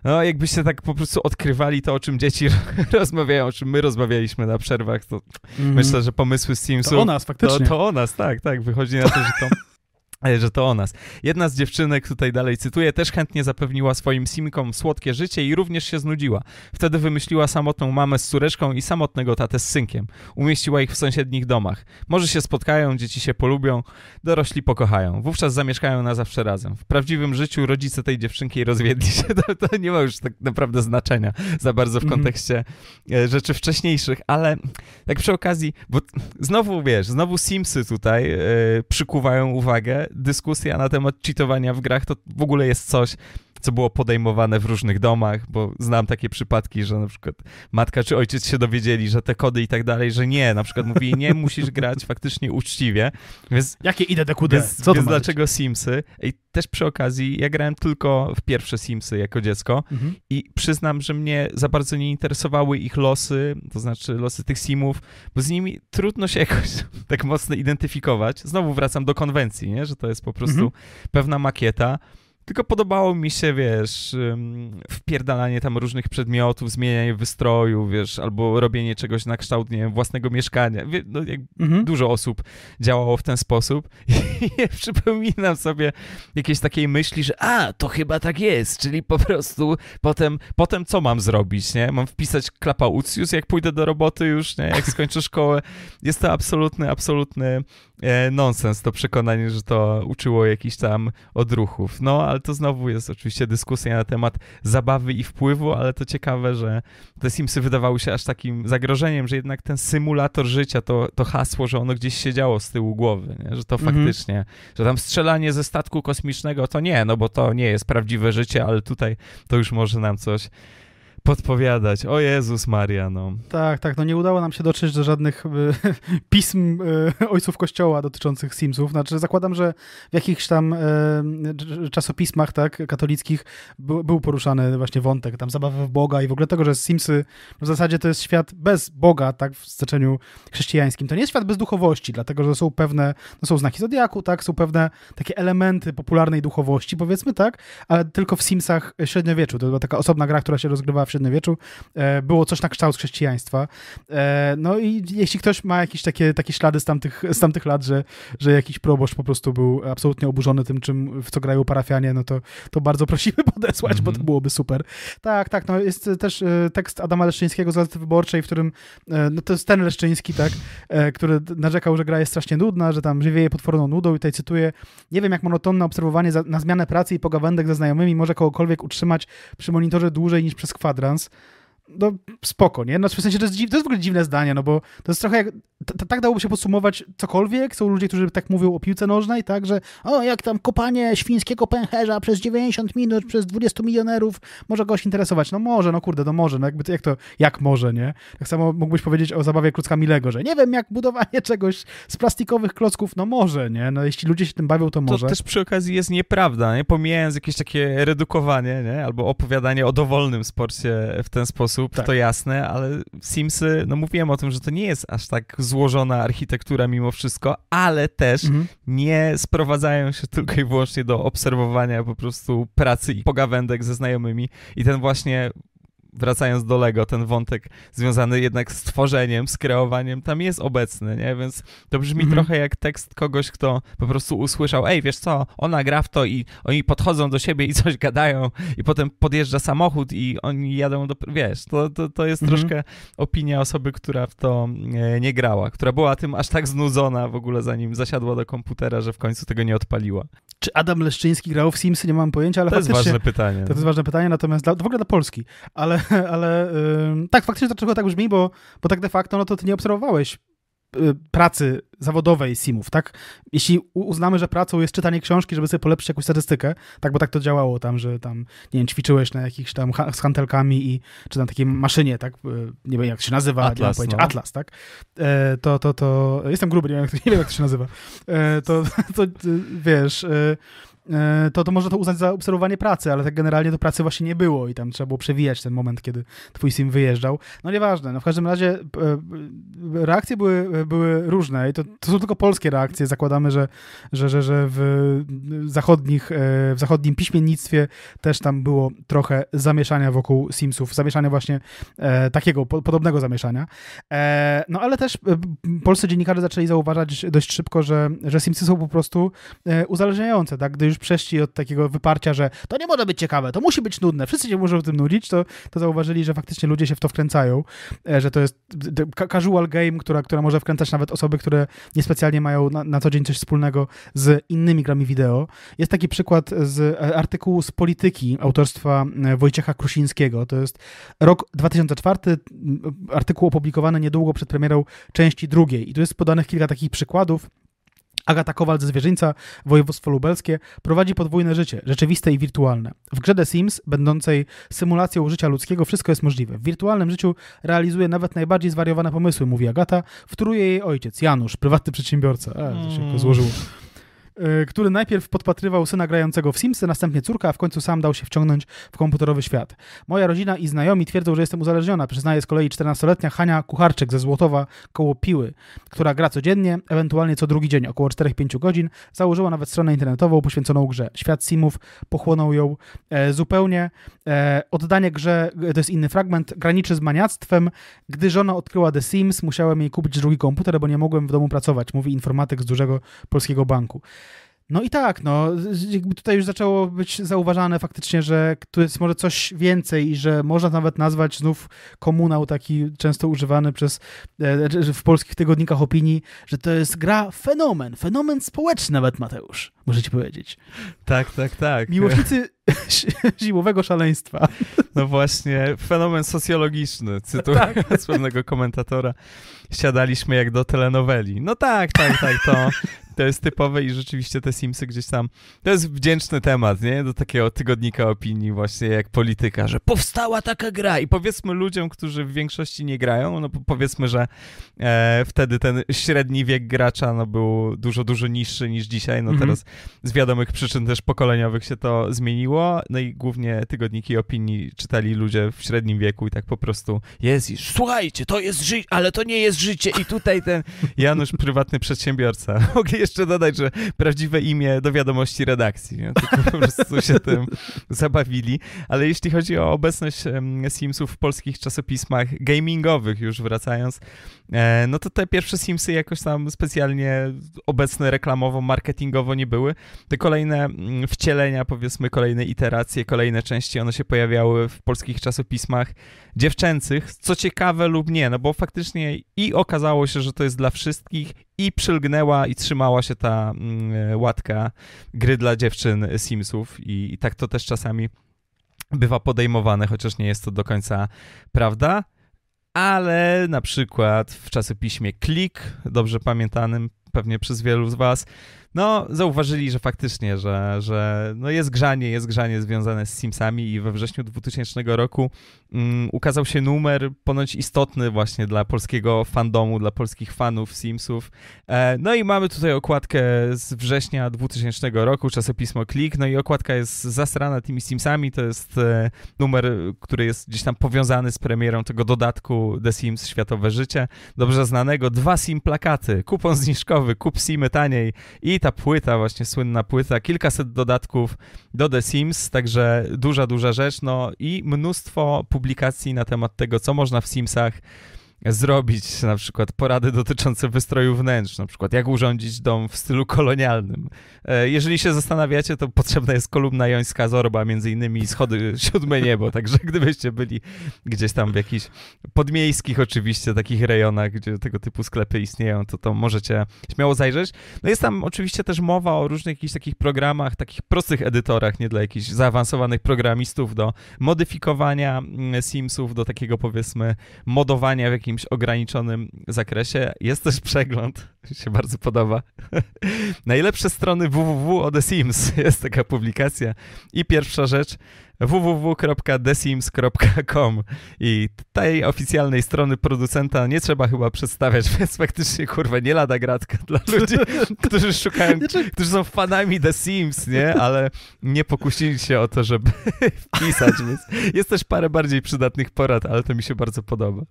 No, jakbyście tak po prostu odkrywali to, o czym dzieci rozmawiają, o czym my rozmawialiśmy na przerwach, to mm. myślę, że pomysły z Teamsu... To o nas, faktycznie. To, to o nas, tak, tak. Wychodzi na to, że to... E, że to o nas. Jedna z dziewczynek, tutaj dalej cytuję, też chętnie zapewniła swoim simkom słodkie życie i również się znudziła. Wtedy wymyśliła samotną mamę z córeczką i samotnego tatę z synkiem. Umieściła ich w sąsiednich domach. Może się spotkają, dzieci się polubią, dorośli pokochają. Wówczas zamieszkają na zawsze razem. W prawdziwym życiu rodzice tej dziewczynki rozwiedli się. To, to nie ma już tak naprawdę znaczenia za bardzo w mhm. kontekście e, rzeczy wcześniejszych, ale tak przy okazji, bo znowu wiesz, znowu Simsy tutaj yy, przykuwają uwagę dyskusja na temat cheatowania w grach to w ogóle jest coś co było podejmowane w różnych domach, bo znam takie przypadki, że na przykład matka czy ojciec się dowiedzieli, że te kody i tak dalej, że nie, na przykład mówili, nie, musisz grać faktycznie uczciwie. Więc, Jakie idę do kudy? Więc, co więc dlaczego być? Simsy? I też przy okazji, ja grałem tylko w pierwsze Simsy jako dziecko mhm. i przyznam, że mnie za bardzo nie interesowały ich losy, to znaczy losy tych Simów, bo z nimi trudno się jakoś tak mocno identyfikować. Znowu wracam do konwencji, nie? że to jest po prostu mhm. pewna makieta. Tylko podobało mi się, wiesz, wpierdalanie tam różnych przedmiotów, zmienianie wystroju, wiesz, albo robienie czegoś na kształt, nie wiem, własnego mieszkania. No, mhm. Dużo osób działało w ten sposób. I ja przypominam sobie jakiejś takiej myśli, że a, to chyba tak jest, czyli po prostu potem, potem co mam zrobić, nie? Mam wpisać klapa ucius, jak pójdę do roboty już, nie? Jak skończę szkołę. Jest to absolutny, absolutny E, nonsens, to przekonanie, że to uczyło jakichś tam odruchów. No, ale to znowu jest oczywiście dyskusja na temat zabawy i wpływu, ale to ciekawe, że te Simsy wydawały się aż takim zagrożeniem, że jednak ten symulator życia, to, to hasło, że ono gdzieś siedziało z tyłu głowy, nie? że to mhm. faktycznie, że tam strzelanie ze statku kosmicznego to nie, no bo to nie jest prawdziwe życie, ale tutaj to już może nam coś podpowiadać. O Jezus Maria, no. Tak, tak, no nie udało nam się dotrzeć do żadnych y, pism y, ojców kościoła dotyczących Simsów. Znaczy zakładam, że w jakichś tam y, czasopismach, tak, katolickich był poruszany właśnie wątek tam zabawy w Boga i w ogóle tego, że Simsy w zasadzie to jest świat bez Boga, tak, w znaczeniu chrześcijańskim. To nie jest świat bez duchowości, dlatego, że są pewne, no są znaki zodiaku, tak, są pewne takie elementy popularnej duchowości, powiedzmy, tak, ale tylko w Simsach średniowieczu. To była taka osobna gra, która się rozgrywa w średniowieczu, e, było coś na kształt chrześcijaństwa. E, no i jeśli ktoś ma jakieś takie, takie ślady z tamtych, z tamtych lat, że, że jakiś proboszcz po prostu był absolutnie oburzony tym, czym w co grają parafianie, no to, to bardzo prosimy podesłać, mm -hmm. bo to mhm. byłoby super. Tak, tak, no jest też e, tekst Adama Leszczyńskiego z Gazety Wyborczej, w którym, no to jest ten Leszczyński, tak, który narzekał, że gra jest strasznie nudna, że tam żywieje potworną nudą i tutaj cytuję, nie wiem jak monotonne obserwowanie za, na zmianę pracy i pogawędek ze znajomymi może kogokolwiek utrzymać przy monitorze dłużej niż przez kwadrat trans no spoko, nie? No w sensie to jest, dziw, to jest w ogóle dziwne zdanie, no bo to jest trochę jak, tak dałoby się podsumować cokolwiek, są ludzie, którzy tak mówią o piłce nożnej, tak, że o, jak tam kopanie świńskiego pęcherza przez 90 minut, przez 20 milionerów może goś interesować, no może, no kurde, no może, no jakby to, jak to, jak może, nie? Tak samo mógłbyś powiedzieć o zabawie klocka Milego, że nie wiem, jak budowanie czegoś z plastikowych klocków, no może, nie? No jeśli ludzie się tym bawią, to może. To też przy okazji jest nieprawda, nie? Pomijając jakieś takie redukowanie, nie? Albo opowiadanie o dowolnym sporcie w ten sposób, sposób, tak. to jasne, ale Simsy, no mówiłem o tym, że to nie jest aż tak złożona architektura mimo wszystko, ale też mhm. nie sprowadzają się tylko i wyłącznie do obserwowania po prostu pracy i pogawędek ze znajomymi i ten właśnie wracając do Lego, ten wątek związany jednak z tworzeniem, z kreowaniem, tam jest obecny, nie? Więc to brzmi mm -hmm. trochę jak tekst kogoś, kto po prostu usłyszał, ej, wiesz co, ona gra w to i oni podchodzą do siebie i coś gadają i potem podjeżdża samochód i oni jadą do... Wiesz, to, to, to jest mm -hmm. troszkę opinia osoby, która w to nie, nie grała, która była tym aż tak znudzona w ogóle, zanim zasiadła do komputera, że w końcu tego nie odpaliła. Czy Adam Leszczyński grał w Simsy? Nie mam pojęcia, ale to jest ważne pytanie. To jest ważne pytanie, natomiast dla, w ogóle dla Polski, ale ale tak, faktycznie dlaczego tak brzmi, bo, bo tak de facto, no to ty nie obserwowałeś y, pracy zawodowej simów, tak? Jeśli uznamy, że pracą jest czytanie książki, żeby sobie polepszyć jakąś statystykę, tak, bo tak to działało tam, że tam, nie wiem, ćwiczyłeś na jakichś tam ha z hantelkami i, czy na takiej maszynie, tak, y, nie wiem jak się nazywa, Atlas, nie no. Atlas, tak? E, to, to, to, jestem gruby, nie wiem jak to, nie wiem, jak to się nazywa. E, to, to, y, wiesz, e, E, to, to można to uznać za obserwowanie pracy, ale tak generalnie do pracy właśnie nie było i tam trzeba było przewijać ten moment, kiedy twój sim wyjeżdżał. No nieważne, no w każdym razie e, e, reakcje były, były różne i to, to są tylko polskie reakcje. Zakładamy, że, że, że, że w, zachodnich, w zachodnim piśmiennictwie też tam było trochę zamieszania wokół simsów, zamieszania właśnie takiego, podobnego zamieszania. no ale też polscy dziennikarze zaczęli zauważać dość szybko, że, że simsy są po prostu uzależniające, tak, gdy już przeszli od takiego wyparcia, że to nie może być ciekawe, to musi być nudne, wszyscy się muszą w tym nudzić, to, to zauważyli, że faktycznie ludzie się w to wkręcają, e, że to jest casual game, która, która może wkręcać nawet osoby, które niespecjalnie mają na, na co dzień coś wspólnego z innymi grami wideo. Jest taki przykład z e, artykułu z polityki autorstwa e, Wojciecha Krusińskiego. To jest rok 2004, artykuł opublikowany niedługo przed premierą części drugiej. I tu jest podanych kilka takich przykładów Agata Kowal ze Zwierzyńca, województwo lubelskie, prowadzi podwójne życie, rzeczywiste i wirtualne. W grze The Sims, będącej symulacją życia ludzkiego, wszystko jest możliwe. W wirtualnym życiu realizuje nawet najbardziej zwariowane pomysły, mówi Agata, wtóruje jej ojciec, Janusz, prywatny przedsiębiorca. E, to się mm. złożyło. E, który najpierw podpatrywał syna grającego w Simsy, następnie córka, a w końcu sam dał się wciągnąć w komputerowy świat. Moja rodzina i znajomi twierdzą, że jestem uzależniona, przyznaje z kolei 14-letnia Hania Kucharczyk ze Złotowa koło Piły, która gra codziennie, ewentualnie co drugi dzień, około 4-5 godzin. Założyła nawet stronę internetową poświęconą grze. Świat Simów pochłonął ją e, zupełnie. E, oddanie grze, e, to jest inny fragment, graniczy z maniactwem. Gdy żona odkryła The Sims, musiałem jej kupić drugi komputer, bo nie mogłem w domu pracować, mówi informatyk z dużego polskiego banku. No i tak, no, jakby tutaj już zaczęło być zauważane faktycznie, że tu jest może coś więcej i że można nawet nazwać znów komunał taki często używany przez e, e, w polskich tygodnikach opinii, że to jest gra fenomen, fenomen społeczny nawet Mateusz, możecie powiedzieć. Tak, tak, tak. Miłośnicy zimowego szaleństwa. No właśnie, fenomen socjologiczny, cytuję tak. pewnego komentatora. Siadaliśmy jak do telenoweli. No tak, tak, tak, to to jest typowe i rzeczywiście te Simsy gdzieś tam. To jest wdzięczny temat, nie? Do takiego tygodnika opinii, właśnie jak polityka, że powstała taka gra. I powiedzmy ludziom, którzy w większości nie grają, no powiedzmy, że e, wtedy ten średni wiek gracza no, był dużo, dużo niższy niż dzisiaj. No mhm. teraz z wiadomych przyczyn też pokoleniowych się to zmieniło. No i głównie tygodniki opinii czytali ludzie w średnim wieku i tak po prostu jest i słuchajcie, to jest życie, ale to nie jest życie. I tutaj ten Janusz, prywatny przedsiębiorca. Mogli jeszcze dodać, że prawdziwe imię do wiadomości redakcji. Nie? Tylko po prostu się tym zabawili. Ale jeśli chodzi o obecność Simsów w polskich czasopismach gamingowych, już wracając, e, no to te pierwsze Simsy jakoś tam specjalnie obecne reklamowo, marketingowo nie były. Te kolejne mm, wcielenia, powiedzmy, kolejne iteracje, kolejne części, one się pojawiały w polskich czasopismach dziewczęcych, co ciekawe lub nie, no bo faktycznie i okazało się, że to jest dla wszystkich i przylgnęła i trzymała się ta mm, e, łatka gry dla dziewczyn Simsów i, i tak to też czasami bywa podejmowane, chociaż nie jest to do końca prawda. Ale na przykład w czasopiśmie Klik, dobrze pamiętanym pewnie przez wielu z Was, no zauważyli, że faktycznie, że, że no jest grzanie, jest grzanie związane z Simsami i we wrześniu 2000 roku mm, ukazał się numer ponoć istotny właśnie dla polskiego fandomu, dla polskich fanów Simsów. E, no i mamy tutaj okładkę z września 2000 roku, czasopismo Klik, no i okładka jest zasrana tymi Simsami, to jest e, numer, który jest gdzieś tam powiązany z premierą tego dodatku The Sims Światowe Życie, dobrze znanego, dwa Sim plakaty, kupon zniżkowy, kup Simy taniej i ta płyta, właśnie słynna płyta, kilkaset dodatków do The Sims, także duża, duża rzecz, no i mnóstwo publikacji na temat tego, co można w Simsach zrobić na przykład porady dotyczące wystroju wnętrz, na przykład jak urządzić dom w stylu kolonialnym. E, jeżeli się zastanawiacie, to potrzebna jest kolumna jońska zorba, między innymi schody siódme niebo, także gdybyście byli gdzieś tam w jakichś podmiejskich oczywiście takich rejonach, gdzie tego typu sklepy istnieją, to to możecie śmiało zajrzeć. No jest tam oczywiście też mowa o różnych jakichś takich programach, takich prostych edytorach, nie dla jakichś zaawansowanych programistów do modyfikowania mm, Simsów, do takiego powiedzmy modowania w jakimś jakimś ograniczonym zakresie. Jest też przegląd, się bardzo podoba. Najlepsze strony www The Sims. Jest taka publikacja. I pierwsza rzecz, www.thesims.com i tej oficjalnej strony producenta nie trzeba chyba przedstawiać, więc faktycznie, kurwa, nie lada gratka dla ludzi, którzy szukają, znaczy- którzy są fanami The Sims, nie? Ale nie pokusili się o to, żeby wpisać, więc jest też parę bardziej przydatnych porad, ale to mi się bardzo podoba.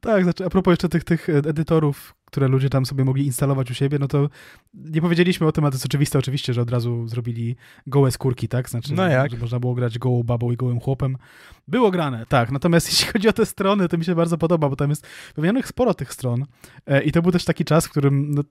Tak, znaczy a propos jeszcze tych, tych edytorów, które ludzie tam sobie mogli instalować u siebie, no to nie powiedzieliśmy o tym, ale to jest oczywiste oczywiście, że od razu zrobili gołe skórki, tak? Znaczy, no jak? że można było grać gołą babą i gołym chłopem. Było grane, tak. Natomiast jeśli chodzi o te strony, to mi się bardzo podoba, bo tam jest wymienionych sporo tych stron e, i to był też taki czas, w którym no,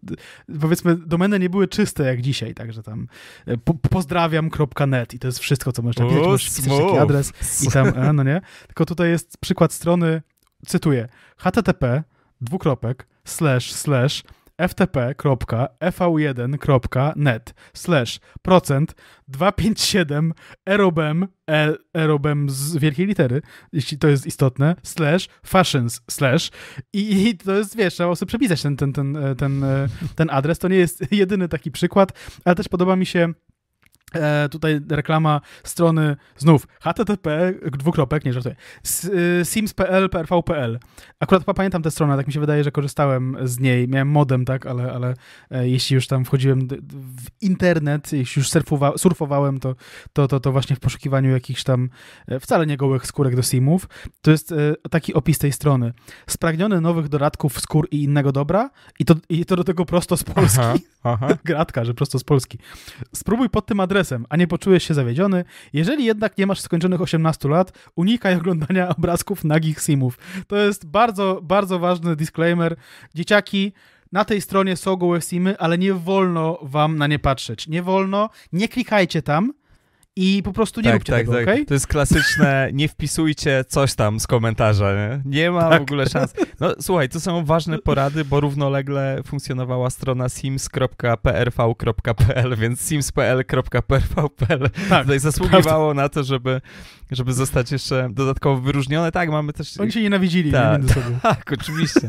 powiedzmy domeny nie były czyste jak dzisiaj, także tam e, po pozdrawiam.net i to jest wszystko, co można wiedzieć, masz wpisać taki adres i tam, e, no nie? Tylko tutaj jest przykład strony, cytuję, http dwukropek, slash, slash, ftp.fv1.net slash procent 257 erobem, e, erobem z wielkiej litery, jeśli to jest istotne, slash fashions slash i, i to jest, wiesz, trzeba sobie przepisać ten, ten, ten, ten, e, ten adres. To nie jest jedyny taki przykład, ale też podoba mi się E, tutaj reklama strony znów http dwukropek, nie żartuję, y, sims.pl, prv.pl. Akurat pamiętam tę stronę, tak mi się wydaje, że korzystałem z niej. Miałem modem, tak, ale, ale e, jeśli już tam wchodziłem w internet, jeśli już surfowa surfowałem, to, to, to, to właśnie w poszukiwaniu jakichś tam e, wcale nie gołych skórek do simów, to jest e, taki opis tej strony. Spragniony nowych dodatków skór i innego dobra i to, i to do tego prosto z Polski. Aha, aha. Gratka, że prosto z Polski. Spróbuj pod tym adresem a nie poczułeś się zawiedziony? Jeżeli jednak nie masz skończonych 18 lat, unikaj oglądania obrazków nagich simów. To jest bardzo, bardzo ważny disclaimer. Dzieciaki, na tej stronie są gołe simy, ale nie wolno wam na nie patrzeć. Nie wolno, nie klikajcie tam, i po prostu nie tak, róbcie tak, tego, tak. Okay? To jest klasyczne, nie wpisujcie coś tam z komentarza, nie? Nie ma tak. w ogóle szans. No słuchaj, to są ważne porady, bo równolegle funkcjonowała strona sims.prv.pl, więc sims.pl.prv.pl tak, tutaj zasługiwało prawda. na to, żeby, żeby zostać jeszcze dodatkowo wyróżnione. Tak, mamy też... Oni się nienawidzili ta, nie sobie. Tak, oczywiście.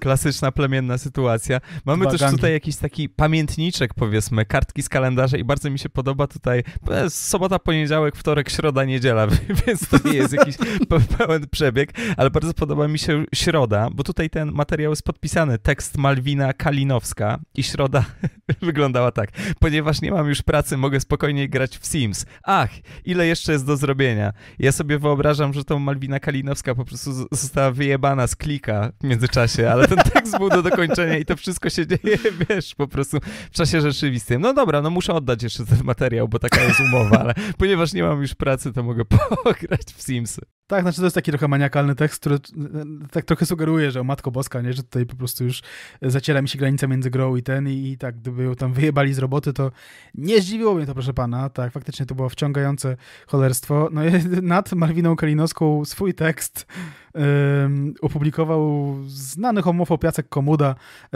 Klasyczna plemienna sytuacja. Mamy Dwa też gangi. tutaj jakiś taki pamiętniczek, powiedzmy, kartki z kalendarza i bardzo mi się podoba tutaj, e, sobota poniedziałek, wtorek, środa, niedziela, więc to nie jest jakiś pełen przebieg, ale bardzo podoba mi się środa, bo tutaj ten materiał jest podpisany, tekst Malwina Kalinowska i środa wyglądała tak. Ponieważ nie mam już pracy, mogę spokojnie grać w Sims. Ach, ile jeszcze jest do zrobienia. Ja sobie wyobrażam, że tą Malwina Kalinowska po prostu została wyjebana z klika w międzyczasie, ale ten tekst był do dokończenia i to wszystko się dzieje, wiesz, po prostu w czasie rzeczywistym. No dobra, no muszę oddać jeszcze ten materiał, bo taka jest umowa, ale ponieważ nie mam już pracy, to mogę pograć w Simsy. Tak, znaczy to jest taki trochę maniakalny tekst, który tak trochę sugeruje, że o Matko Boska, nie, że tutaj po prostu już zaciera mi się granica między grą i ten i, i tak, gdyby ją tam wyjebali z roboty, to nie zdziwiło mnie to, proszę pana, tak, faktycznie to było wciągające cholerstwo. No i nad Malwiną Kalinowską swój tekst opublikował znany homofob Jacek Komuda.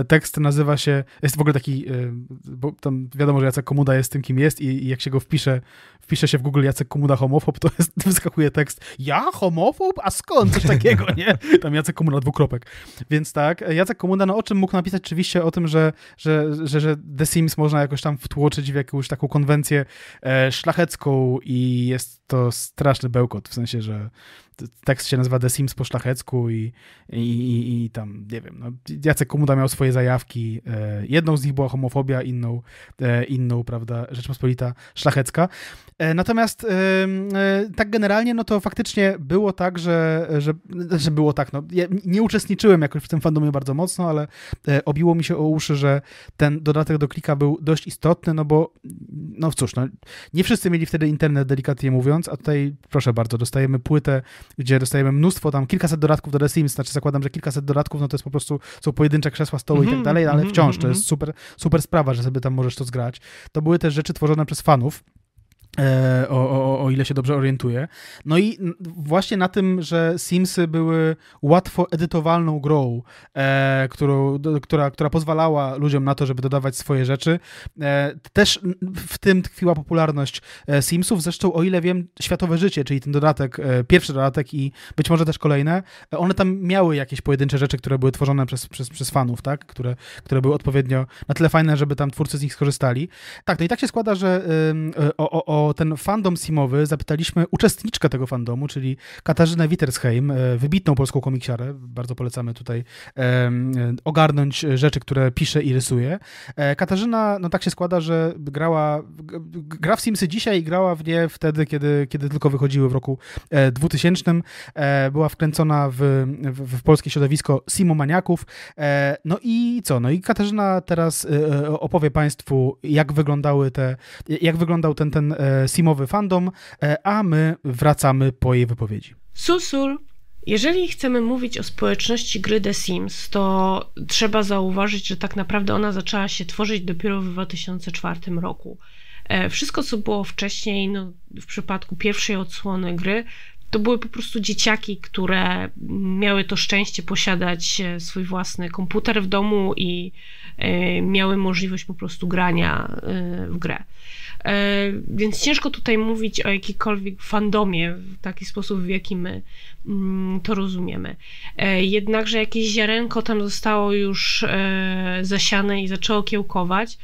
Tekst nazywa się, jest w ogóle taki, y, bo tam wiadomo, że Jacek Komuda jest tym, kim jest i, jak się go wpisze, wpisze się w Google Jacek Komuda homofob, to jest, wyskakuje tekst ja homofob? A skąd? Coś takiego, nie? Tam Jacek Komuda dwukropek. Więc tak, Jacek Komuda, no o czym mógł napisać? Oczywiście o tym, że, że, że, że The Sims można jakoś tam wtłoczyć w jakąś taką konwencję e, szlachecką i jest to straszny bełkot, w sensie, że tekst się nazywa The Sims po szlachecku i, i, i, i tam, nie wiem, no, Jacek Komuda miał swoje zajawki. E, jedną z nich była homofobia, inną, e, inną prawda, Rzeczpospolita szlachecka. E, natomiast tak generalnie, no to faktycznie było tak, że, że, że było tak, no, ja nie uczestniczyłem jakoś w tym fandomie bardzo mocno, ale obiło mi się o uszy, że ten dodatek do klika był dość istotny, no bo, no cóż, no, nie wszyscy mieli wtedy internet, delikatnie mówiąc, a tutaj, proszę bardzo, dostajemy płytę gdzie dostajemy mnóstwo tam, kilkaset dodatków do The Sims, znaczy zakładam, że kilkaset dodatków, no to jest po prostu, są pojedyncze krzesła, stoły mm -hmm, i tak mhm, dalej, ale mm -hmm, wciąż to mm -hmm. jest super, super sprawa, że sobie tam możesz to zgrać. To były też rzeczy tworzone przez fanów, E, o, o, o, ile się dobrze orientuję. No i właśnie na tym, że Simsy były łatwo edytowalną grą, e, którą, która, która pozwalała ludziom na to, żeby dodawać swoje rzeczy, e, też w tym tkwiła popularność e, Simsów. Zresztą, o ile wiem, Światowe Życie, czyli ten dodatek, e, pierwszy dodatek i być może też kolejne, e, one tam miały jakieś pojedyncze rzeczy, które były tworzone przez, przez, przez fanów, tak? Które, które były odpowiednio na tyle fajne, żeby tam twórcy z nich skorzystali. Tak, no i tak się składa, że o, o o ten fandom simowy zapytaliśmy uczestniczkę tego fandomu, czyli Katarzynę Wittersheim, e, wybitną polską komiksiarę. Bardzo polecamy tutaj e, ogarnąć rzeczy, które pisze i rysuje. E, Katarzyna, no tak się składa, że grała, gra w Simsy dzisiaj i grała w nie wtedy, kiedy, kiedy tylko wychodziły w roku 2000. Była wkręcona w, w, w polskie środowisko simomaniaków. No i co? No i Katarzyna teraz opowie Państwu, jak wyglądały te, jak wyglądał ten, ten E, simowy fandom, e, a my wracamy po jej wypowiedzi. Susul jeżeli chcemy mówić o społeczności gry The Sims, to trzeba zauważyć, że tak naprawdę ona zaczęła się tworzyć dopiero w 2004 roku. E, wszystko, co było wcześniej, no, w przypadku pierwszej odsłony gry, to były po prostu dzieciaki, które miały to szczęście posiadać swój własny komputer w domu i E, miały możliwość po prostu grania e, w grę. E, więc ciężko tutaj mówić o jakikolwiek fandomie w taki sposób, w jaki my mm, to rozumiemy. Jednakże jakieś ziarenko tam zostało już zasiane i zaczęło kiełkować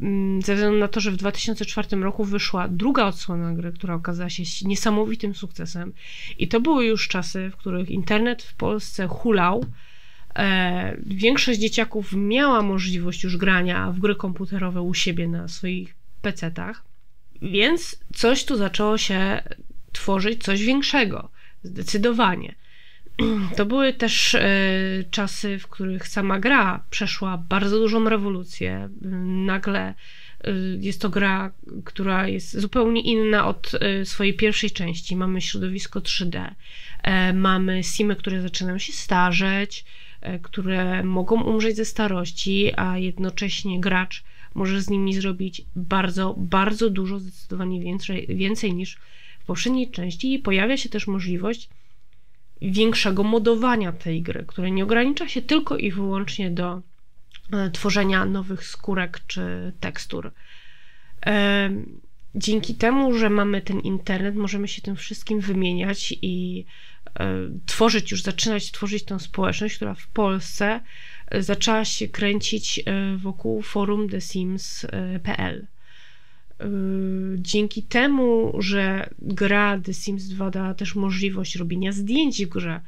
mm, ze względu na to, że w 2004 roku wyszła druga odsłona gry, która okazała się niesamowitym sukcesem. I to były już czasy, w których internet w Polsce hulał E, większość dzieciaków miała możliwość już grania w gry komputerowe u siebie na swoich PC-tach, więc coś tu zaczęło się tworzyć, coś większego, zdecydowanie. To były też e, czasy, w których sama gra przeszła bardzo dużą rewolucję. Nagle e, jest to gra, która jest zupełnie inna od swojej pierwszej części. Mamy środowisko 3D, mamy simy, które zaczynają się starzeć E, które mogą umrzeć ze starości, a jednocześnie gracz może z nimi zrobić bardzo, bardzo dużo, zdecydowanie więcej, więcej niż w poprzedniej części. I pojawia się też możliwość większego modowania tej gry, które nie ogranicza się tylko i wyłącznie do e, tworzenia nowych skórek czy tekstur. E, dzięki temu, że mamy ten internet, możemy się tym wszystkim wymieniać i E, tworzyć, już zaczynać tworzyć tą społeczność, która w Polsce e, zaczęła się kręcić e, wokół forum thesims.pl. Dzięki temu, że gra The Sims 2 dała też możliwość robienia zdjęć w grze,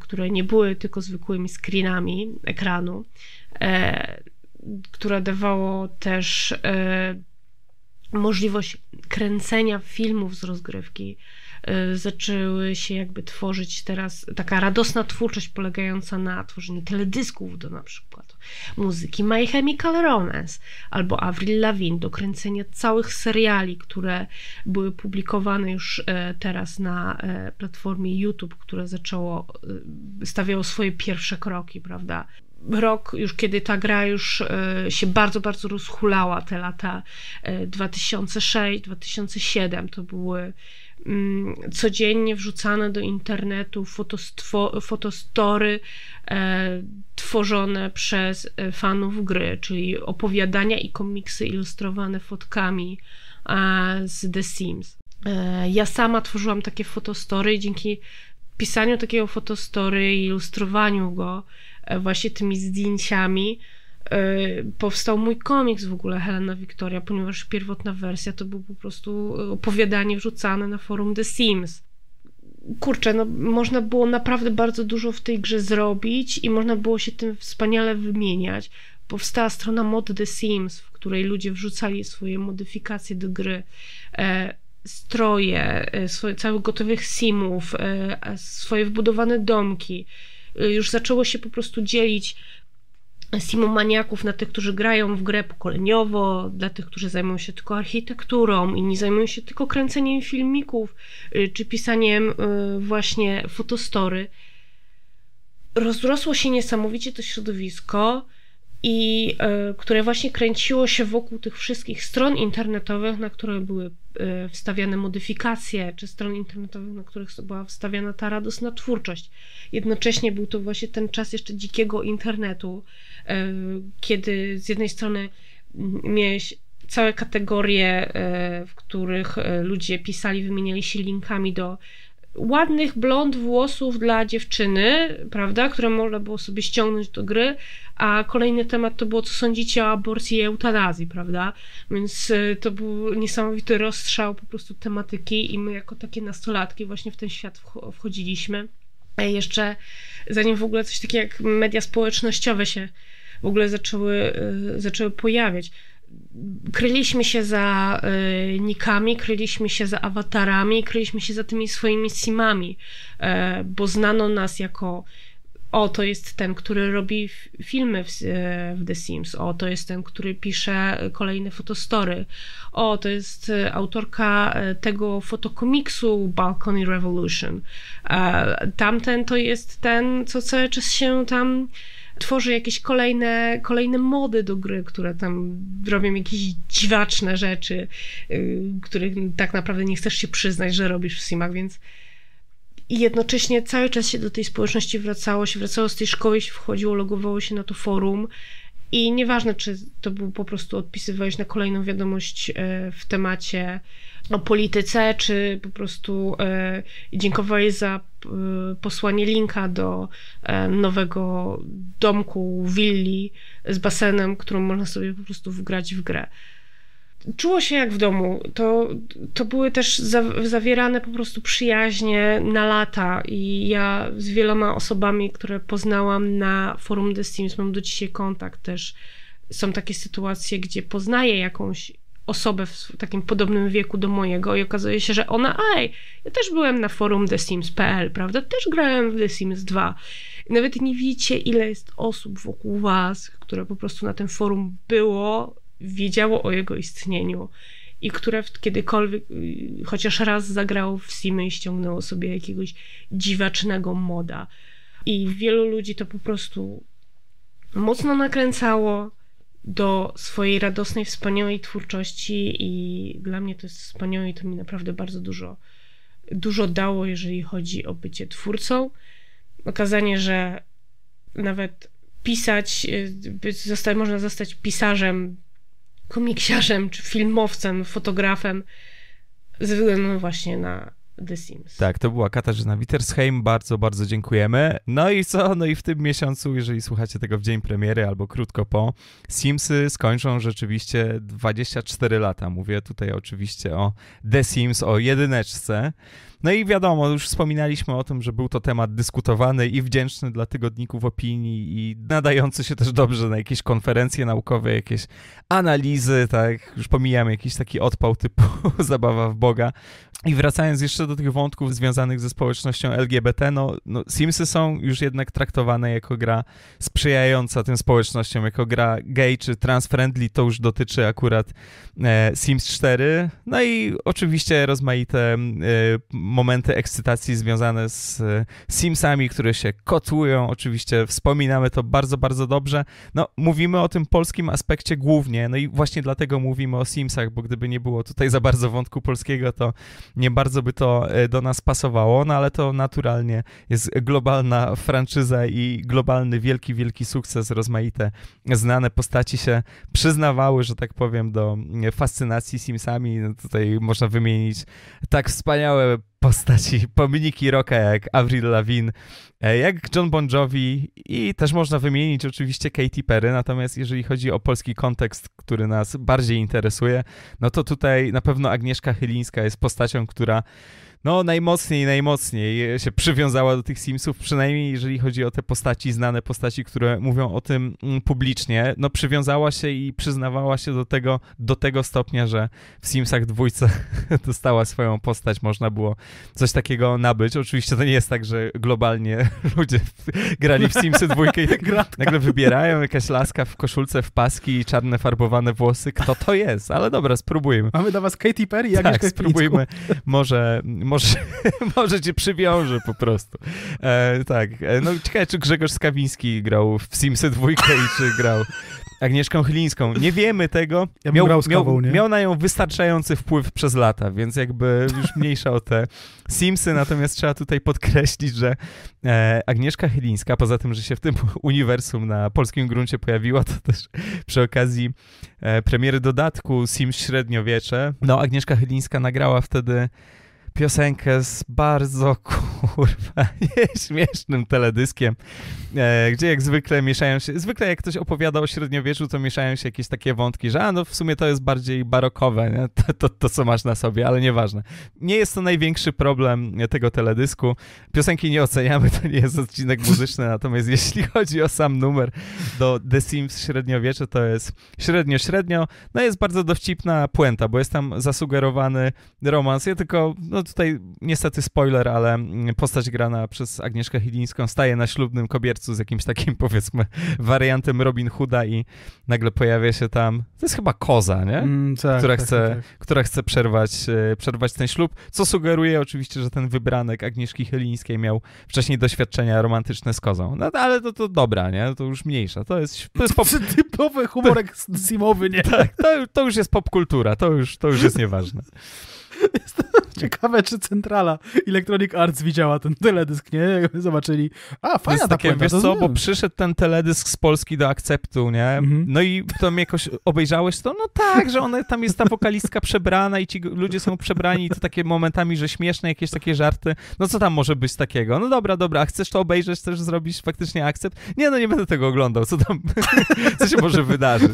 które nie były tylko zwykłymi screenami ekranu, które dawało też możliwość kręcenia filmów z rozgrywki, Y, zaczęły się jakby tworzyć teraz taka radosna twórczość polegająca na tworzeniu teledysków do na przykład muzyki My Chemical Romance albo Avril Lavigne, do kręcenia całych seriali, które były publikowane już e, teraz na e, platformie YouTube, które zaczęło, e, stawiało swoje pierwsze kroki, prawda? rok, już kiedy ta gra już się bardzo, bardzo rozhulała, te lata 2006-2007 to były Mm, codziennie wrzucane do internetu fotostory e, tworzone przez e, fanów gry, czyli opowiadania i komiksy ilustrowane fotkami z The Sims. E, ja sama tworzyłam takie fotostory i dzięki pisaniu takiego fotostory i ilustrowaniu go właśnie tymi zdjęciami Y, powstał mój komiks w ogóle Helena Victoria, ponieważ pierwotna wersja to było po prostu opowiadanie wrzucane na forum The Sims. Kurczę, no, można było naprawdę bardzo dużo w tej grze zrobić i można było się tym wspaniale wymieniać. Powstała strona mod The Sims, w której ludzie wrzucali swoje modyfikacje do gry, e, stroje, e, swoje, całych gotowych simów, e, swoje wbudowane domki. E, już zaczęło się po prostu dzielić simomaniaków, na tych, którzy grają w grę pokoleniowo, dla tych, którzy zajmują się tylko architekturą, inni zajmują się tylko kręceniem filmików y, czy pisaniem y, właśnie fotostory. Rozrosło się niesamowicie to środowisko i y, które właśnie kręciło się wokół tych wszystkich stron internetowych, na które były wstawiane modyfikacje, czy stron internetowych, na których była wstawiana ta radosna twórczość. Jednocześnie był to właśnie ten czas jeszcze dzikiego internetu, E, kiedy z jednej strony miałeś całe kategorie, e, w których e, ludzie pisali, wymieniali się linkami do ładnych blond włosów dla dziewczyny, prawda, które można było sobie ściągnąć do gry, a kolejny temat to było, co sądzicie o aborcji i eutanazji, prawda? Więc to był niesamowity rozstrzał po prostu tematyki i my jako takie nastolatki właśnie w ten świat wchodziliśmy. Jeszcze zanim w ogóle coś takiego jak media społecznościowe się w ogóle zaczęły, y, zaczęły pojawiać. Kryliśmy się za y, nikami, kryliśmy się za awatarami, kryliśmy się za tymi swoimi simami, e, bo znano nas jako o, to jest ten, który robi filmy w, e, w, The Sims, o, to jest ten, który pisze kolejne fotostory, o, to jest e, autorka tego fotokomiksu Balcony Revolution, tamten to jest ten, co cały czas się tam tworzy jakieś kolejne, kolejne mody do gry, które tam robią jakieś dziwaczne rzeczy, y, których tak naprawdę nie chcesz się przyznać, że robisz w Simach, więc i jednocześnie cały czas się do tej społeczności wracało, się wracało z tej szkoły, się wchodziło, logowało się na to forum i nieważne, czy to był po prostu odpisywałeś na kolejną wiadomość e, w temacie o no, polityce, czy po prostu e, za e, posłanie linka do e, nowego domku, willi z basenem, którą można sobie po prostu wgrać w grę. Czuło się jak w domu. To, to były też za, zawierane po prostu przyjaźnie na lata i ja z wieloma osobami, które poznałam na forum The Sims, mam do dzisiaj kontakt też. Są takie sytuacje, gdzie poznaję jakąś osobę w takim podobnym wieku do mojego i okazuje się, że ona, ej, ja też byłem na forum TheSims.pl, prawda? Też grałem w The Sims 2. nawet nie wiecie, ile jest osób wokół was, które po prostu na tym forum było, wiedziało o jego istnieniu i które kiedykolwiek y, chociaż raz zagrało w Simy i ściągnęło sobie jakiegoś dziwacznego moda. I wielu ludzi to po prostu mocno nakręcało, do swojej radosnej, wspaniałej twórczości i dla mnie to jest wspaniałe i to mi naprawdę bardzo dużo, dużo dało, jeżeli chodzi o bycie twórcą. Okazanie, że nawet pisać, y, zosta można zostać pisarzem, komiksiarzem, czy filmowcem, fotografem, ze względu właśnie na The Sims. Tak, to była Katarzyna Wittersheim, bardzo, bardzo dziękujemy. No i co? No i w tym miesiącu, jeżeli słuchacie tego w dzień premiery albo krótko po, Simsy skończą rzeczywiście 24 lata. Mówię tutaj oczywiście o The Sims, o jedyneczce. No i wiadomo, już wspominaliśmy o tym, że był to temat dyskutowany i wdzięczny dla tygodników opinii i nadający się też dobrze na jakieś konferencje naukowe, jakieś analizy, tak, już pomijamy jakiś taki odpał typu zabawa w Boga. I wracając jeszcze do tych wątków związanych ze społecznością LGBT, no, no Simsy są już jednak traktowane jako gra sprzyjająca tym społecznościom, jako gra gay czy trans-friendly, to już dotyczy akurat e, Sims 4, no i oczywiście rozmaite e, momenty ekscytacji związane z e, Simsami, które się kotłują. Oczywiście wspominamy to bardzo, bardzo dobrze. No, mówimy o tym polskim aspekcie głównie, no i właśnie dlatego mówimy o Simsach, bo gdyby nie było tutaj za bardzo wątku polskiego, to nie bardzo by to e, do nas pasowało, no ale to naturalnie jest globalna franczyza i globalny wielki, wielki sukces. Rozmaite znane postaci się przyznawały, że tak powiem, do e, fascynacji Simsami. No, tutaj można wymienić tak wspaniałe postaci pomniki roka jak Avril Lavigne, e, jak John Bon Jovi i też można wymienić oczywiście Katy Perry, natomiast jeżeli chodzi o polski kontekst, który nas bardziej interesuje, no to tutaj na pewno Agnieszka Chylińska jest postacią, która no najmocniej, najmocniej się przywiązała do tych Simsów, przynajmniej jeżeli chodzi o te postaci, znane postaci, które mówią o tym mm, publicznie, no przywiązała się i przyznawała się do tego, do tego stopnia, że w Simsach dwójce dostała swoją postać, można było coś takiego nabyć. Oczywiście to nie jest tak, że globalnie ludzie grali w Simsy dwójkę i tak nagle wybierają jakaś laska w koszulce, w paski i czarne farbowane włosy. Kto to jest? Ale dobra, spróbujmy. Mamy dla was Katy Perry i tak, spróbujmy. Może może, może cię przywiążę po prostu. E, tak. E, no ciekawe, czy Grzegorz Skawiński grał w Simsy 2 i czy grał Agnieszką Chylińską. Nie wiemy tego. Ja miał, grał z kawą, miał, nie? miał na nią wystarczający wpływ przez lata, więc jakby już mniejsza o te Simsy. Natomiast trzeba tutaj podkreślić, że e, Agnieszka Chylińska, poza tym, że się w tym uniwersum na polskim gruncie pojawiła, to też przy okazji e, premiery dodatku Sims Średniowiecze, no Agnieszka Chylińska nagrała wtedy piosenkę z bardzo kurwa śmiesznym teledyskiem, e, gdzie jak zwykle mieszają się, zwykle jak ktoś opowiada o średniowieczu, to mieszają się jakieś takie wątki, że a no w sumie to jest bardziej barokowe, to, to, to, co masz na sobie, ale nieważne. Nie jest to największy problem tego teledysku. Piosenki nie oceniamy, to nie jest odcinek muzyczny, natomiast jeśli chodzi o sam numer do The Sims średniowiecze, to jest średnio-średnio, no jest bardzo dowcipna puenta, bo jest tam zasugerowany romans, ja tylko no, no, tutaj niestety spoiler, ale mm, postać grana przez Agnieszkę Chilińską staje na ślubnym kobiercu z jakimś takim powiedzmy wariantem Robin Hooda i nagle pojawia się tam, to jest chyba koza, nie? Mm, tak, która, tak, chce, tak. tak. która chce przerwać, e, przerwać ten ślub, co sugeruje oczywiście, że ten wybranek Agnieszki Chylińskiej miał wcześniej doświadczenia romantyczne z kozą. No ale to, to dobra, nie? To już mniejsza. To jest, to jest pop... typowy humorek to... simowy, nie? Tak, to, to już jest popkultura, to już, to już jest nieważne. Jest ciekawe, czy centrala Electronic Arts widziała ten teledysk, nie? Jakby zobaczyli, a fajna to ta takie, płyta, Wiesz co, bo przyszedł ten teledysk z Polski do akceptu, nie? Mhm. No i mi jakoś obejrzałeś to? No tak, że one, tam jest ta wokalistka przebrana i ci ludzie są przebrani i to takie momentami, że śmieszne jakieś takie żarty. No co tam może być takiego? No dobra, dobra, a chcesz to obejrzeć, też zrobić faktycznie akcept? Nie, no nie będę tego oglądał, co tam, co się może wydarzyć?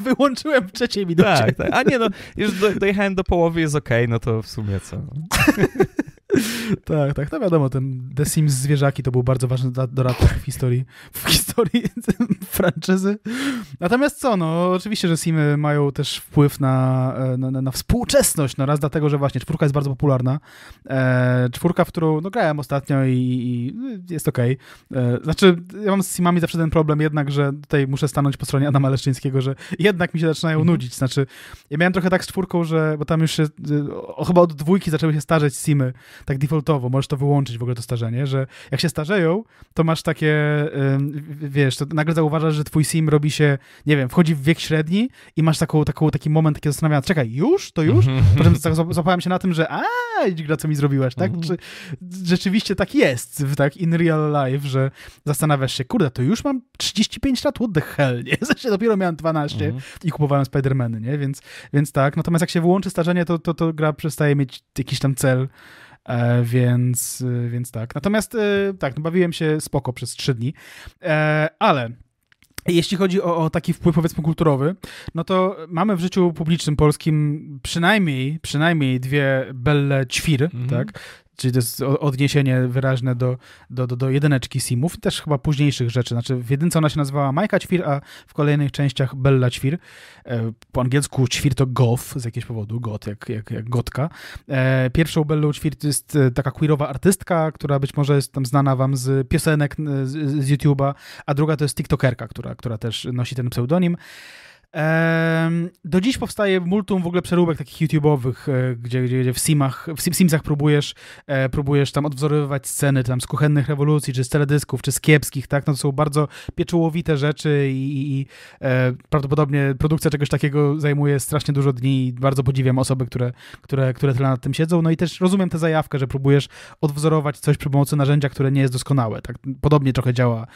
Wyłączyłem w trzeciej tak, minucie. Tak, tak. A nie, no już do, dojechałem do połowy, jest okej, okay, no to w sumie co? No. Tak, tak, to wiadomo, ten The Sims zwierzaki to był bardzo ważny doradca w historii, w historii franczyzy. Natomiast co, no oczywiście, że Simy mają też wpływ e, na, na, na współczesność, no raz dlatego, że właśnie czwórka jest bardzo popularna, e, czwórka, w którą no, grałem ostatnio i, i jest okej. Okay. E, znaczy, ja mam z Simami zawsze ten problem jednak, że tutaj muszę stanąć po stronie Adama Leszczyńskiego, że jednak mi się zaczynają mhm. nudzić, znaczy ja miałem trochę tak z czwórką, że, bo tam już się, o, chyba od dwójki zaczęły się starzeć Simy, tak defaultowo, możesz to wyłączyć w ogóle to starzenie, że jak się starzeją, to masz takie, wiesz, to nagle zauważasz, że twój sim robi się, nie wiem, wchodzi w wiek średni i masz taką, taką, taki moment, takie zastanawiania, czekaj, już? To już? Potem tak złapałem się na tym, że a, gra, co mi zrobiłaś, tak? Mhm. Czy rzeczywiście tak jest, tak, in real life, że zastanawiasz się, kurde, to już mam 35 lat, what the hell, nie? dopiero miałem 12 mhm. i kupowałem Spidermany, nie? Więc, więc tak, natomiast jak się wyłączy starzenie, to, to, to gra przestaje mieć jakiś tam cel E, więc, e, więc tak. Natomiast e, tak, no bawiłem się spoko przez trzy dni, ale jeśli chodzi o, o, taki wpływ, powiedzmy, kulturowy, no to mamy w życiu publicznym polskim przynajmniej, przynajmniej dwie belle ćwiry, mm -hmm. tak? czyli to jest odniesienie wyraźne do, do, do, do jedyneczki Simów, też chyba późniejszych rzeczy. Znaczy w jedynce ona się nazywała Majka Ćwir, a w kolejnych częściach Bella Ćwir. E, po angielsku Ćwir to goth z jakiegoś powodu, got, jak, jak, jak gotka. E, pierwszą Bellą Ćwir to jest e, taka queerowa artystka, która być może jest tam znana wam z piosenek z, z YouTube'a, a druga to jest tiktokerka, która, która też nosi ten pseudonim. Do dziś powstaje multum w ogóle przeróbek takich YouTube'owych, e, gdzie, gdzie, gdzie w Simach, w Simsach próbujesz, e, próbujesz tam odwzorowywać sceny tam z kuchennych rewolucji, czy z teledysków, czy z kiepskich, tak? No to są bardzo pieczołowite rzeczy i, i e, prawdopodobnie produkcja czegoś takiego zajmuje strasznie dużo dni i bardzo podziwiam osoby, które, które, które tyle nad tym siedzą. No i też rozumiem tę zajawkę, że próbujesz odwzorować coś przy pomocy narzędzia, które nie jest doskonałe, tak? Podobnie trochę działa,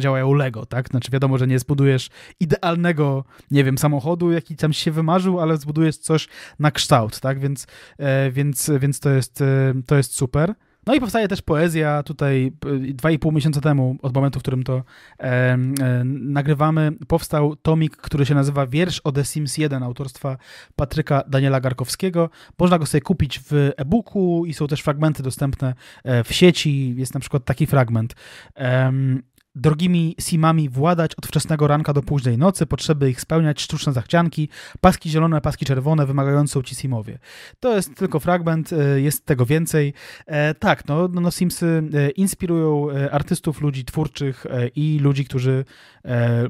działają Lego, tak? Znaczy wiadomo, że nie zbudujesz idealnego, nie wiem, samochodu, jaki tam się wymarzył, ale zbudujesz coś na kształt, tak? Więc, e, więc, więc to, jest, e, to jest super. No i powstaje też poezja tutaj 2,5 e, miesiąca temu, od momentu, w którym to e, e, nagrywamy, powstał tomik, który się nazywa Wiersz o The Sims 1 autorstwa Patryka Daniela Garkowskiego. Można go sobie kupić w e-booku i są też fragmenty dostępne w sieci. Jest na przykład taki fragment. E, drogimi simami władać od wczesnego ranka do późnej nocy, potrzeby ich spełniać, sztuczne zachcianki, paski zielone, paski czerwone wymagające są ci simowie. To jest tylko fragment, e, jest tego więcej. E, tak, no, no, no simsy e, inspirują artystów, ludzi twórczych i ludzi, którzy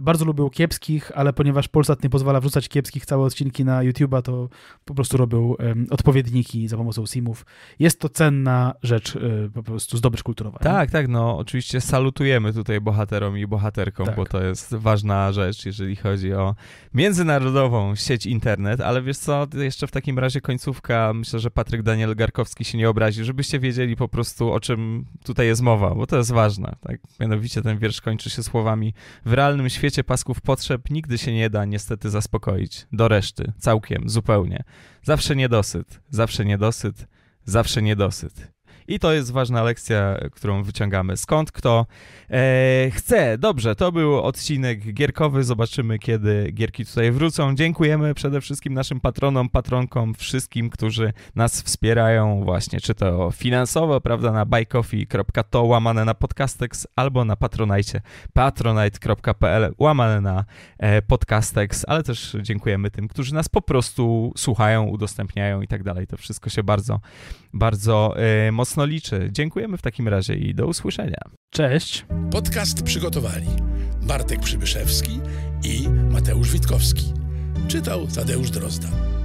bardzo lubią kiepskich, ale ponieważ Polsat nie pozwala wrzucać kiepskich całe odcinki na YouTube'a, to po prostu robią odpowiedniki za pomocą simów. Jest to cenna rzecz, po prostu zdobycz kulturowa. Tak, tak, no oczywiście salutujemy tutaj, bo bohaterom i bohaterkom, tak. bo to jest ważna rzecz, jeżeli chodzi o międzynarodową sieć internet, ale wiesz co, jeszcze w takim razie końcówka, myślę, że Patryk Daniel Garkowski się nie obrazi, żebyście wiedzieli po prostu o czym tutaj jest mowa, bo to jest ważne, tak? Mianowicie ten wiersz kończy się słowami w realnym świecie pasków potrzeb nigdy się nie da niestety zaspokoić, do reszty, całkiem, zupełnie. Zawsze niedosyt, zawsze niedosyt, zawsze niedosyt. I to jest ważna lekcja, którą wyciągamy. Skąd kto e, chce. Dobrze, to był odcinek gierkowy. Zobaczymy, kiedy gierki tutaj wrócą. Dziękujemy przede wszystkim naszym patronom, patronkom, wszystkim, którzy nas wspierają właśnie, czy to finansowo, prawda, na buycoffee.to łamane na podcastex, albo na patronajcie patronite.pl łamane na e, podcastex, ale też dziękujemy tym, którzy nas po prostu słuchają, udostępniają i tak dalej. To wszystko się bardzo, bardzo e, mocno mocno liczy. Dziękujemy w takim razie i do usłyszenia. Cześć. Podcast przygotowali Bartek Przybyszewski i Mateusz Witkowski. Czytał Tadeusz Drozda.